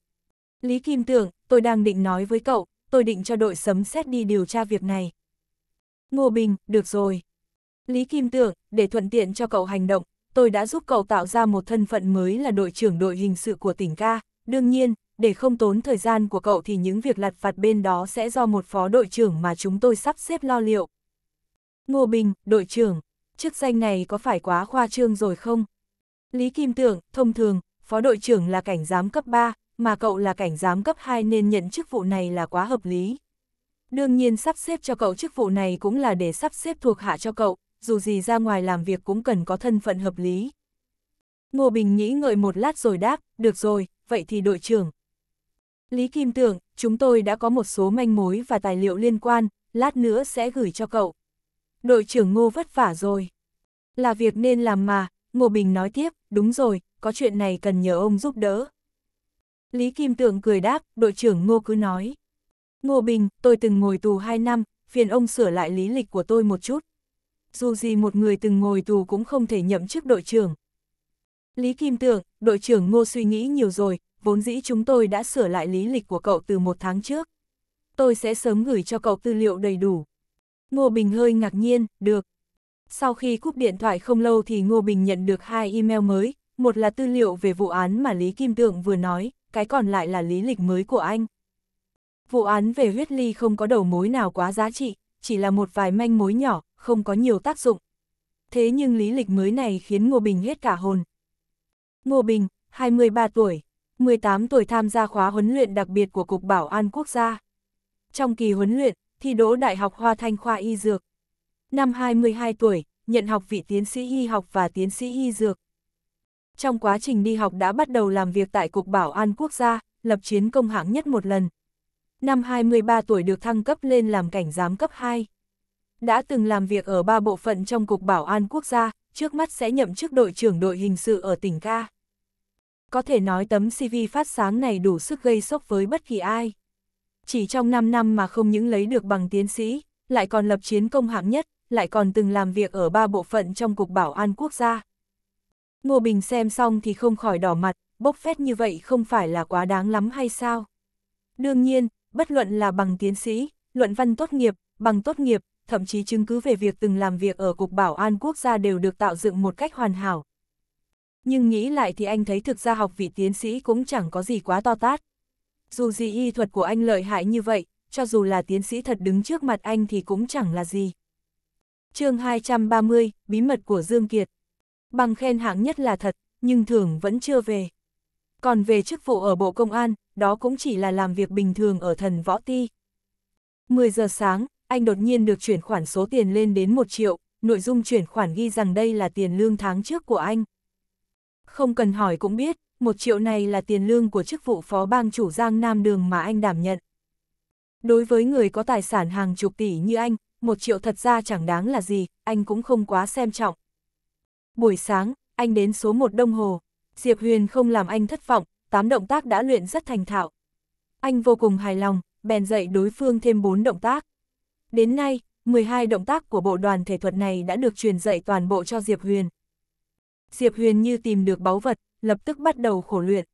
Lý Kim Tượng, tôi đang định nói với cậu, tôi định cho đội sấm xét đi điều tra việc này. Ngô Bình, được rồi. Lý Kim Tượng, để thuận tiện cho cậu hành động, tôi đã giúp cậu tạo ra một thân phận mới là đội trưởng đội hình sự của tỉnh ca. Đương nhiên, để không tốn thời gian của cậu thì những việc lặt vặt bên đó sẽ do một phó đội trưởng mà chúng tôi sắp xếp lo liệu. Ngô Bình, đội trưởng, chức danh này có phải quá khoa trương rồi không? Lý Kim Tượng, thông thường, phó đội trưởng là cảnh giám cấp 3, mà cậu là cảnh giám cấp 2 nên nhận chức vụ này là quá hợp lý. Đương nhiên sắp xếp cho cậu chức vụ này cũng là để sắp xếp thuộc hạ cho cậu, dù gì ra ngoài làm việc cũng cần có thân phận hợp lý. Ngô Bình nghĩ ngợi một lát rồi đáp, được rồi, vậy thì đội trưởng. Lý Kim Tưởng, chúng tôi đã có một số manh mối và tài liệu liên quan, lát nữa sẽ gửi cho cậu. Đội trưởng Ngô vất vả rồi. Là việc nên làm mà, Ngô Bình nói tiếp, đúng rồi, có chuyện này cần nhờ ông giúp đỡ. Lý Kim Tượng cười đáp, đội trưởng Ngô cứ nói. Ngô Bình, tôi từng ngồi tù 2 năm, phiền ông sửa lại lý lịch của tôi một chút. Dù gì một người từng ngồi tù cũng không thể nhậm chức đội trưởng. Lý Kim Tượng, đội trưởng Ngô suy nghĩ nhiều rồi, vốn dĩ chúng tôi đã sửa lại lý lịch của cậu từ một tháng trước. Tôi sẽ sớm gửi cho cậu tư liệu đầy đủ. Ngô Bình hơi ngạc nhiên, được. Sau khi cúp điện thoại không lâu thì Ngô Bình nhận được hai email mới, một là tư liệu về vụ án mà Lý Kim Tượng vừa nói, cái còn lại là lý lịch mới của anh. Vụ án về huyết ly không có đầu mối nào quá giá trị, chỉ là một vài manh mối nhỏ, không có nhiều tác dụng. Thế nhưng lý lịch mới này khiến Ngô Bình hết cả hồn. Ngô Bình, 23 tuổi, 18 tuổi tham gia khóa huấn luyện đặc biệt của Cục Bảo an Quốc gia. Trong kỳ huấn luyện, thi đỗ Đại học Hoa Thanh khoa Y Dược. Năm 22 tuổi, nhận học vị tiến sĩ y học và tiến sĩ y dược trong quá trình đi học đã bắt đầu làm việc tại Cục Bảo an Quốc gia, lập chiến công hạng nhất một lần. Năm 23 tuổi được thăng cấp lên làm cảnh giám cấp 2. Đã từng làm việc ở ba bộ phận trong Cục Bảo an Quốc gia, trước mắt sẽ nhậm chức đội trưởng đội hình sự ở tỉnh ca. Có thể nói tấm CV phát sáng này đủ sức gây sốc với bất kỳ ai. Chỉ trong 5 năm mà không những lấy được bằng tiến sĩ, lại còn lập chiến công hạng nhất, lại còn từng làm việc ở ba bộ phận trong Cục Bảo an Quốc gia. Ngô Bình xem xong thì không khỏi đỏ mặt, bốc phét như vậy không phải là quá đáng lắm hay sao? Đương nhiên, bất luận là bằng tiến sĩ, luận văn tốt nghiệp, bằng tốt nghiệp, thậm chí chứng cứ về việc từng làm việc ở Cục Bảo an Quốc gia đều được tạo dựng một cách hoàn hảo. Nhưng nghĩ lại thì anh thấy thực ra học vị tiến sĩ cũng chẳng có gì quá to tát. Dù gì y thuật của anh lợi hại như vậy, cho dù là tiến sĩ thật đứng trước mặt anh thì cũng chẳng là gì. chương 230, Bí mật của Dương Kiệt bằng khen hạng nhất là thật, nhưng thưởng vẫn chưa về. Còn về chức vụ ở Bộ Công an, đó cũng chỉ là làm việc bình thường ở thần võ ti. 10 giờ sáng, anh đột nhiên được chuyển khoản số tiền lên đến 1 triệu, nội dung chuyển khoản ghi rằng đây là tiền lương tháng trước của anh. Không cần hỏi cũng biết, 1 triệu này là tiền lương của chức vụ phó bang chủ Giang Nam Đường mà anh đảm nhận. Đối với người có tài sản hàng chục tỷ như anh, 1 triệu thật ra chẳng đáng là gì, anh cũng không quá xem trọng. Buổi sáng, anh đến số một đồng hồ. Diệp Huyền không làm anh thất vọng, tám động tác đã luyện rất thành thạo. Anh vô cùng hài lòng, bèn dạy đối phương thêm 4 động tác. Đến nay, 12 động tác của bộ đoàn thể thuật này đã được truyền dạy toàn bộ cho Diệp Huyền. Diệp Huyền như tìm được báu vật, lập tức bắt đầu khổ luyện.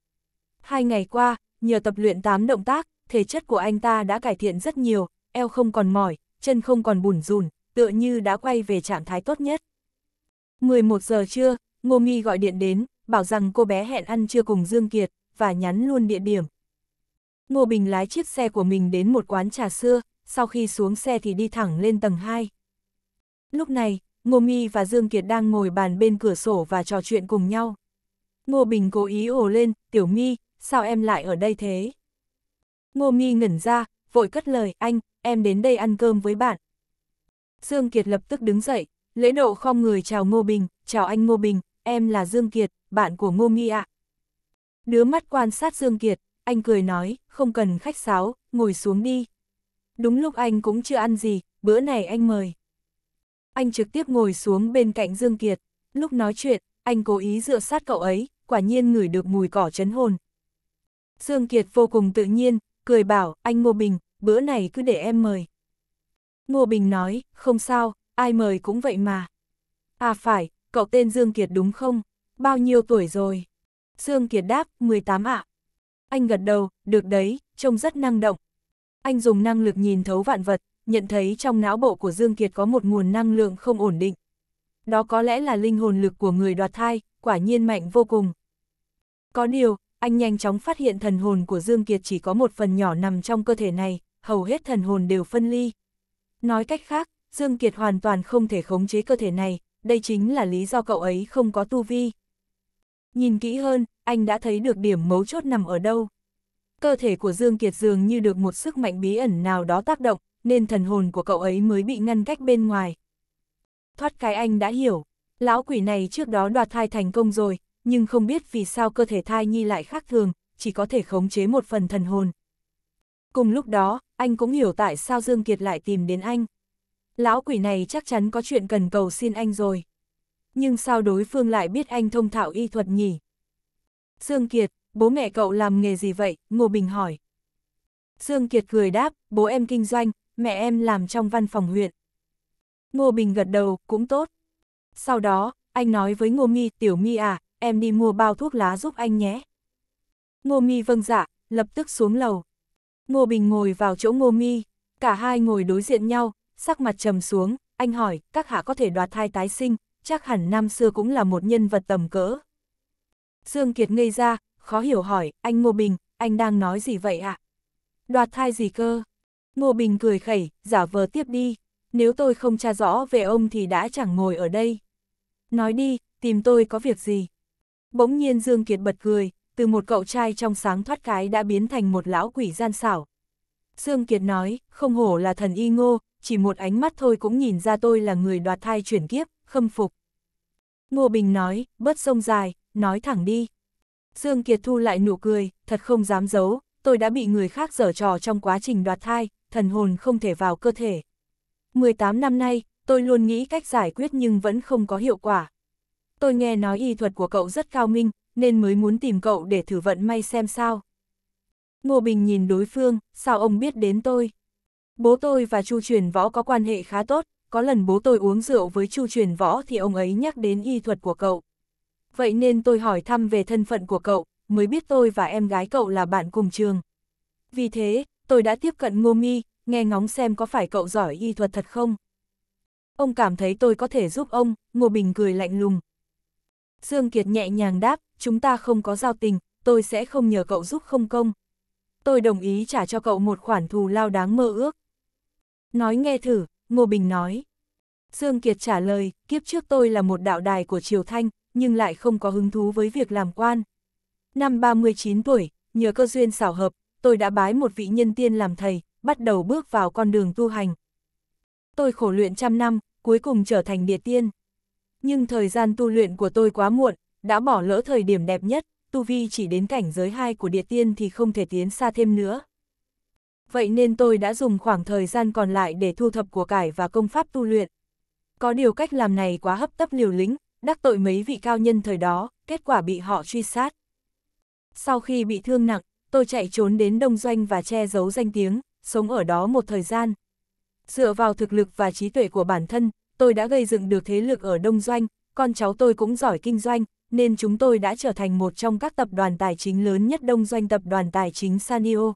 Hai ngày qua, nhờ tập luyện 8 động tác, thể chất của anh ta đã cải thiện rất nhiều, eo không còn mỏi, chân không còn bùn rùn, tựa như đã quay về trạng thái tốt nhất. 11 giờ trưa, Ngô Mi gọi điện đến, bảo rằng cô bé hẹn ăn trưa cùng Dương Kiệt, và nhắn luôn địa điểm. Ngô Bình lái chiếc xe của mình đến một quán trà xưa, sau khi xuống xe thì đi thẳng lên tầng 2. Lúc này, Ngô Mi và Dương Kiệt đang ngồi bàn bên cửa sổ và trò chuyện cùng nhau. Ngô Bình cố ý ồ lên, Tiểu Mi, sao em lại ở đây thế? Ngô Mi ngẩn ra, vội cất lời, anh, em đến đây ăn cơm với bạn. Dương Kiệt lập tức đứng dậy, Lễ độ không người chào Ngô Bình, chào anh Ngô Bình, em là Dương Kiệt, bạn của Ngô Mi ạ. Đứa mắt quan sát Dương Kiệt, anh cười nói, không cần khách sáo, ngồi xuống đi. Đúng lúc anh cũng chưa ăn gì, bữa này anh mời. Anh trực tiếp ngồi xuống bên cạnh Dương Kiệt, lúc nói chuyện, anh cố ý dựa sát cậu ấy, quả nhiên ngửi được mùi cỏ chấn hồn. Dương Kiệt vô cùng tự nhiên, cười bảo, anh Ngô Bình, bữa này cứ để em mời. Ngô Bình nói, không sao, ai mời cũng vậy mà. À phải, cậu tên Dương Kiệt đúng không? Bao nhiêu tuổi rồi? Dương Kiệt đáp, 18 ạ. Anh gật đầu, được đấy, trông rất năng động. Anh dùng năng lực nhìn thấu vạn vật, nhận thấy trong não bộ của Dương Kiệt có một nguồn năng lượng không ổn định. Đó có lẽ là linh hồn lực của người đoạt thai, quả nhiên mạnh vô cùng. Có điều, anh nhanh chóng phát hiện thần hồn của Dương Kiệt chỉ có một phần nhỏ nằm trong cơ thể này, hầu hết thần hồn đều phân ly. Nói cách khác, Dương Kiệt hoàn toàn không thể khống chế cơ thể này, đây chính là lý do cậu ấy không có tu vi. Nhìn kỹ hơn, anh đã thấy được điểm mấu chốt nằm ở đâu. Cơ thể của Dương Kiệt dường như được một sức mạnh bí ẩn nào đó tác động, nên thần hồn của cậu ấy mới bị ngăn cách bên ngoài. Thoát cái anh đã hiểu, lão quỷ này trước đó đoạt thai thành công rồi, nhưng không biết vì sao cơ thể thai nhi lại khác thường, chỉ có thể khống chế một phần thần hồn. Cùng lúc đó, anh cũng hiểu tại sao Dương Kiệt lại tìm đến anh lão quỷ này chắc chắn có chuyện cần cầu xin anh rồi. Nhưng sao đối phương lại biết anh thông thạo y thuật nhỉ? Dương Kiệt, bố mẹ cậu làm nghề gì vậy? Ngô Bình hỏi. Dương Kiệt cười đáp, bố em kinh doanh, mẹ em làm trong văn phòng huyện. Ngô Bình gật đầu, cũng tốt. Sau đó, anh nói với Ngô Mi, tiểu Mi à, em đi mua bao thuốc lá giúp anh nhé. Ngô Mi vâng dạ, lập tức xuống lầu. Ngô Bình ngồi vào chỗ Ngô Mi, cả hai ngồi đối diện nhau, sắc mặt trầm xuống, anh hỏi, các hạ có thể đoạt thai tái sinh, chắc hẳn năm xưa cũng là một nhân vật tầm cỡ. Dương Kiệt ngây ra, khó hiểu hỏi, anh Ngô Bình, anh đang nói gì vậy ạ? À? Đoạt thai gì cơ? Ngô Bình cười khẩy, giả vờ tiếp đi, nếu tôi không tra rõ về ông thì đã chẳng ngồi ở đây. Nói đi, tìm tôi có việc gì? Bỗng nhiên Dương Kiệt bật cười, từ một cậu trai trong sáng thoát cái đã biến thành một lão quỷ gian xảo. Dương Kiệt nói, không hổ là thần y ngô, chỉ một ánh mắt thôi cũng nhìn ra tôi là người đoạt thai chuyển kiếp, khâm phục. Ngô Bình nói, bớt sông dài, nói thẳng đi. Dương Kiệt thu lại nụ cười, thật không dám giấu, tôi đã bị người khác dở trò trong quá trình đoạt thai, thần hồn không thể vào cơ thể. 18 năm nay, tôi luôn nghĩ cách giải quyết nhưng vẫn không có hiệu quả. Tôi nghe nói y thuật của cậu rất cao minh, nên mới muốn tìm cậu để thử vận may xem sao. Ngô Bình nhìn đối phương, sao ông biết đến tôi? Bố tôi và Chu Truyền Võ có quan hệ khá tốt, có lần bố tôi uống rượu với Chu Truyền Võ thì ông ấy nhắc đến y thuật của cậu. Vậy nên tôi hỏi thăm về thân phận của cậu, mới biết tôi và em gái cậu là bạn cùng trường. Vì thế, tôi đã tiếp cận Ngô Mi, nghe ngóng xem có phải cậu giỏi y thuật thật không. Ông cảm thấy tôi có thể giúp ông, Ngô Bình cười lạnh lùng. Dương Kiệt nhẹ nhàng đáp, chúng ta không có giao tình, tôi sẽ không nhờ cậu giúp không công. Tôi đồng ý trả cho cậu một khoản thù lao đáng mơ ước. Nói nghe thử, Ngô Bình nói. Dương Kiệt trả lời, kiếp trước tôi là một đạo đài của Triều Thanh, nhưng lại không có hứng thú với việc làm quan. Năm 39 tuổi, nhờ cơ duyên xảo hợp, tôi đã bái một vị nhân tiên làm thầy, bắt đầu bước vào con đường tu hành. Tôi khổ luyện trăm năm, cuối cùng trở thành địa tiên. Nhưng thời gian tu luyện của tôi quá muộn, đã bỏ lỡ thời điểm đẹp nhất, tu vi chỉ đến cảnh giới hai của địa tiên thì không thể tiến xa thêm nữa vậy nên tôi đã dùng khoảng thời gian còn lại để thu thập của cải và công pháp tu luyện. Có điều cách làm này quá hấp tấp liều lĩnh, đắc tội mấy vị cao nhân thời đó, kết quả bị họ truy sát. Sau khi bị thương nặng, tôi chạy trốn đến Đông Doanh và che giấu danh tiếng, sống ở đó một thời gian. Dựa vào thực lực và trí tuệ của bản thân, tôi đã gây dựng được thế lực ở Đông Doanh, con cháu tôi cũng giỏi kinh doanh, nên chúng tôi đã trở thành một trong các tập đoàn tài chính lớn nhất Đông Doanh tập đoàn tài chính Sanio.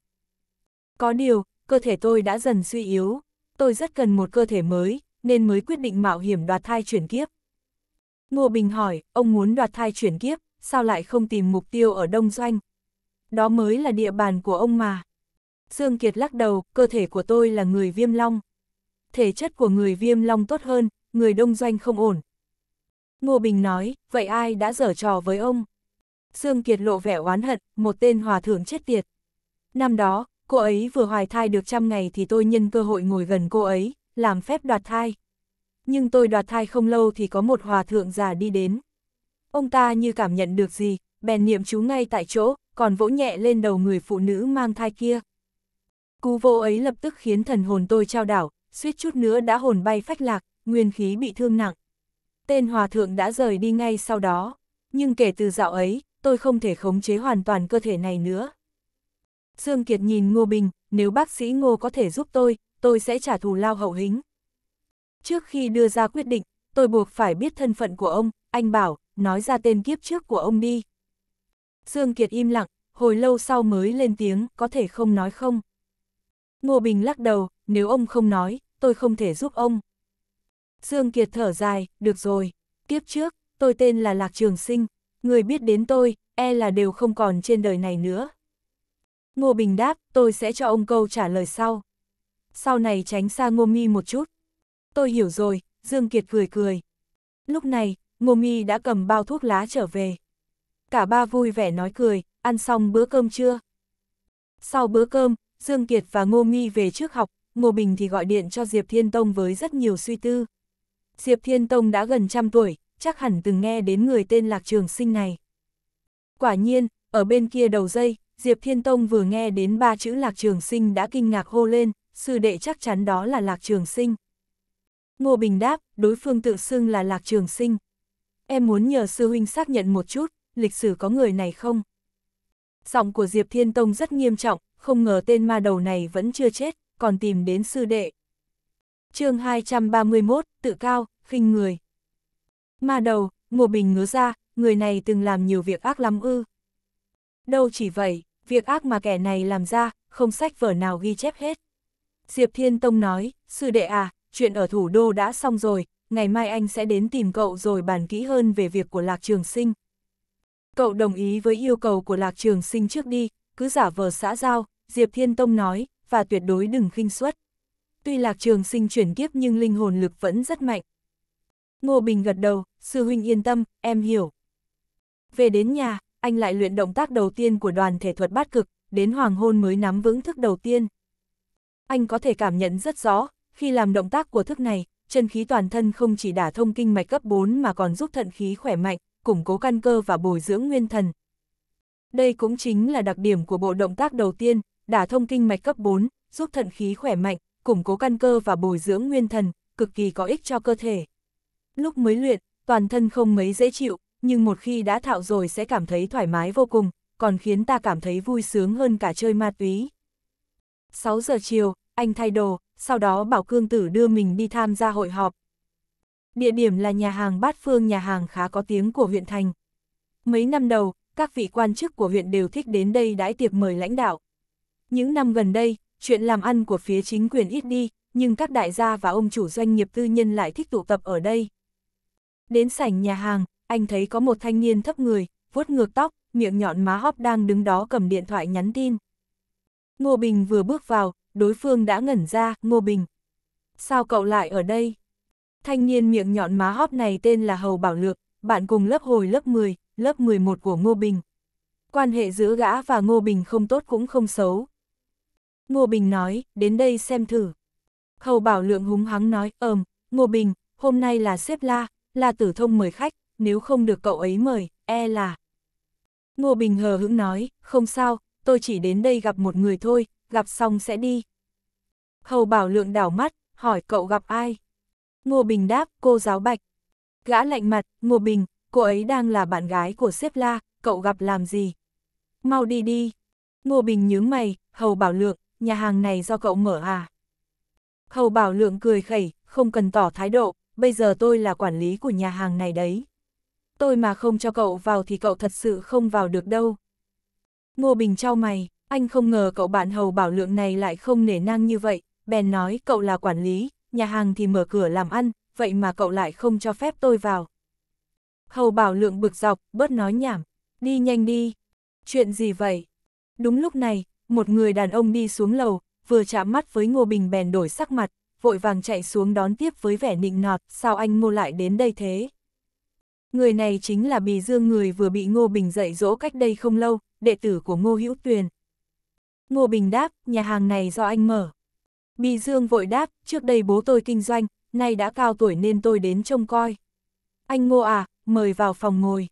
Có điều, cơ thể tôi đã dần suy yếu, tôi rất cần một cơ thể mới, nên mới quyết định mạo hiểm đoạt thai chuyển kiếp. Ngô Bình hỏi, ông muốn đoạt thai chuyển kiếp, sao lại không tìm mục tiêu ở Đông Doanh? Đó mới là địa bàn của ông mà. Dương Kiệt lắc đầu, cơ thể của tôi là người viêm long. Thể chất của người viêm long tốt hơn, người Đông Doanh không ổn. Ngô Bình nói, vậy ai đã dở trò với ông? Dương Kiệt lộ vẻ oán hận, một tên hòa thượng chết tiệt. Năm đó, cô ấy vừa hoài thai được trăm ngày thì tôi nhân cơ hội ngồi gần cô ấy, làm phép đoạt thai. Nhưng tôi đoạt thai không lâu thì có một hòa thượng già đi đến. Ông ta như cảm nhận được gì, bèn niệm chú ngay tại chỗ, còn vỗ nhẹ lên đầu người phụ nữ mang thai kia. Cú vô ấy lập tức khiến thần hồn tôi trao đảo, suýt chút nữa đã hồn bay phách lạc, nguyên khí bị thương nặng. Tên hòa thượng đã rời đi ngay sau đó, nhưng kể từ dạo ấy, tôi không thể khống chế hoàn toàn cơ thể này nữa. Dương Kiệt nhìn Ngô Bình, nếu bác sĩ Ngô có thể giúp tôi, tôi sẽ trả thù lao hậu hính. Trước khi đưa ra quyết định, tôi buộc phải biết thân phận của ông, anh bảo, nói ra tên kiếp trước của ông đi. Dương Kiệt im lặng, hồi lâu sau mới lên tiếng, có thể không nói không. Ngô Bình lắc đầu, nếu ông không nói, tôi không thể giúp ông. Dương Kiệt thở dài, được rồi, kiếp trước, tôi tên là Lạc Trường Sinh, người biết đến tôi, e là đều không còn trên đời này nữa. Ngô Bình đáp, tôi sẽ cho ông câu trả lời sau. Sau này tránh xa Ngô Mi một chút. Tôi hiểu rồi, Dương Kiệt cười cười. Lúc này, Ngô Mi đã cầm bao thuốc lá trở về. Cả ba vui vẻ nói cười, ăn xong bữa cơm chưa? Sau bữa cơm, Dương Kiệt và Ngô Mi về trước học, Ngô Bình thì gọi điện cho Diệp Thiên Tông với rất nhiều suy tư. Diệp Thiên Tông đã gần trăm tuổi, chắc hẳn từng nghe đến người tên Lạc Trường Sinh này. Quả nhiên, ở bên kia đầu dây, Diệp Thiên Tông vừa nghe đến ba chữ Lạc Trường Sinh đã kinh ngạc hô lên, sư đệ chắc chắn đó là Lạc Trường Sinh. Ngô Bình đáp, đối phương tự xưng là Lạc Trường Sinh. Em muốn nhờ sư huynh xác nhận một chút, lịch sử có người này không? Giọng của Diệp Thiên Tông rất nghiêm trọng, không ngờ tên ma đầu này vẫn chưa chết, còn tìm đến sư đệ. chương 231, tự cao, khinh người. Ma đầu, Ngô Bình ngứa ra, người này từng làm nhiều việc ác lắm ư. Đâu chỉ vậy, việc ác mà kẻ này làm ra, không sách vở nào ghi chép hết. Diệp Thiên Tông nói, sư đệ à, chuyện ở thủ đô đã xong rồi, ngày mai anh sẽ đến tìm cậu rồi bàn kỹ hơn về việc của Lạc Trường Sinh. Cậu đồng ý với yêu cầu của Lạc Trường Sinh trước đi, cứ giả vờ xã giao, Diệp Thiên Tông nói, và tuyệt đối đừng khinh suất. Tuy Lạc Trường Sinh chuyển kiếp nhưng linh hồn lực vẫn rất mạnh. Ngô Bình gật đầu, sư huynh yên tâm, em hiểu. Về đến nhà, anh lại luyện động tác đầu tiên của đoàn thể thuật bát cực, đến hoàng hôn mới nắm vững thức đầu tiên. Anh có thể cảm nhận rất rõ, khi làm động tác của thức này, chân khí toàn thân không chỉ đả thông kinh mạch cấp 4 mà còn giúp thận khí khỏe mạnh, củng cố căn cơ và bồi dưỡng nguyên thần. Đây cũng chính là đặc điểm của bộ động tác đầu tiên, đả thông kinh mạch cấp 4, giúp thận khí khỏe mạnh, củng cố căn cơ và bồi dưỡng nguyên thần, cực kỳ có ích cho cơ thể. Lúc mới luyện, toàn thân không mấy dễ chịu, nhưng một khi đã thạo rồi sẽ cảm thấy thoải mái vô cùng, còn khiến ta cảm thấy vui sướng hơn cả chơi ma túy. 6 giờ chiều, anh thay đồ, sau đó bảo Cương Tử đưa mình đi tham gia hội họp. Địa điểm là nhà hàng Bát Phương nhà hàng khá có tiếng của huyện thành. Mấy năm đầu, các vị quan chức của huyện đều thích đến đây đãi tiệc mời lãnh đạo. Những năm gần đây, chuyện làm ăn của phía chính quyền ít đi, nhưng các đại gia và ông chủ doanh nghiệp tư nhân lại thích tụ tập ở đây. Đến sảnh nhà hàng, anh thấy có một thanh niên thấp người, vuốt ngược tóc, miệng nhọn má hóp đang đứng đó cầm điện thoại nhắn tin. Ngô Bình vừa bước vào, đối phương đã ngẩn ra, Ngô Bình. Sao cậu lại ở đây? Thanh niên miệng nhọn má hóp này tên là Hầu Bảo Lược, bạn cùng lớp hồi lớp 10, lớp 11 của Ngô Bình. Quan hệ giữa gã và Ngô Bình không tốt cũng không xấu. Ngô Bình nói, đến đây xem thử. Hầu Bảo Lượng húng hắng nói, ờm, Ngô Bình, hôm nay là xếp la, là tử thông mời khách, nếu không được cậu ấy mời, e là... Ngô Bình hờ hững nói, không sao, tôi chỉ đến đây gặp một người thôi, gặp xong sẽ đi. Hầu Bảo Lượng đảo mắt, hỏi cậu gặp ai? Ngô Bình đáp, cô giáo Bạch. Gã lạnh mặt, Ngô Bình, cô ấy đang là bạn gái của xếp la, cậu gặp làm gì? Mau đi đi. Ngô Bình nhướng mày, Hầu Bảo Lượng, nhà hàng này do cậu mở à? Hầu Bảo Lượng cười khẩy, không cần tỏ thái độ, bây giờ tôi là quản lý của nhà hàng này đấy tôi mà không cho cậu vào thì cậu thật sự không vào được đâu. Ngô Bình trao mày, anh không ngờ cậu bạn hầu bảo lượng này lại không nể năng như vậy, bèn nói cậu là quản lý, nhà hàng thì mở cửa làm ăn, vậy mà cậu lại không cho phép tôi vào. Hầu bảo lượng bực dọc, bớt nói nhảm, đi nhanh đi. Chuyện gì vậy? Đúng lúc này, một người đàn ông đi xuống lầu, vừa chạm mắt với Ngô Bình bèn đổi sắc mặt, vội vàng chạy xuống đón tiếp với vẻ nịnh nọt, sao anh Ngô lại đến đây thế? Người này chính là Bì Dương người vừa bị Ngô Bình dạy dỗ cách đây không lâu, đệ tử của Ngô Hữu Tuyền. Ngô Bình đáp, nhà hàng này do anh mở. Bì Dương vội đáp, trước đây bố tôi kinh doanh, nay đã cao tuổi nên tôi đến trông coi. Anh Ngô à, mời vào phòng ngồi.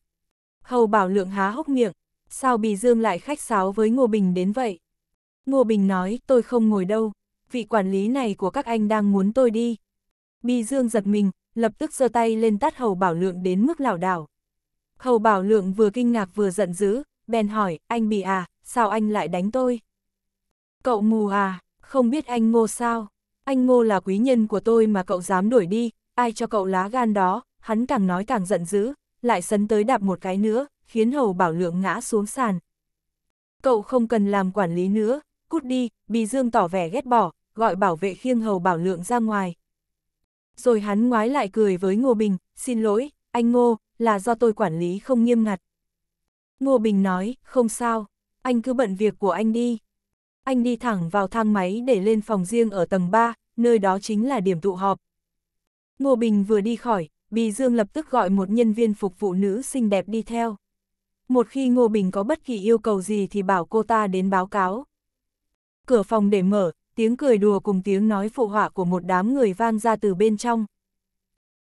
Hầu Bảo Lượng há hốc miệng, sao Bì Dương lại khách sáo với Ngô Bình đến vậy? Ngô Bình nói, tôi không ngồi đâu, vị quản lý này của các anh đang muốn tôi đi. Bì Dương giật mình, lập tức giơ tay lên tát hầu bảo lượng đến mức lảo đảo. Hầu bảo lượng vừa kinh ngạc vừa giận dữ, bèn hỏi, anh bị à, sao anh lại đánh tôi? Cậu mù à, không biết anh ngô sao? Anh ngô là quý nhân của tôi mà cậu dám đuổi đi, ai cho cậu lá gan đó, hắn càng nói càng giận dữ, lại sấn tới đạp một cái nữa, khiến hầu bảo lượng ngã xuống sàn. Cậu không cần làm quản lý nữa, cút đi, Bì Dương tỏ vẻ ghét bỏ, gọi bảo vệ khiêng hầu bảo lượng ra ngoài rồi hắn ngoái lại cười với Ngô Bình, xin lỗi, anh Ngô, là do tôi quản lý không nghiêm ngặt. Ngô Bình nói, không sao, anh cứ bận việc của anh đi. Anh đi thẳng vào thang máy để lên phòng riêng ở tầng 3, nơi đó chính là điểm tụ họp. Ngô Bình vừa đi khỏi, Bì Dương lập tức gọi một nhân viên phục vụ nữ xinh đẹp đi theo. Một khi Ngô Bình có bất kỳ yêu cầu gì thì bảo cô ta đến báo cáo. Cửa phòng để mở, tiếng cười đùa cùng tiếng nói phụ họa của một đám người vang ra từ bên trong.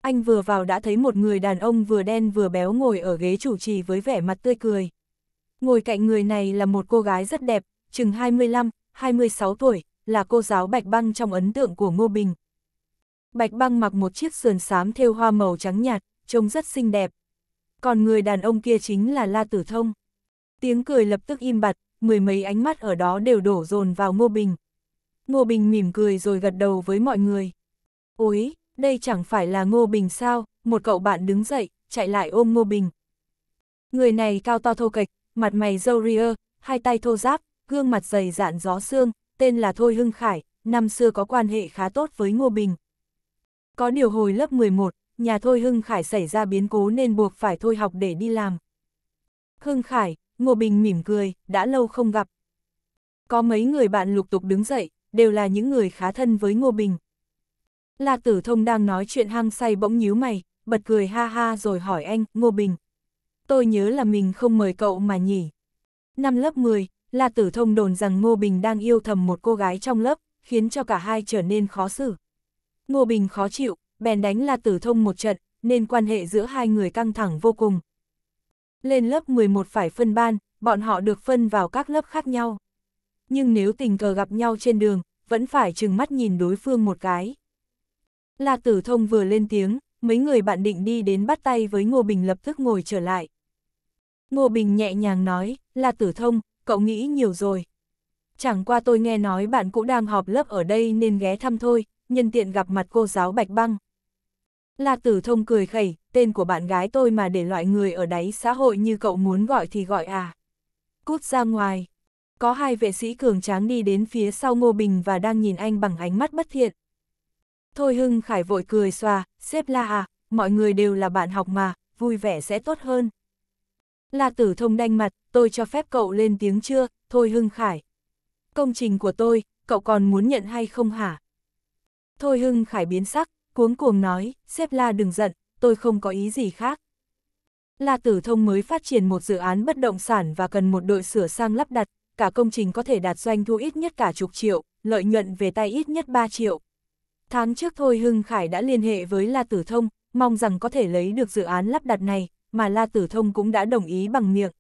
Anh vừa vào đã thấy một người đàn ông vừa đen vừa béo ngồi ở ghế chủ trì với vẻ mặt tươi cười. Ngồi cạnh người này là một cô gái rất đẹp, chừng 25, 26 tuổi, là cô giáo Bạch Băng trong ấn tượng của Ngô Bình. Bạch Băng mặc một chiếc sườn xám thêu hoa màu trắng nhạt, trông rất xinh đẹp. Còn người đàn ông kia chính là La Tử Thông. Tiếng cười lập tức im bặt, mười mấy ánh mắt ở đó đều đổ dồn vào Ngô Bình. Ngô Bình mỉm cười rồi gật đầu với mọi người. Ôi, đây chẳng phải là Ngô Bình sao, một cậu bạn đứng dậy, chạy lại ôm Ngô Bình. Người này cao to thô kịch, mặt mày dâu ria, hai tay thô giáp, gương mặt dày dạn gió xương, tên là Thôi Hưng Khải, năm xưa có quan hệ khá tốt với Ngô Bình. Có điều hồi lớp 11, nhà Thôi Hưng Khải xảy ra biến cố nên buộc phải thôi học để đi làm. Hưng Khải, Ngô Bình mỉm cười, đã lâu không gặp. Có mấy người bạn lục tục đứng dậy, đều là những người khá thân với Ngô Bình. La Tử Thông đang nói chuyện hăng say bỗng nhíu mày, bật cười ha ha rồi hỏi anh, Ngô Bình. Tôi nhớ là mình không mời cậu mà nhỉ. Năm lớp 10, La Tử Thông đồn rằng Ngô Bình đang yêu thầm một cô gái trong lớp, khiến cho cả hai trở nên khó xử. Ngô Bình khó chịu, bèn đánh La Tử Thông một trận, nên quan hệ giữa hai người căng thẳng vô cùng. Lên lớp 11 phải phân ban, bọn họ được phân vào các lớp khác nhau nhưng nếu tình cờ gặp nhau trên đường, vẫn phải chừng mắt nhìn đối phương một cái. La Tử Thông vừa lên tiếng, mấy người bạn định đi đến bắt tay với Ngô Bình lập tức ngồi trở lại. Ngô Bình nhẹ nhàng nói, La Tử Thông, cậu nghĩ nhiều rồi. Chẳng qua tôi nghe nói bạn cũng đang họp lớp ở đây nên ghé thăm thôi, nhân tiện gặp mặt cô giáo Bạch Băng. La Tử Thông cười khẩy, tên của bạn gái tôi mà để loại người ở đáy xã hội như cậu muốn gọi thì gọi à. Cút ra ngoài. Có hai vệ sĩ cường tráng đi đến phía sau Ngô Bình và đang nhìn anh bằng ánh mắt bất thiện. Thôi Hưng Khải vội cười xòa, xếp la à, mọi người đều là bạn học mà, vui vẻ sẽ tốt hơn. La tử thông đanh mặt, tôi cho phép cậu lên tiếng chưa, Thôi Hưng Khải. Công trình của tôi, cậu còn muốn nhận hay không hả? Thôi Hưng Khải biến sắc, cuống cuồng nói, xếp la đừng giận, tôi không có ý gì khác. La Tử Thông mới phát triển một dự án bất động sản và cần một đội sửa sang lắp đặt, cả công trình có thể đạt doanh thu ít nhất cả chục triệu, lợi nhuận về tay ít nhất 3 triệu. Tháng trước thôi Hưng Khải đã liên hệ với La Tử Thông, mong rằng có thể lấy được dự án lắp đặt này, mà La Tử Thông cũng đã đồng ý bằng miệng.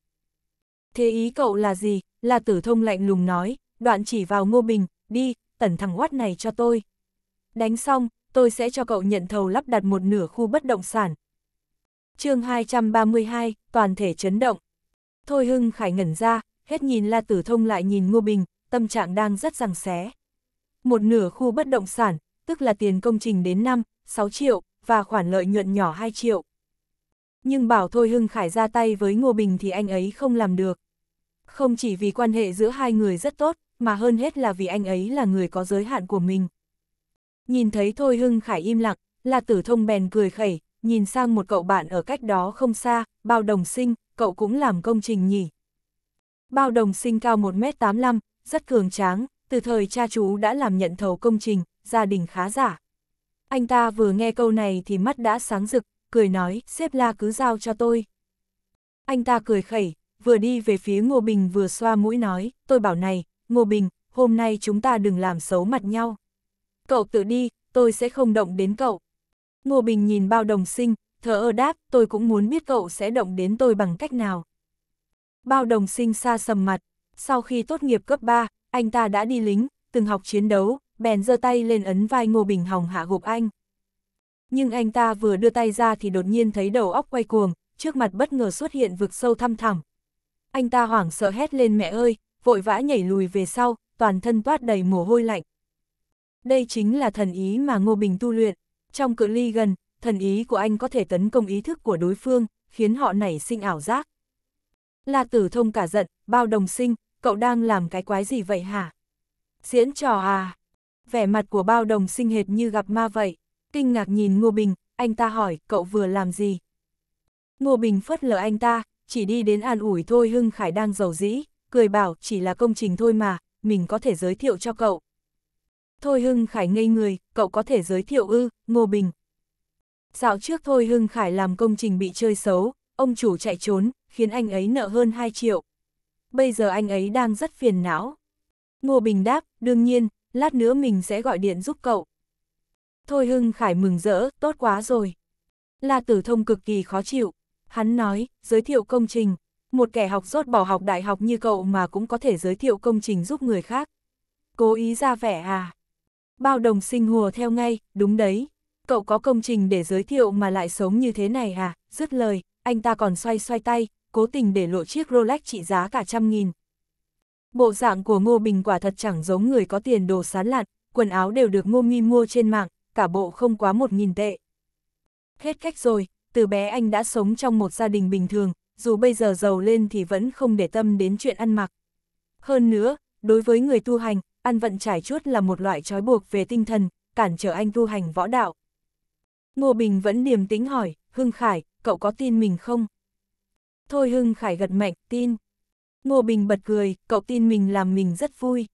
Thế ý cậu là gì? La Tử Thông lạnh lùng nói, đoạn chỉ vào Ngô Bình, đi, tẩn thằng oát này cho tôi. Đánh xong, tôi sẽ cho cậu nhận thầu lắp đặt một nửa khu bất động sản. chương 232, toàn thể chấn động. Thôi Hưng Khải ngẩn ra, hết nhìn La Tử Thông lại nhìn Ngô Bình, tâm trạng đang rất rằng xé. Một nửa khu bất động sản, tức là tiền công trình đến 5, 6 triệu, và khoản lợi nhuận nhỏ 2 triệu. Nhưng bảo Thôi Hưng Khải ra tay với Ngô Bình thì anh ấy không làm được. Không chỉ vì quan hệ giữa hai người rất tốt, mà hơn hết là vì anh ấy là người có giới hạn của mình. Nhìn thấy Thôi Hưng Khải im lặng, la tử thông bèn cười khẩy, nhìn sang một cậu bạn ở cách đó không xa, bao đồng sinh, cậu cũng làm công trình nhỉ. Bao đồng sinh cao 1m85, rất cường tráng, từ thời cha chú đã làm nhận thầu công trình, gia đình khá giả. Anh ta vừa nghe câu này thì mắt đã sáng rực, cười nói, xếp la cứ giao cho tôi. Anh ta cười khẩy, vừa đi về phía Ngô Bình vừa xoa mũi nói, tôi bảo này, Ngô Bình, hôm nay chúng ta đừng làm xấu mặt nhau. Cậu tự đi, tôi sẽ không động đến cậu. Ngô Bình nhìn bao đồng sinh, thở ơ đáp, tôi cũng muốn biết cậu sẽ động đến tôi bằng cách nào bao đồng sinh xa sầm mặt. Sau khi tốt nghiệp cấp 3, anh ta đã đi lính, từng học chiến đấu, bèn giơ tay lên ấn vai Ngô Bình Hồng hạ gục anh. Nhưng anh ta vừa đưa tay ra thì đột nhiên thấy đầu óc quay cuồng, trước mặt bất ngờ xuất hiện vực sâu thăm thẳm. Anh ta hoảng sợ hét lên mẹ ơi, vội vã nhảy lùi về sau, toàn thân toát đầy mồ hôi lạnh. Đây chính là thần ý mà Ngô Bình tu luyện. Trong cự ly gần, thần ý của anh có thể tấn công ý thức của đối phương, khiến họ nảy sinh ảo giác. La Tử Thông cả giận, bao đồng sinh, cậu đang làm cái quái gì vậy hả? Diễn trò à? Vẻ mặt của bao đồng sinh hệt như gặp ma vậy. Kinh ngạc nhìn Ngô Bình, anh ta hỏi cậu vừa làm gì? Ngô Bình phớt lờ anh ta, chỉ đi đến an ủi thôi Hưng Khải đang giàu dĩ, cười bảo chỉ là công trình thôi mà, mình có thể giới thiệu cho cậu. Thôi Hưng Khải ngây người, cậu có thể giới thiệu ư, Ngô Bình. Dạo trước Thôi Hưng Khải làm công trình bị chơi xấu, ông chủ chạy trốn, khiến anh ấy nợ hơn 2 triệu. Bây giờ anh ấy đang rất phiền não. Ngô Bình đáp, đương nhiên, lát nữa mình sẽ gọi điện giúp cậu. Thôi Hưng Khải mừng rỡ, tốt quá rồi. La Tử Thông cực kỳ khó chịu. Hắn nói, giới thiệu công trình, một kẻ học rốt bỏ học đại học như cậu mà cũng có thể giới thiệu công trình giúp người khác. Cố ý ra vẻ à? Bao đồng sinh hùa theo ngay, đúng đấy. Cậu có công trình để giới thiệu mà lại sống như thế này à? Dứt lời, anh ta còn xoay xoay tay, cố tình để lộ chiếc Rolex trị giá cả trăm nghìn. Bộ dạng của Ngô Bình quả thật chẳng giống người có tiền đồ sán lạn, quần áo đều được Ngô Nghi mua trên mạng, cả bộ không quá một nghìn tệ. Hết cách rồi, từ bé anh đã sống trong một gia đình bình thường, dù bây giờ giàu lên thì vẫn không để tâm đến chuyện ăn mặc. Hơn nữa, đối với người tu hành, ăn vận trải chuốt là một loại trói buộc về tinh thần, cản trở anh tu hành võ đạo. Ngô Bình vẫn điềm tĩnh hỏi, Hưng Khải, cậu có tin mình không? Thôi Hưng Khải gật mạnh, tin. Ngô Bình bật cười, cậu tin mình làm mình rất vui.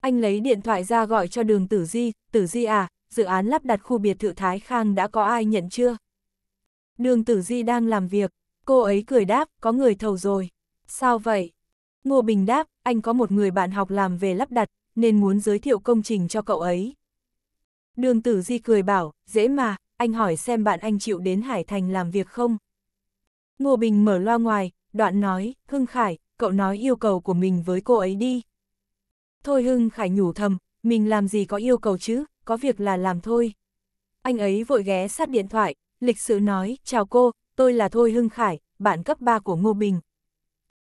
Anh lấy điện thoại ra gọi cho đường Tử Di, Tử Di à, dự án lắp đặt khu biệt thự Thái Khang đã có ai nhận chưa? Đường Tử Di đang làm việc, cô ấy cười đáp, có người thầu rồi. Sao vậy? Ngô Bình đáp, anh có một người bạn học làm về lắp đặt, nên muốn giới thiệu công trình cho cậu ấy. Đường Tử Di cười bảo, dễ mà, anh hỏi xem bạn anh chịu đến Hải Thành làm việc không? Ngô Bình mở loa ngoài, đoạn nói, Hưng Khải, cậu nói yêu cầu của mình với cô ấy đi. Thôi Hưng Khải nhủ thầm, mình làm gì có yêu cầu chứ, có việc là làm thôi. Anh ấy vội ghé sát điện thoại, lịch sự nói, chào cô, tôi là Thôi Hưng Khải, bạn cấp 3 của Ngô Bình.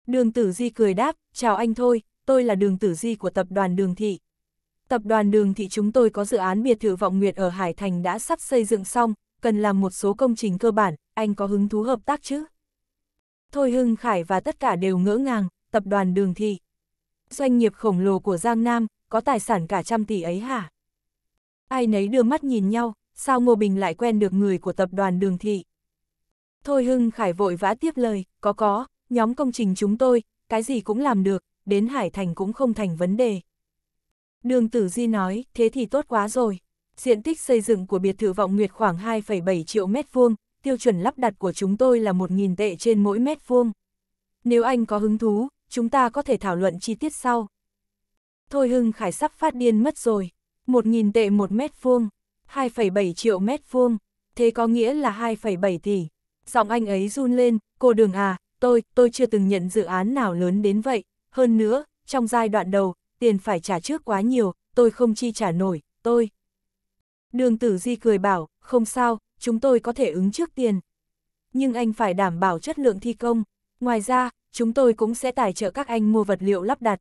Đường Tử Di cười đáp, chào anh Thôi, tôi là Đường Tử Di của tập đoàn Đường Thị. Tập đoàn Đường Thị chúng tôi có dự án biệt thự vọng nguyệt ở Hải Thành đã sắp xây dựng xong, cần làm một số công trình cơ bản, anh có hứng thú hợp tác chứ? Thôi Hưng Khải và tất cả đều ngỡ ngàng, tập đoàn đường thị. Doanh nghiệp khổng lồ của Giang Nam, có tài sản cả trăm tỷ ấy hả? Ai nấy đưa mắt nhìn nhau, sao Ngô Bình lại quen được người của tập đoàn đường thị? Thôi Hưng Khải vội vã tiếp lời, có có, nhóm công trình chúng tôi, cái gì cũng làm được, đến Hải Thành cũng không thành vấn đề. Đường Tử Di nói, thế thì tốt quá rồi. Diện tích xây dựng của biệt thự Vọng Nguyệt khoảng 2,7 triệu mét vuông, tiêu chuẩn lắp đặt của chúng tôi là 1.000 tệ trên mỗi mét vuông. Nếu anh có hứng thú, chúng ta có thể thảo luận chi tiết sau. Thôi Hưng Khải sắp phát điên mất rồi. 1.000 tệ một mét vuông, 2,7 triệu mét vuông, thế có nghĩa là 2,7 tỷ. Giọng anh ấy run lên, cô đường à, tôi, tôi chưa từng nhận dự án nào lớn đến vậy. Hơn nữa, trong giai đoạn đầu, tiền phải trả trước quá nhiều, tôi không chi trả nổi, tôi. Đường tử di cười bảo, không sao, chúng tôi có thể ứng trước tiền. Nhưng anh phải đảm bảo chất lượng thi công. Ngoài ra, chúng tôi cũng sẽ tài trợ các anh mua vật liệu lắp đặt.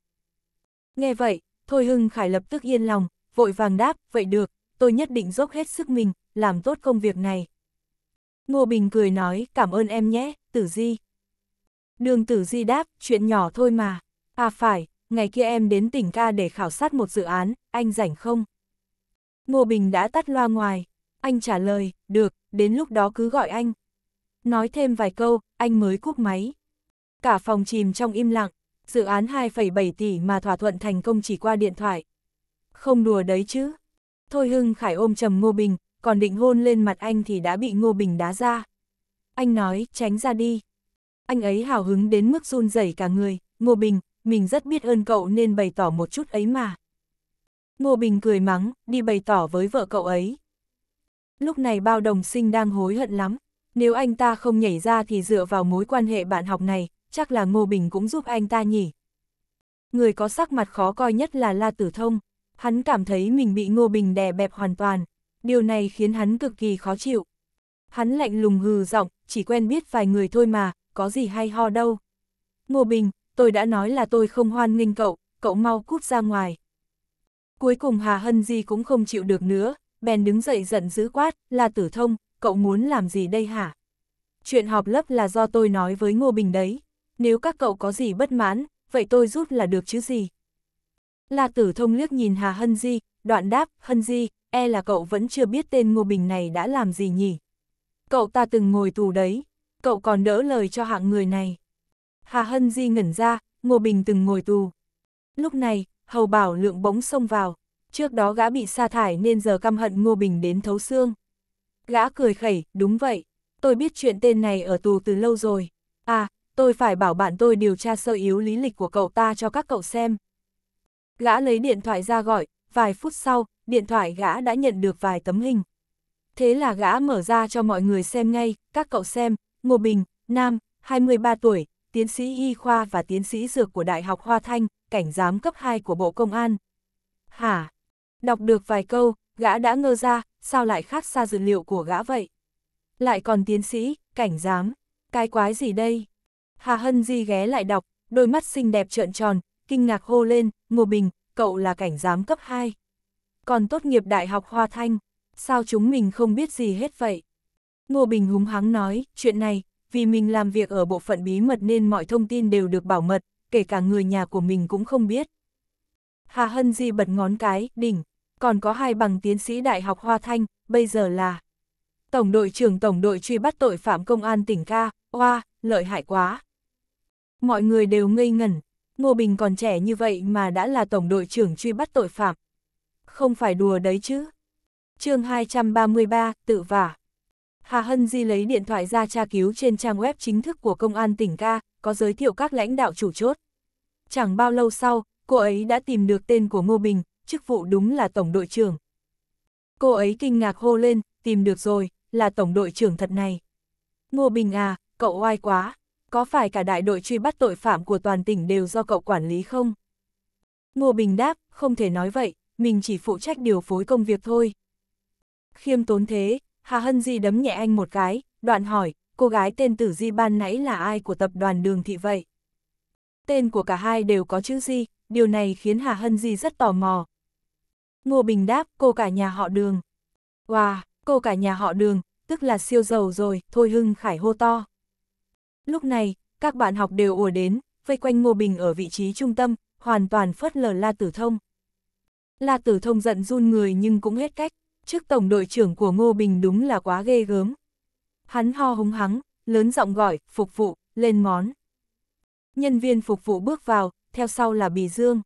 Nghe vậy, Thôi Hưng Khải lập tức yên lòng, vội vàng đáp, vậy được, tôi nhất định dốc hết sức mình, làm tốt công việc này. Ngô Bình cười nói, cảm ơn em nhé, Tử Di. Đường Tử Di đáp, chuyện nhỏ thôi mà. À phải, ngày kia em đến tỉnh ca để khảo sát một dự án, anh rảnh không? Ngô Bình đã tắt loa ngoài, anh trả lời, được, đến lúc đó cứ gọi anh. Nói thêm vài câu, anh mới cúp máy. Cả phòng chìm trong im lặng, dự án 2,7 tỷ mà thỏa thuận thành công chỉ qua điện thoại. Không đùa đấy chứ. Thôi Hưng Khải ôm trầm Ngô Bình, còn định hôn lên mặt anh thì đã bị Ngô Bình đá ra. Anh nói, tránh ra đi. Anh ấy hào hứng đến mức run rẩy cả người, Ngô Bình, mình rất biết ơn cậu nên bày tỏ một chút ấy mà. Ngô Bình cười mắng, đi bày tỏ với vợ cậu ấy. Lúc này bao đồng sinh đang hối hận lắm, nếu anh ta không nhảy ra thì dựa vào mối quan hệ bạn học này, chắc là Ngô Bình cũng giúp anh ta nhỉ. Người có sắc mặt khó coi nhất là La Tử Thông, hắn cảm thấy mình bị Ngô Bình đè bẹp hoàn toàn, điều này khiến hắn cực kỳ khó chịu. Hắn lạnh lùng hừ giọng, chỉ quen biết vài người thôi mà, có gì hay ho đâu. Ngô Bình, tôi đã nói là tôi không hoan nghênh cậu, cậu mau cút ra ngoài. Cuối cùng Hà Hân Di cũng không chịu được nữa, bèn đứng dậy giận dữ quát, là tử thông, cậu muốn làm gì đây hả? Chuyện họp lớp là do tôi nói với Ngô Bình đấy, nếu các cậu có gì bất mãn, vậy tôi rút là được chứ gì? là tử thông liếc nhìn Hà Hân Di, đoạn đáp, Hân Di, e là cậu vẫn chưa biết tên Ngô Bình này đã làm gì nhỉ? Cậu ta từng ngồi tù đấy, cậu còn đỡ lời cho hạng người này. Hà Hân Di ngẩn ra, Ngô Bình từng ngồi tù. Lúc này, Hầu Bảo Lượng bỗng xông vào, trước đó gã bị sa thải nên giờ căm hận Ngô Bình đến thấu xương. Gã cười khẩy, đúng vậy, tôi biết chuyện tên này ở tù từ lâu rồi. À, tôi phải bảo bạn tôi điều tra sơ yếu lý lịch của cậu ta cho các cậu xem. Gã lấy điện thoại ra gọi, vài phút sau, điện thoại gã đã nhận được vài tấm hình. Thế là gã mở ra cho mọi người xem ngay, các cậu xem, Ngô Bình, Nam, 23 tuổi, tiến sĩ y khoa và tiến sĩ dược của Đại học Hoa Thanh, cảnh giám cấp 2 của Bộ Công an. Hả? Đọc được vài câu, gã đã ngơ ra, sao lại khác xa dữ liệu của gã vậy? Lại còn tiến sĩ, cảnh giám, cái quái gì đây? Hà Hân Di ghé lại đọc, đôi mắt xinh đẹp trợn tròn, kinh ngạc hô lên, Ngô Bình, cậu là cảnh giám cấp 2. Còn tốt nghiệp Đại học Hoa Thanh, sao chúng mình không biết gì hết vậy? Ngô Bình húng hắng nói, chuyện này, vì mình làm việc ở bộ phận bí mật nên mọi thông tin đều được bảo mật, kể cả người nhà của mình cũng không biết. Hà Hân Di bật ngón cái, đỉnh, còn có hai bằng tiến sĩ Đại học Hoa Thanh, bây giờ là Tổng đội trưởng Tổng đội truy bắt tội phạm công an tỉnh Ca, oa, lợi hại quá. Mọi người đều ngây ngẩn, Ngô Bình còn trẻ như vậy mà đã là Tổng đội trưởng truy bắt tội phạm. Không phải đùa đấy chứ. chương 233, tự vả. Hà Hân Di lấy điện thoại ra tra cứu trên trang web chính thức của Công an tỉnh Ca, có giới thiệu các lãnh đạo chủ chốt. Chẳng bao lâu sau, cô ấy đã tìm được tên của Ngô Bình, chức vụ đúng là tổng đội trưởng. Cô ấy kinh ngạc hô lên, tìm được rồi, là tổng đội trưởng thật này. Ngô Bình à, cậu oai quá, có phải cả đại đội truy bắt tội phạm của toàn tỉnh đều do cậu quản lý không? Ngô Bình đáp, không thể nói vậy, mình chỉ phụ trách điều phối công việc thôi. Khiêm tốn thế, Hà Hân Di đấm nhẹ anh một cái, đoạn hỏi, cô gái tên Tử Di ban nãy là ai của tập đoàn đường thị vậy? Tên của cả hai đều có chữ Di, điều này khiến Hà Hân Di rất tò mò, Ngô Bình đáp, cô cả nhà họ đường. Wow, cô cả nhà họ đường, tức là siêu giàu rồi, thôi hưng khải hô to. Lúc này, các bạn học đều ùa đến, vây quanh Ngô Bình ở vị trí trung tâm, hoàn toàn phớt lờ La Tử Thông. La Tử Thông giận run người nhưng cũng hết cách, trước tổng đội trưởng của Ngô Bình đúng là quá ghê gớm. Hắn ho húng hắng, lớn giọng gọi, phục vụ, lên món. Nhân viên phục vụ bước vào, theo sau là Bì Dương.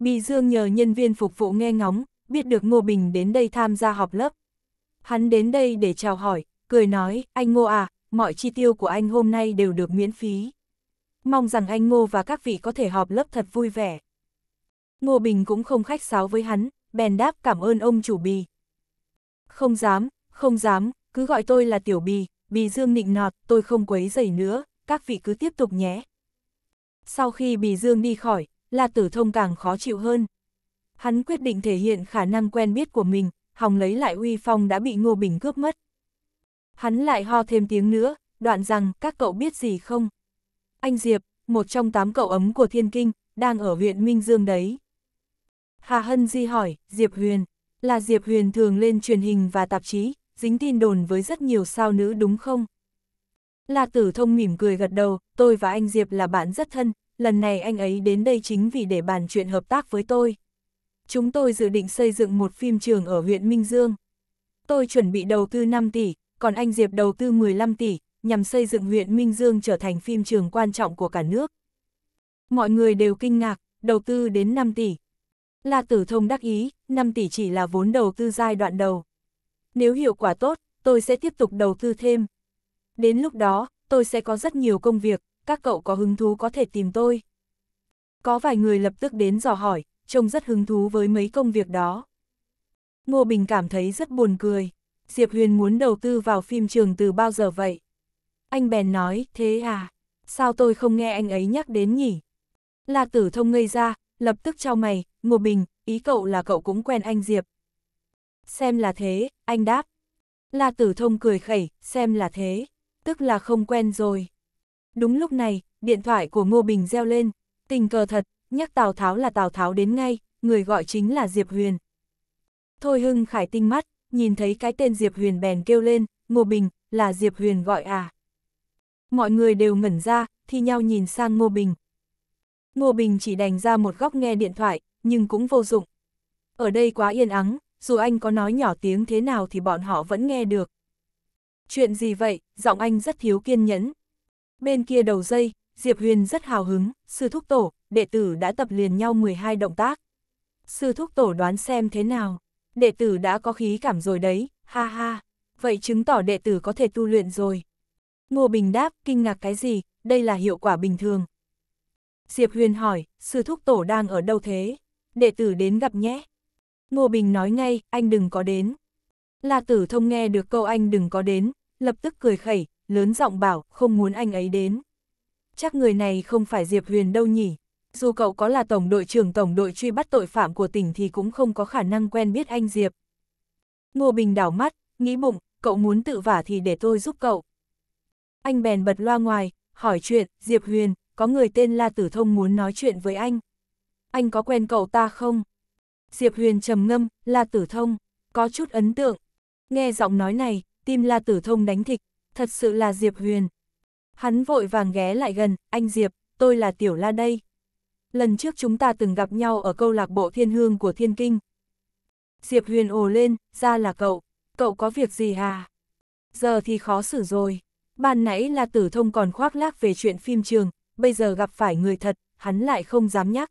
Bì Dương nhờ nhân viên phục vụ nghe ngóng, biết được Ngô Bình đến đây tham gia học lớp. Hắn đến đây để chào hỏi, cười nói, anh Ngô à, mọi chi tiêu của anh hôm nay đều được miễn phí. Mong rằng anh Ngô và các vị có thể họp lớp thật vui vẻ. Ngô Bình cũng không khách sáo với hắn, bèn đáp cảm ơn ông chủ bì. Không dám, không dám, cứ gọi tôi là tiểu bì, bì Dương nịnh nọt, tôi không quấy dày nữa, các vị cứ tiếp tục nhé. Sau khi bì Dương đi khỏi, La Tử Thông càng khó chịu hơn. Hắn quyết định thể hiện khả năng quen biết của mình, hòng lấy lại uy phong đã bị Ngô Bình cướp mất. Hắn lại ho thêm tiếng nữa, đoạn rằng các cậu biết gì không? Anh Diệp, một trong tám cậu ấm của Thiên Kinh, đang ở huyện Minh Dương đấy. Hà Hân Di hỏi, Diệp Huyền, là Diệp Huyền thường lên truyền hình và tạp chí, dính tin đồn với rất nhiều sao nữ đúng không? La Tử Thông mỉm cười gật đầu, tôi và anh Diệp là bạn rất thân, lần này anh ấy đến đây chính vì để bàn chuyện hợp tác với tôi. Chúng tôi dự định xây dựng một phim trường ở huyện Minh Dương. Tôi chuẩn bị đầu tư 5 tỷ, còn anh Diệp đầu tư 15 tỷ, nhằm xây dựng huyện Minh Dương trở thành phim trường quan trọng của cả nước. Mọi người đều kinh ngạc, đầu tư đến 5 tỷ. La Tử Thông đắc ý, 5 tỷ chỉ là vốn đầu tư giai đoạn đầu. Nếu hiệu quả tốt, tôi sẽ tiếp tục đầu tư thêm. Đến lúc đó, tôi sẽ có rất nhiều công việc, các cậu có hứng thú có thể tìm tôi. Có vài người lập tức đến dò hỏi, trông rất hứng thú với mấy công việc đó. Ngô Bình cảm thấy rất buồn cười. Diệp Huyền muốn đầu tư vào phim trường từ bao giờ vậy? Anh bèn nói, thế à? Sao tôi không nghe anh ấy nhắc đến nhỉ? La tử thông ngây ra, lập tức trao mày, Ngô Bình, ý cậu là cậu cũng quen anh Diệp. Xem là thế, anh đáp. La tử thông cười khẩy, xem là thế, tức là không quen rồi. Đúng lúc này, điện thoại của Ngô Bình reo lên, tình cờ thật, nhắc Tào Tháo là Tào Tháo đến ngay, người gọi chính là Diệp Huyền. Thôi Hưng Khải tinh mắt, nhìn thấy cái tên Diệp Huyền bèn kêu lên, Ngô Bình, là Diệp Huyền gọi à. Mọi người đều ngẩn ra, thi nhau nhìn sang Ngô Bình. Ngô Bình chỉ đành ra một góc nghe điện thoại, nhưng cũng vô dụng. Ở đây quá yên ắng, dù anh có nói nhỏ tiếng thế nào thì bọn họ vẫn nghe được. Chuyện gì vậy, giọng anh rất thiếu kiên nhẫn. Bên kia đầu dây, Diệp Huyền rất hào hứng, sư thúc tổ, đệ tử đã tập liền nhau 12 động tác. Sư thúc tổ đoán xem thế nào, đệ tử đã có khí cảm rồi đấy, ha ha, vậy chứng tỏ đệ tử có thể tu luyện rồi. Ngô Bình đáp, kinh ngạc cái gì, đây là hiệu quả bình thường. Diệp Huyền hỏi, sư thúc tổ đang ở đâu thế? Đệ tử đến gặp nhé. Ngô Bình nói ngay, anh đừng có đến. La tử thông nghe được câu anh đừng có đến, lập tức cười khẩy, lớn giọng bảo, không muốn anh ấy đến. Chắc người này không phải Diệp Huyền đâu nhỉ. Dù cậu có là tổng đội trưởng tổng đội truy bắt tội phạm của tỉnh thì cũng không có khả năng quen biết anh Diệp. Ngô Bình đảo mắt, nghĩ bụng, cậu muốn tự vả thì để tôi giúp cậu. Anh bèn bật loa ngoài, hỏi chuyện, Diệp Huyền, có người tên La Tử Thông muốn nói chuyện với anh. Anh có quen cậu ta không? Diệp Huyền trầm ngâm, La Tử Thông, có chút ấn tượng. Nghe giọng nói này, tim La Tử Thông đánh thịch, thật sự là Diệp Huyền. Hắn vội vàng ghé lại gần, anh Diệp, tôi là Tiểu La đây. Lần trước chúng ta từng gặp nhau ở câu lạc bộ thiên hương của thiên kinh. Diệp Huyền ồ lên, ra là cậu, cậu có việc gì à? Giờ thì khó xử rồi. Ban nãy là tử thông còn khoác lác về chuyện phim trường, bây giờ gặp phải người thật, hắn lại không dám nhắc.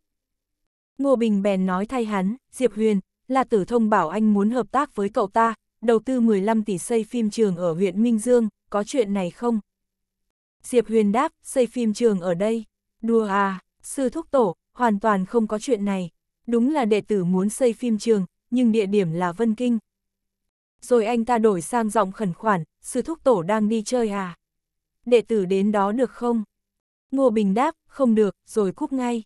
Ngô Bình bèn nói thay hắn, Diệp Huyền, là tử thông bảo anh muốn hợp tác với cậu ta, đầu tư 15 tỷ xây phim trường ở huyện Minh Dương có chuyện này không? Diệp Huyền đáp, xây phim trường ở đây. Đùa à, sư thúc tổ, hoàn toàn không có chuyện này. Đúng là đệ tử muốn xây phim trường, nhưng địa điểm là Vân Kinh. Rồi anh ta đổi sang giọng khẩn khoản, sư thúc tổ đang đi chơi à? Đệ tử đến đó được không? Ngô Bình đáp, không được, rồi cúp ngay.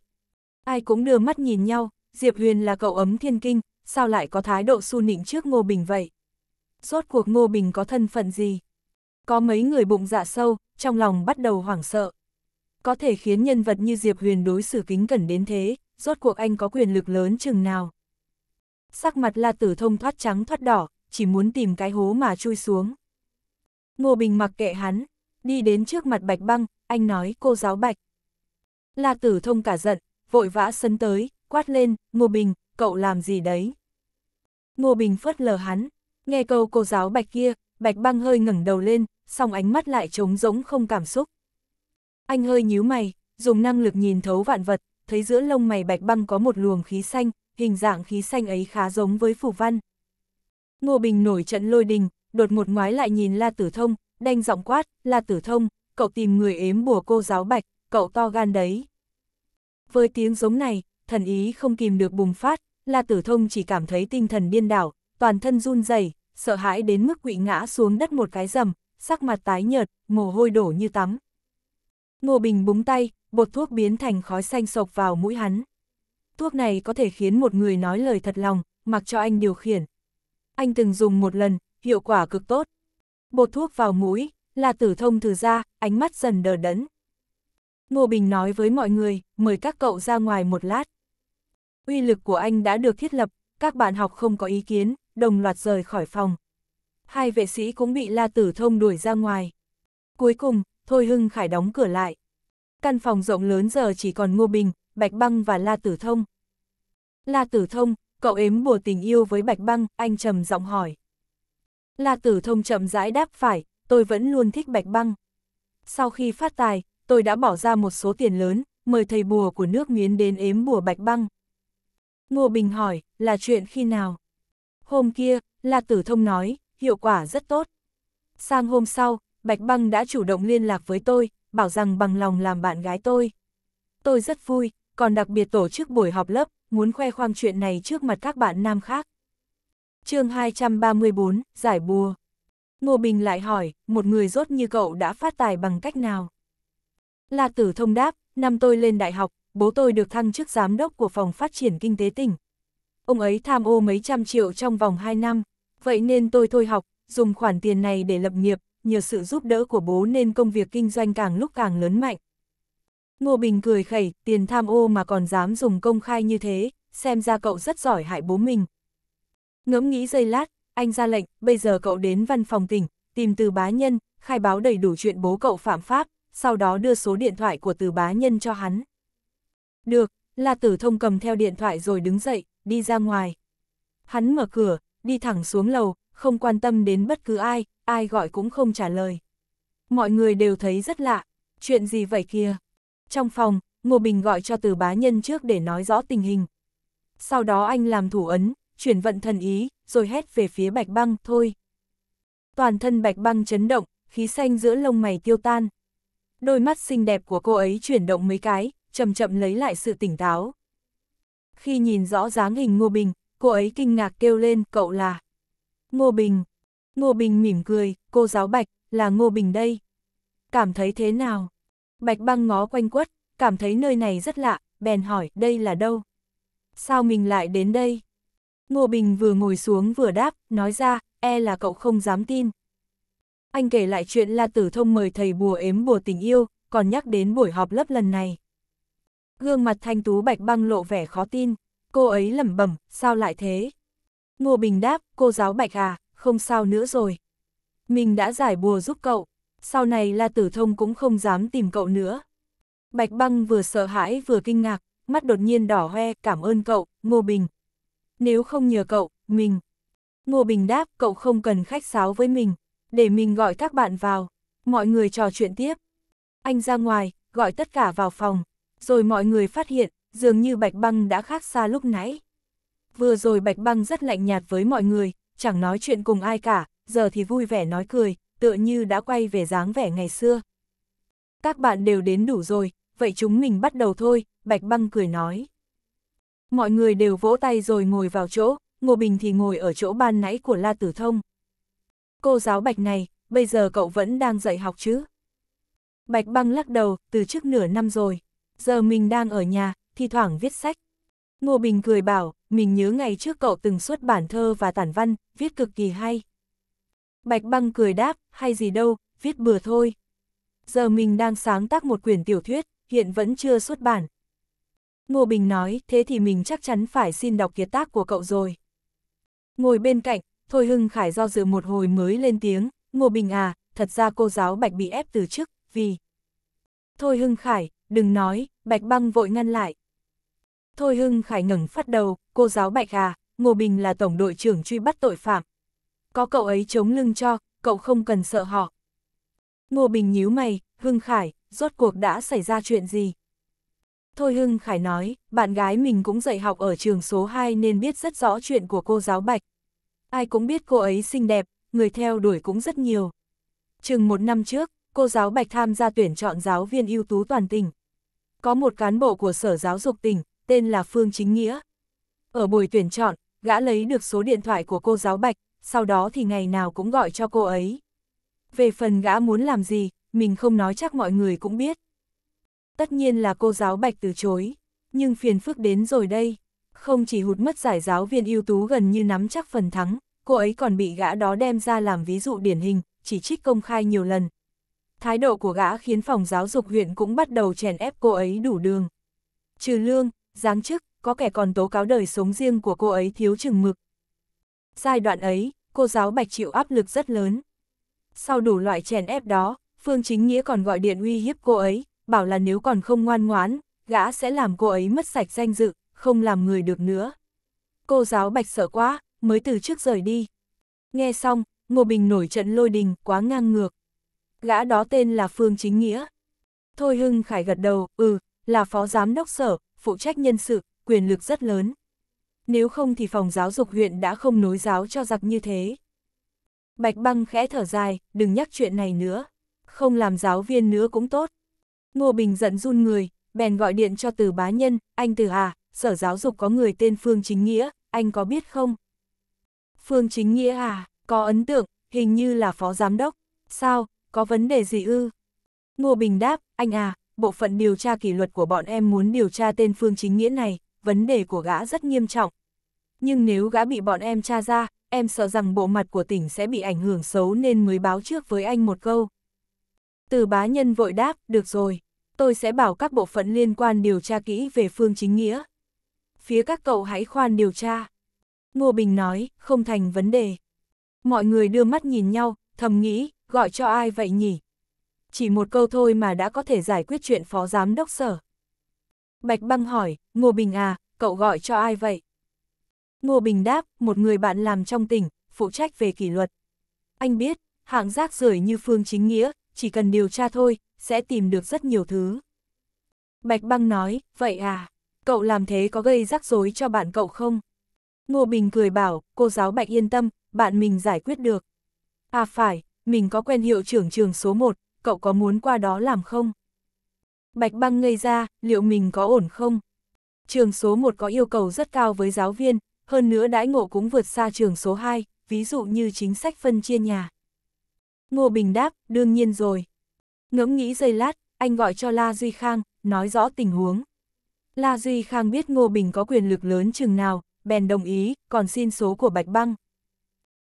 Ai cũng đưa mắt nhìn nhau, Diệp Huyền là cậu ấm thiên kinh, sao lại có thái độ su nịnh trước Ngô Bình vậy? Rốt cuộc Ngô Bình có thân phận gì? Có mấy người bụng dạ sâu, trong lòng bắt đầu hoảng sợ. Có thể khiến nhân vật như Diệp Huyền đối xử kính cẩn đến thế, rốt cuộc anh có quyền lực lớn chừng nào. Sắc mặt La Tử Thông thoát trắng thoát đỏ, chỉ muốn tìm cái hố mà chui xuống. Ngô Bình mặc kệ hắn, đi đến trước mặt Bạch Băng, anh nói cô giáo Bạch. La Tử Thông cả giận, vội vã sân tới, quát lên, Ngô Bình, cậu làm gì đấy? Ngô Bình phớt lờ hắn, nghe câu cô giáo Bạch kia, Bạch băng hơi ngẩng đầu lên, song ánh mắt lại trống rỗng không cảm xúc. Anh hơi nhíu mày, dùng năng lực nhìn thấu vạn vật, thấy giữa lông mày bạch băng có một luồng khí xanh, hình dạng khí xanh ấy khá giống với phù văn. Ngô Bình nổi trận lôi đình, đột một ngoái lại nhìn La Tử Thông, đanh giọng quát, La Tử Thông, cậu tìm người ếm bùa cô giáo bạch, cậu to gan đấy. Với tiếng giống này, thần ý không kìm được bùng phát, La Tử Thông chỉ cảm thấy tinh thần điên đảo, toàn thân run rẩy sợ hãi đến mức quỵ ngã xuống đất một cái rầm, sắc mặt tái nhợt, mồ hôi đổ như tắm. Ngô Bình búng tay, bột thuốc biến thành khói xanh sộc vào mũi hắn. Thuốc này có thể khiến một người nói lời thật lòng, mặc cho anh điều khiển. Anh từng dùng một lần, hiệu quả cực tốt. Bột thuốc vào mũi, là tử thông thử ra, ánh mắt dần đờ đẫn. Ngô Bình nói với mọi người, mời các cậu ra ngoài một lát. Uy lực của anh đã được thiết lập, các bạn học không có ý kiến, đồng loạt rời khỏi phòng. Hai vệ sĩ cũng bị La Tử Thông đuổi ra ngoài. Cuối cùng, Thôi Hưng Khải đóng cửa lại. Căn phòng rộng lớn giờ chỉ còn Ngô Bình, Bạch Băng và La Tử Thông. La Tử Thông, cậu ếm bùa tình yêu với Bạch Băng, anh trầm giọng hỏi. La Tử Thông chậm rãi đáp phải, tôi vẫn luôn thích Bạch Băng. Sau khi phát tài, tôi đã bỏ ra một số tiền lớn, mời thầy bùa của nước miến đến ếm bùa Bạch Băng. Ngô Bình hỏi, là chuyện khi nào? Hôm kia, La Tử Thông nói, hiệu quả rất tốt. Sang hôm sau, Bạch Băng đã chủ động liên lạc với tôi, bảo rằng bằng lòng làm bạn gái tôi. Tôi rất vui, còn đặc biệt tổ chức buổi họp lớp, muốn khoe khoang chuyện này trước mặt các bạn nam khác. chương 234, Giải Bùa Ngô Bình lại hỏi, một người rốt như cậu đã phát tài bằng cách nào? La Tử Thông đáp, năm tôi lên đại học, bố tôi được thăng chức giám đốc của phòng phát triển kinh tế tỉnh, ông ấy tham ô mấy trăm triệu trong vòng 2 năm, vậy nên tôi thôi học, dùng khoản tiền này để lập nghiệp, nhờ sự giúp đỡ của bố nên công việc kinh doanh càng lúc càng lớn mạnh. Ngô Bình cười khẩy, tiền tham ô mà còn dám dùng công khai như thế, xem ra cậu rất giỏi hại bố mình. Ngẫm nghĩ giây lát, anh ra lệnh, bây giờ cậu đến văn phòng tỉnh, tìm từ bá nhân, khai báo đầy đủ chuyện bố cậu phạm pháp, sau đó đưa số điện thoại của từ bá nhân cho hắn. Được, La Tử Thông cầm theo điện thoại rồi đứng dậy, đi ra ngoài. Hắn mở cửa, đi thẳng xuống lầu, không quan tâm đến bất cứ ai, ai gọi cũng không trả lời. Mọi người đều thấy rất lạ, chuyện gì vậy kia? Trong phòng, Ngô Bình gọi cho từ bá nhân trước để nói rõ tình hình. Sau đó anh làm thủ ấn, chuyển vận thần ý, rồi hét về phía Bạch Băng, thôi. Toàn thân Bạch Băng chấn động, khí xanh giữa lông mày tiêu tan. Đôi mắt xinh đẹp của cô ấy chuyển động mấy cái, chậm chậm lấy lại sự tỉnh táo. Khi nhìn rõ dáng hình Ngô Bình, cô ấy kinh ngạc kêu lên cậu là Ngô Bình. Ngô Bình mỉm cười, cô giáo Bạch, là Ngô Bình đây. Cảm thấy thế nào? Bạch băng ngó quanh quất, cảm thấy nơi này rất lạ, bèn hỏi đây là đâu? Sao mình lại đến đây? Ngô Bình vừa ngồi xuống vừa đáp, nói ra, e là cậu không dám tin. Anh kể lại chuyện La Tử Thông mời thầy bùa ếm bùa tình yêu, còn nhắc đến buổi họp lớp lần này. Gương mặt thanh tú bạch băng lộ vẻ khó tin, cô ấy lẩm bẩm, sao lại thế? Ngô Bình đáp, cô giáo bạch à, không sao nữa rồi. Mình đã giải bùa giúp cậu, sau này La Tử Thông cũng không dám tìm cậu nữa. Bạch băng vừa sợ hãi vừa kinh ngạc, mắt đột nhiên đỏ hoe, cảm ơn cậu, Ngô Bình. Nếu không nhờ cậu, mình... Ngô Bình đáp, cậu không cần khách sáo với mình, để mình gọi các bạn vào. Mọi người trò chuyện tiếp. Anh ra ngoài, gọi tất cả vào phòng rồi mọi người phát hiện, dường như Bạch Băng đã khác xa lúc nãy. Vừa rồi Bạch Băng rất lạnh nhạt với mọi người, chẳng nói chuyện cùng ai cả, giờ thì vui vẻ nói cười, tựa như đã quay về dáng vẻ ngày xưa. Các bạn đều đến đủ rồi, vậy chúng mình bắt đầu thôi, Bạch Băng cười nói. Mọi người đều vỗ tay rồi ngồi vào chỗ, Ngô Bình thì ngồi ở chỗ ban nãy của La Tử Thông. Cô giáo Bạch này, bây giờ cậu vẫn đang dạy học chứ? Bạch Băng lắc đầu, từ trước nửa năm rồi giờ mình đang ở nhà, thi thoảng viết sách. Ngô Bình cười bảo, mình nhớ ngày trước cậu từng xuất bản thơ và tản văn, viết cực kỳ hay. Bạch băng cười đáp, hay gì đâu, viết bừa thôi. Giờ mình đang sáng tác một quyển tiểu thuyết, hiện vẫn chưa xuất bản. Ngô Bình nói, thế thì mình chắc chắn phải xin đọc kiệt tác của cậu rồi. Ngồi bên cạnh, Thôi Hưng Khải do dự một hồi mới lên tiếng, Ngô Bình à, thật ra cô giáo Bạch bị ép từ chức, vì... Thôi Hưng Khải, đừng nói, Bạch Băng vội ngăn lại. Thôi Hưng Khải ngẩng phát đầu, cô giáo Bạch à, Ngô Bình là tổng đội trưởng truy bắt tội phạm. Có cậu ấy chống lưng cho, cậu không cần sợ họ. Ngô Bình nhíu mày, Hưng Khải, rốt cuộc đã xảy ra chuyện gì? Thôi Hưng Khải nói, bạn gái mình cũng dạy học ở trường số 2 nên biết rất rõ chuyện của cô giáo Bạch. Ai cũng biết cô ấy xinh đẹp, người theo đuổi cũng rất nhiều. Chừng một năm trước, cô giáo Bạch tham gia tuyển chọn giáo viên ưu tú toàn tỉnh, có một cán bộ của Sở Giáo dục tỉnh, tên là Phương Chính Nghĩa. Ở buổi tuyển chọn, gã lấy được số điện thoại của cô giáo Bạch, sau đó thì ngày nào cũng gọi cho cô ấy. Về phần gã muốn làm gì, mình không nói chắc mọi người cũng biết. Tất nhiên là cô giáo Bạch từ chối, nhưng phiền phức đến rồi đây. Không chỉ hụt mất giải giáo viên ưu tú gần như nắm chắc phần thắng, cô ấy còn bị gã đó đem ra làm ví dụ điển hình, chỉ trích công khai nhiều lần, Thái độ của gã khiến phòng giáo dục huyện cũng bắt đầu chèn ép cô ấy đủ đường. Trừ lương, giáng chức, có kẻ còn tố cáo đời sống riêng của cô ấy thiếu chừng mực. Giai đoạn ấy, cô giáo Bạch chịu áp lực rất lớn. Sau đủ loại chèn ép đó, Phương Chính Nghĩa còn gọi điện uy hiếp cô ấy, bảo là nếu còn không ngoan ngoãn, gã sẽ làm cô ấy mất sạch danh dự, không làm người được nữa. Cô giáo Bạch sợ quá, mới từ trước rời đi. Nghe xong, Ngô Bình nổi trận lôi đình, quá ngang ngược gã đó tên là Phương Chính Nghĩa. Thôi Hưng Khải gật đầu, ừ, là phó giám đốc sở, phụ trách nhân sự, quyền lực rất lớn. Nếu không thì phòng giáo dục huyện đã không nối giáo cho giặc như thế. Bạch băng khẽ thở dài, đừng nhắc chuyện này nữa. Không làm giáo viên nữa cũng tốt. Ngô Bình giận run người, bèn gọi điện cho từ bá nhân, anh từ à, sở giáo dục có người tên Phương Chính Nghĩa, anh có biết không? Phương Chính Nghĩa à, có ấn tượng, hình như là phó giám đốc. Sao, có vấn đề gì ư? Ngô Bình đáp, anh à, bộ phận điều tra kỷ luật của bọn em muốn điều tra tên Phương Chính Nghĩa này, vấn đề của gã rất nghiêm trọng. Nhưng nếu gã bị bọn em tra ra, em sợ rằng bộ mặt của tỉnh sẽ bị ảnh hưởng xấu nên mới báo trước với anh một câu. Từ bá nhân vội đáp, được rồi, tôi sẽ bảo các bộ phận liên quan điều tra kỹ về Phương Chính Nghĩa. Phía các cậu hãy khoan điều tra. Ngô Bình nói, không thành vấn đề. Mọi người đưa mắt nhìn nhau, thầm nghĩ, gọi cho ai vậy nhỉ? Chỉ một câu thôi mà đã có thể giải quyết chuyện phó giám đốc sở. Bạch băng hỏi, Ngô Bình à, cậu gọi cho ai vậy? Ngô Bình đáp, một người bạn làm trong tỉnh, phụ trách về kỷ luật. Anh biết, hạng rác rưởi như Phương Chính Nghĩa, chỉ cần điều tra thôi, sẽ tìm được rất nhiều thứ. Bạch băng nói, vậy à, cậu làm thế có gây rắc rối cho bạn cậu không? Ngô Bình cười bảo, cô giáo Bạch yên tâm, bạn mình giải quyết được. À phải, mình có quen hiệu trưởng trường số 1, cậu có muốn qua đó làm không? Bạch băng ngây ra, liệu mình có ổn không? Trường số 1 có yêu cầu rất cao với giáo viên, hơn nữa đãi ngộ cũng vượt xa trường số 2, ví dụ như chính sách phân chia nhà. Ngô Bình đáp, đương nhiên rồi. Ngẫm nghĩ giây lát, anh gọi cho La Duy Khang, nói rõ tình huống. La Duy Khang biết Ngô Bình có quyền lực lớn chừng nào, bèn đồng ý, còn xin số của Bạch Băng.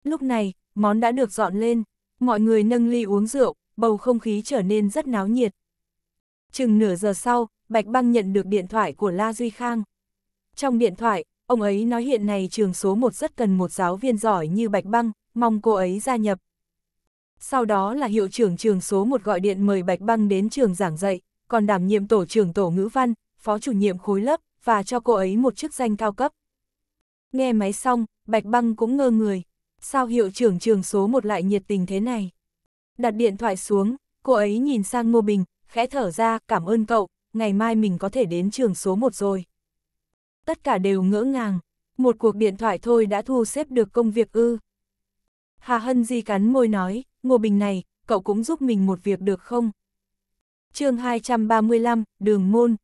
Lúc này, món đã được dọn lên. Mọi người nâng ly uống rượu, bầu không khí trở nên rất náo nhiệt. Chừng nửa giờ sau, Bạch Băng nhận được điện thoại của La Duy Khang. Trong điện thoại, ông ấy nói hiện nay trường số 1 rất cần một giáo viên giỏi như Bạch Băng, mong cô ấy gia nhập. Sau đó là hiệu trưởng trường số 1 gọi điện mời Bạch Băng đến trường giảng dạy, còn đảm nhiệm tổ trưởng tổ ngữ văn, phó chủ nhiệm khối lớp, và cho cô ấy một chức danh cao cấp. Nghe máy xong, Bạch Băng cũng ngơ người sao hiệu trưởng trường số một lại nhiệt tình thế này? Đặt điện thoại xuống, cô ấy nhìn sang Ngô Bình, khẽ thở ra, cảm ơn cậu, ngày mai mình có thể đến trường số một rồi. Tất cả đều ngỡ ngàng, một cuộc điện thoại thôi đã thu xếp được công việc ư. Hà Hân Di cắn môi nói, Ngô Bình này, cậu cũng giúp mình một việc được không? chương 235, Đường Môn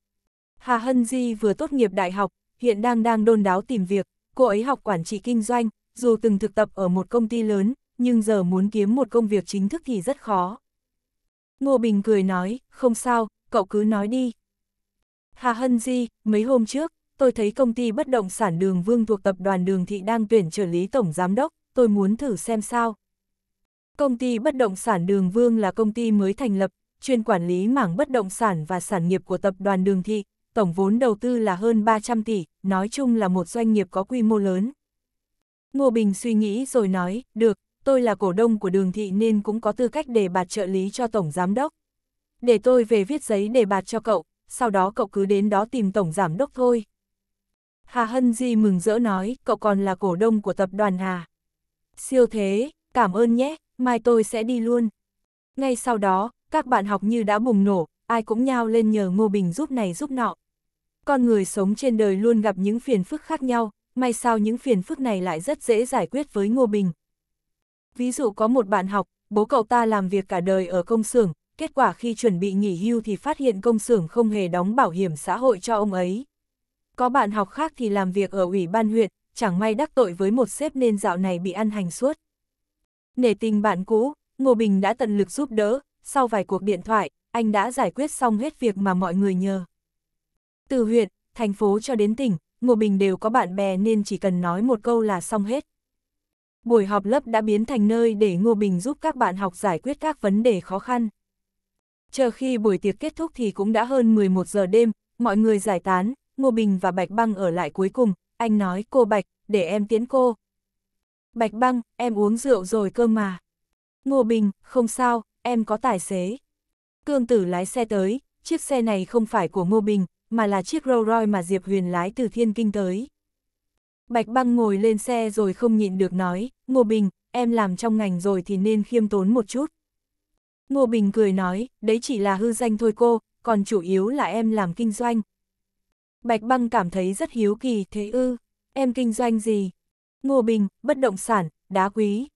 Hà Hân Di vừa tốt nghiệp đại học, hiện đang đang đôn đáo tìm việc, cô ấy học quản trị kinh doanh, dù từng thực tập ở một công ty lớn, nhưng giờ muốn kiếm một công việc chính thức thì rất khó. Ngô Bình cười nói, không sao, cậu cứ nói đi. Hà Hân Di, mấy hôm trước, tôi thấy công ty bất động sản đường Vương thuộc tập đoàn đường thị đang tuyển trợ lý tổng giám đốc, tôi muốn thử xem sao. Công ty bất động sản đường Vương là công ty mới thành lập, chuyên quản lý mảng bất động sản và sản nghiệp của tập đoàn đường thị, tổng vốn đầu tư là hơn 300 tỷ, nói chung là một doanh nghiệp có quy mô lớn. Ngô Bình suy nghĩ rồi nói, được, tôi là cổ đông của đường thị nên cũng có tư cách đề bạt trợ lý cho tổng giám đốc. Để tôi về viết giấy đề bạt cho cậu, sau đó cậu cứ đến đó tìm tổng giám đốc thôi. Hà Hân Di mừng rỡ nói, cậu còn là cổ đông của tập đoàn Hà. Siêu thế, cảm ơn nhé, mai tôi sẽ đi luôn. Ngay sau đó, các bạn học như đã bùng nổ, ai cũng nhao lên nhờ Ngô Bình giúp này giúp nọ. Con người sống trên đời luôn gặp những phiền phức khác nhau, may sao những phiền phức này lại rất dễ giải quyết với Ngô Bình. Ví dụ có một bạn học, bố cậu ta làm việc cả đời ở công xưởng, kết quả khi chuẩn bị nghỉ hưu thì phát hiện công xưởng không hề đóng bảo hiểm xã hội cho ông ấy. Có bạn học khác thì làm việc ở ủy ban huyện, chẳng may đắc tội với một sếp nên dạo này bị ăn hành suốt. Nể tình bạn cũ, Ngô Bình đã tận lực giúp đỡ, sau vài cuộc điện thoại, anh đã giải quyết xong hết việc mà mọi người nhờ. Từ huyện, thành phố cho đến tỉnh, Ngô Bình đều có bạn bè nên chỉ cần nói một câu là xong hết. Buổi họp lớp đã biến thành nơi để Ngô Bình giúp các bạn học giải quyết các vấn đề khó khăn. Chờ khi buổi tiệc kết thúc thì cũng đã hơn 11 giờ đêm, mọi người giải tán, Ngô Bình và Bạch Băng ở lại cuối cùng, anh nói cô Bạch, để em tiến cô. Bạch Băng, em uống rượu rồi cơ mà. Ngô Bình, không sao, em có tài xế. Cương Tử lái xe tới, chiếc xe này không phải của Ngô Bình, mà là chiếc Rolls Royce mà Diệp Huyền lái từ Thiên Kinh tới. Bạch băng ngồi lên xe rồi không nhịn được nói, Ngô Bình, em làm trong ngành rồi thì nên khiêm tốn một chút. Ngô Bình cười nói, đấy chỉ là hư danh thôi cô, còn chủ yếu là em làm kinh doanh. Bạch băng cảm thấy rất hiếu kỳ, thế ư, em kinh doanh gì? Ngô Bình, bất động sản, đá quý.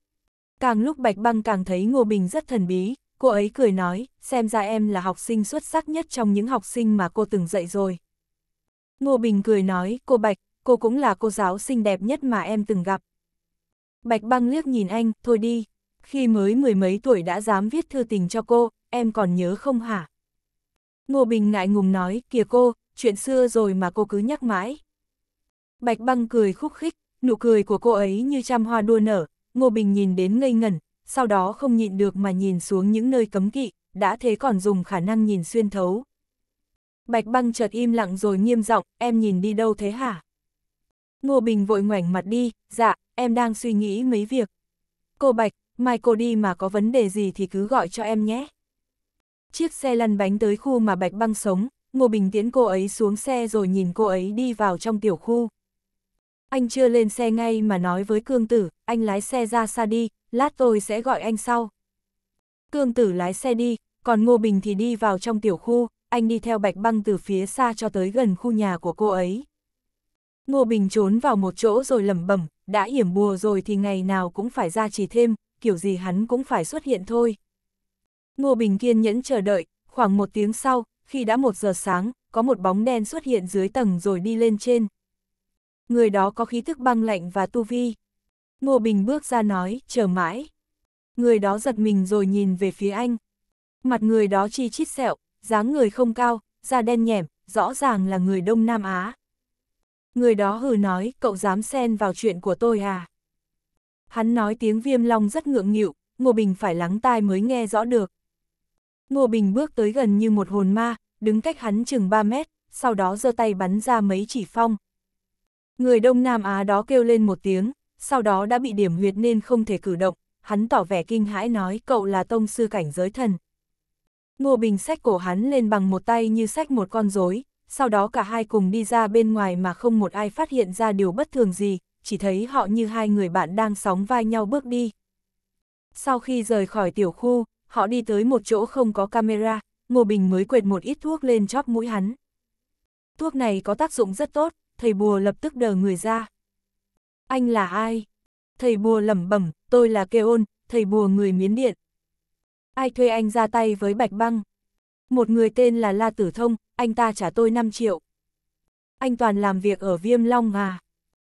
Càng lúc Bạch băng càng thấy Ngô Bình rất thần bí, cô ấy cười nói, xem ra em là học sinh xuất sắc nhất trong những học sinh mà cô từng dạy rồi. Ngô Bình cười nói, cô Bạch, cô cũng là cô giáo xinh đẹp nhất mà em từng gặp. Bạch băng liếc nhìn anh, thôi đi, khi mới mười mấy tuổi đã dám viết thư tình cho cô, em còn nhớ không hả? Ngô Bình ngại ngùng nói, kìa cô, chuyện xưa rồi mà cô cứ nhắc mãi. Bạch băng cười khúc khích, nụ cười của cô ấy như trăm hoa đua nở, Ngô Bình nhìn đến ngây ngẩn, sau đó không nhịn được mà nhìn xuống những nơi cấm kỵ, đã thế còn dùng khả năng nhìn xuyên thấu. Bạch băng chợt im lặng rồi nghiêm giọng em nhìn đi đâu thế hả? Ngô Bình vội ngoảnh mặt đi, dạ, em đang suy nghĩ mấy việc. Cô Bạch, mai cô đi mà có vấn đề gì thì cứ gọi cho em nhé. Chiếc xe lăn bánh tới khu mà Bạch băng sống, Ngô Bình tiễn cô ấy xuống xe rồi nhìn cô ấy đi vào trong tiểu khu. Anh chưa lên xe ngay mà nói với cương tử, anh lái xe ra xa đi, lát tôi sẽ gọi anh sau. Cương tử lái xe đi, còn Ngô Bình thì đi vào trong tiểu khu, anh đi theo bạch băng từ phía xa cho tới gần khu nhà của cô ấy. Ngô Bình trốn vào một chỗ rồi lẩm bẩm, đã hiểm bùa rồi thì ngày nào cũng phải ra trì thêm, kiểu gì hắn cũng phải xuất hiện thôi. Ngô Bình kiên nhẫn chờ đợi, khoảng một tiếng sau, khi đã một giờ sáng, có một bóng đen xuất hiện dưới tầng rồi đi lên trên. Người đó có khí thức băng lạnh và tu vi. Ngô Bình bước ra nói, chờ mãi. Người đó giật mình rồi nhìn về phía anh. Mặt người đó chi chít sẹo, dáng người không cao, da đen nhẻm, rõ ràng là người Đông Nam Á. Người đó hừ nói, cậu dám xen vào chuyện của tôi à? Hắn nói tiếng viêm long rất ngượng nghịu, Ngô Bình phải lắng tai mới nghe rõ được. Ngô Bình bước tới gần như một hồn ma, đứng cách hắn chừng 3 mét, sau đó giơ tay bắn ra mấy chỉ phong. Người Đông Nam Á đó kêu lên một tiếng, sau đó đã bị điểm huyệt nên không thể cử động, hắn tỏ vẻ kinh hãi nói cậu là tông sư cảnh giới thần. Ngô Bình xách cổ hắn lên bằng một tay như xách một con rối, sau đó cả hai cùng đi ra bên ngoài mà không một ai phát hiện ra điều bất thường gì, chỉ thấy họ như hai người bạn đang sóng vai nhau bước đi. Sau khi rời khỏi tiểu khu, họ đi tới một chỗ không có camera, Ngô Bình mới quệt một ít thuốc lên chóp mũi hắn. Thuốc này có tác dụng rất tốt, thầy bùa lập tức đờ người ra. Anh là ai? Thầy bùa lẩm bẩm, tôi là Kê thầy bùa người miến điện. Ai thuê anh ra tay với Bạch Băng? Một người tên là La Tử Thông, anh ta trả tôi 5 triệu. Anh toàn làm việc ở Viêm Long à?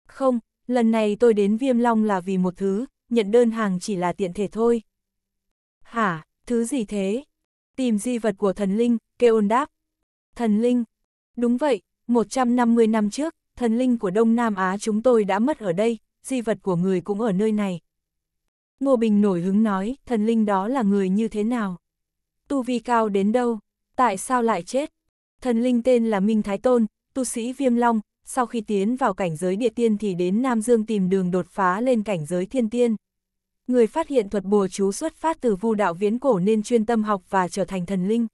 Không, lần này tôi đến Viêm Long là vì một thứ, nhận đơn hàng chỉ là tiện thể thôi. Hả, thứ gì thế? Tìm di vật của thần linh, Kê đáp. Thần linh? Đúng vậy, 150 năm trước, thần linh của Đông Nam Á chúng tôi đã mất ở đây, di vật của người cũng ở nơi này. Ngô Bình nổi hứng nói, thần linh đó là người như thế nào? Tu vi cao đến đâu? Tại sao lại chết? Thần linh tên là Minh Thái Tôn, tu sĩ Viêm Long, sau khi tiến vào cảnh giới địa tiên thì đến Nam Dương tìm đường đột phá lên cảnh giới thiên tiên. Người phát hiện thuật bùa chú xuất phát từ vu đạo viễn cổ nên chuyên tâm học và trở thành thần linh.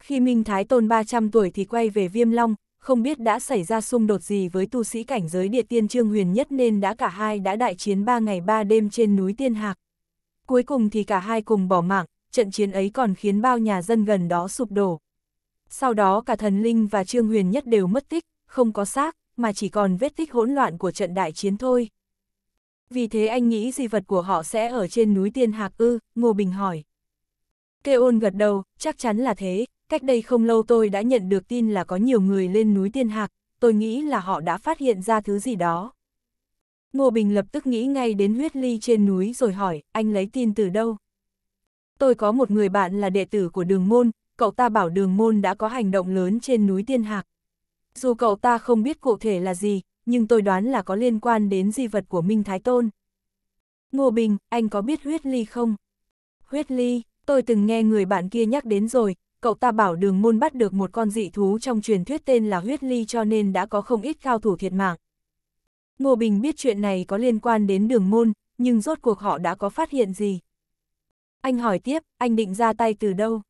Khi Minh Thái Tôn 300 tuổi thì quay về Viêm Long, không biết đã xảy ra xung đột gì với tu sĩ cảnh giới địa tiên Trương Huyền Nhất nên đã cả hai đã đại chiến ba ngày ba đêm trên núi Tiên Hạc. Cuối cùng thì cả hai cùng bỏ mạng, trận chiến ấy còn khiến bao nhà dân gần đó sụp đổ. Sau đó cả thần linh và Trương Huyền Nhất đều mất tích, không có xác, mà chỉ còn vết tích hỗn loạn của trận đại chiến thôi. Vì thế anh nghĩ di vật của họ sẽ ở trên núi Tiên Hạc ư, Ngô Bình hỏi. Kê ôn gật đầu, chắc chắn là thế, cách đây không lâu tôi đã nhận được tin là có nhiều người lên núi Tiên Hạc, tôi nghĩ là họ đã phát hiện ra thứ gì đó. Ngô Bình lập tức nghĩ ngay đến huyết ly trên núi rồi hỏi, anh lấy tin từ đâu? Tôi có một người bạn là đệ tử của đường môn, cậu ta bảo đường môn đã có hành động lớn trên núi Tiên Hạc. Dù cậu ta không biết cụ thể là gì, nhưng tôi đoán là có liên quan đến di vật của Minh Thái Tôn. Ngô Bình, anh có biết huyết ly không? Huyết ly, tôi từng nghe người bạn kia nhắc đến rồi, cậu ta bảo đường môn bắt được một con dị thú trong truyền thuyết tên là huyết ly cho nên đã có không ít cao thủ thiệt mạng. Ngô Bình biết chuyện này có liên quan đến đường môn, nhưng rốt cuộc họ đã có phát hiện gì? Anh hỏi tiếp, anh định ra tay từ đâu?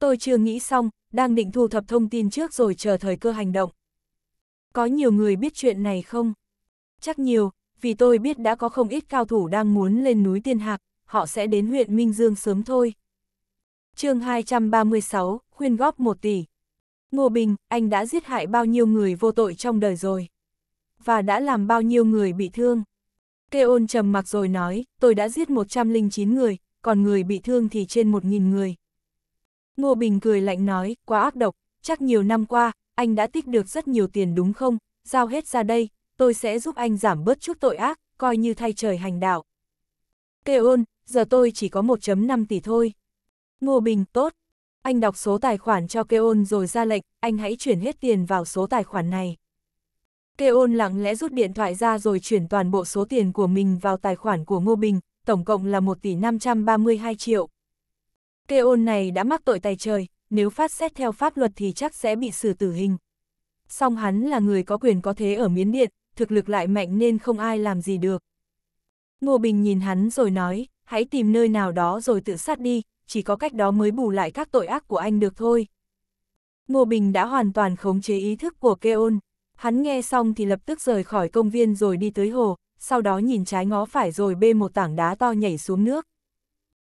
Tôi chưa nghĩ xong, đang định thu thập thông tin trước rồi chờ thời cơ hành động. Có nhiều người biết chuyện này không? Chắc nhiều, vì tôi biết đã có không ít cao thủ đang muốn lên núi Tiên Hạc, họ sẽ đến huyện Minh Dương sớm thôi chương 236, khuyên góp 1 tỷ. Ngô Bình, anh đã giết hại bao nhiêu người vô tội trong đời rồi? Và đã làm bao nhiêu người bị thương? Kê ôn trầm mặc rồi nói, tôi đã giết 109 người, còn người bị thương thì trên 1.000 người. Ngô Bình cười lạnh nói, quá ác độc, chắc nhiều năm qua, anh đã tích được rất nhiều tiền đúng không? Giao hết ra đây, tôi sẽ giúp anh giảm bớt chút tội ác, coi như thay trời hành đạo. Kê ôn, giờ tôi chỉ có 1.5 tỷ thôi. Ngô Bình, tốt. Anh đọc số tài khoản cho Keon rồi ra lệnh, anh hãy chuyển hết tiền vào số tài khoản này. Keon lặng lẽ rút điện thoại ra rồi chuyển toàn bộ số tiền của mình vào tài khoản của Ngô Bình, tổng cộng là 1 tỷ 532 triệu. Keon này đã mắc tội tài trời, nếu phát xét theo pháp luật thì chắc sẽ bị xử tử hình. Song hắn là người có quyền có thế ở Miến Điện, thực lực lại mạnh nên không ai làm gì được. Ngô Bình nhìn hắn rồi nói, hãy tìm nơi nào đó rồi tự sát đi, chỉ có cách đó mới bù lại các tội ác của anh được thôi. Ngô Bình đã hoàn toàn khống chế ý thức của Keon. Hắn nghe xong thì lập tức rời khỏi công viên rồi đi tới hồ, sau đó nhìn trái ngó phải rồi bê một tảng đá to nhảy xuống nước.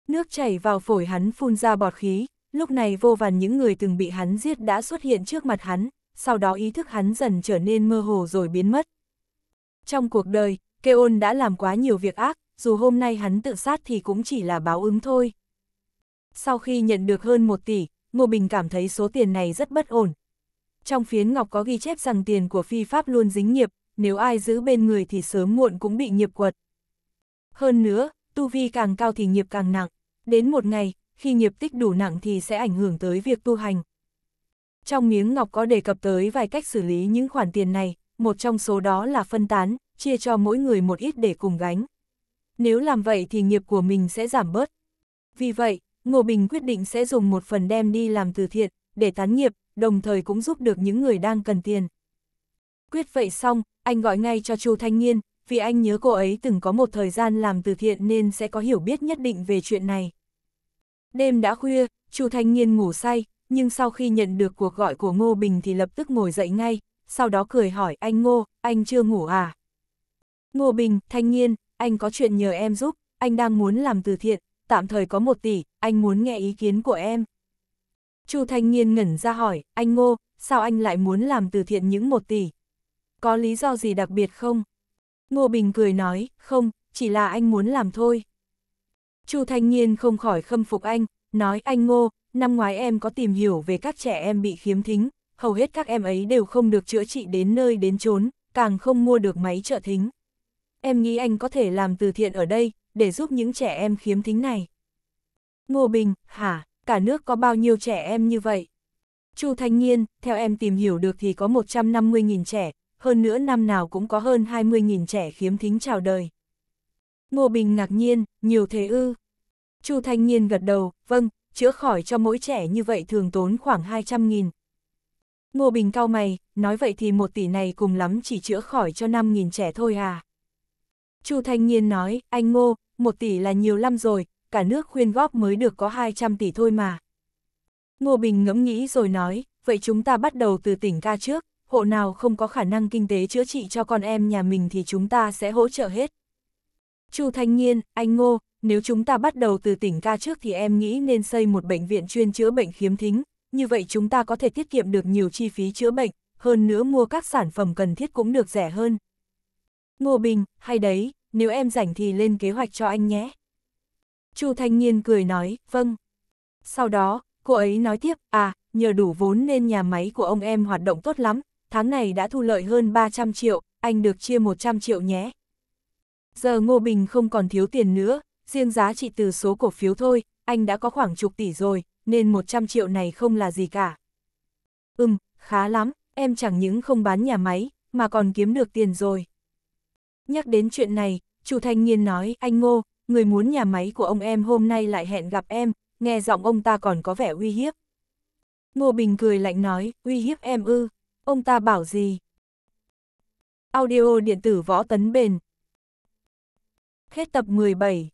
Nước chảy vào phổi hắn phun ra bọt khí, lúc này vô vàn những người từng bị hắn giết đã xuất hiện trước mặt hắn, sau đó ý thức hắn dần trở nên mơ hồ rồi biến mất. Trong cuộc đời, Keon đã làm quá nhiều việc ác, dù hôm nay hắn tự sát thì cũng chỉ là báo ứng thôi. Sau khi nhận được hơn 1 tỷ, Ngô Bình cảm thấy số tiền này rất bất ổn. Trong phiến ngọc có ghi chép rằng tiền của phi pháp luôn dính nghiệp, nếu ai giữ bên người thì sớm muộn cũng bị nghiệp quật. Hơn nữa, tu vi càng cao thì nghiệp càng nặng. Đến một ngày, khi nghiệp tích đủ nặng thì sẽ ảnh hưởng tới việc tu hành. Trong miếng ngọc có đề cập tới vài cách xử lý những khoản tiền này, một trong số đó là phân tán, chia cho mỗi người một ít để cùng gánh. Nếu làm vậy thì nghiệp của mình sẽ giảm bớt. Vì vậy, Ngô Bình quyết định sẽ dùng một phần đem đi làm từ thiện, để tán nghiệp, đồng thời cũng giúp được những người đang cần tiền. Quyết vậy xong, anh gọi ngay cho Chu Thanh Niên, vì anh nhớ cô ấy từng có một thời gian làm từ thiện nên sẽ có hiểu biết nhất định về chuyện này. Đêm đã khuya, Chu Thanh Niên ngủ say, nhưng sau khi nhận được cuộc gọi của Ngô Bình thì lập tức ngồi dậy ngay, sau đó cười hỏi anh Ngô, anh chưa ngủ à? Ngô Bình, Thanh Niên, anh có chuyện nhờ em giúp, anh đang muốn làm từ thiện, tạm thời có một tỷ, anh muốn nghe ý kiến của em. Chu Thanh Nghiên ngẩn ra hỏi, anh Ngô, sao anh lại muốn làm từ thiện những một tỷ? Có lý do gì đặc biệt không? Ngô Bình cười nói, không, chỉ là anh muốn làm thôi. Chu Thanh Nghiên không khỏi khâm phục anh, nói anh Ngô, năm ngoái em có tìm hiểu về các trẻ em bị khiếm thính, hầu hết các em ấy đều không được chữa trị đến nơi đến chốn, càng không mua được máy trợ thính. Em nghĩ anh có thể làm từ thiện ở đây, để giúp những trẻ em khiếm thính này. Ngô Bình, hả, cả nước có bao nhiêu trẻ em như vậy? Chu Thanh Nhiên, theo em tìm hiểu được thì có 150.000 trẻ, hơn nữa năm nào cũng có hơn 20.000 trẻ khiếm thính chào đời. Ngô Bình ngạc nhiên, nhiều thế ư. Chu Thanh Nhiên gật đầu, vâng, chữa khỏi cho mỗi trẻ như vậy thường tốn khoảng 200.000. Ngô Bình cao mày, nói vậy thì một tỷ này cùng lắm chỉ chữa khỏi cho 5.000 trẻ thôi à. Chu Thanh Nhiên nói, anh Ngô, một tỷ là nhiều lắm rồi, cả nước khuyên góp mới được có 200 tỷ thôi mà. Ngô Bình ngẫm nghĩ rồi nói, vậy chúng ta bắt đầu từ tỉnh ca trước, hộ nào không có khả năng kinh tế chữa trị cho con em nhà mình thì chúng ta sẽ hỗ trợ hết. Chu Thanh Nhiên, anh Ngô, nếu chúng ta bắt đầu từ tỉnh ca trước thì em nghĩ nên xây một bệnh viện chuyên chữa bệnh khiếm thính, như vậy chúng ta có thể tiết kiệm được nhiều chi phí chữa bệnh, hơn nữa mua các sản phẩm cần thiết cũng được rẻ hơn. Ngô Bình, hay đấy, nếu em rảnh thì lên kế hoạch cho anh nhé. Chu Thanh Nhiên cười nói, vâng. Sau đó, cô ấy nói tiếp, à, nhờ đủ vốn nên nhà máy của ông em hoạt động tốt lắm, tháng này đã thu lợi hơn 300 triệu, anh được chia 100 triệu nhé. Giờ Ngô Bình không còn thiếu tiền nữa, riêng giá trị từ số cổ phiếu thôi, anh đã có khoảng chục tỷ rồi, nên 100 triệu này không là gì cả. Ừm, khá lắm, em chẳng những không bán nhà máy, mà còn kiếm được tiền rồi. Nhắc đến chuyện này, Chu thanh niên nói, anh Ngô, người muốn nhà máy của ông em hôm nay lại hẹn gặp em, nghe giọng ông ta còn có vẻ uy hiếp. Ngô Bình cười lạnh nói, uy hiếp em ư, ông ta bảo gì? Audio điện tử võ tấn bền. Hết tập 17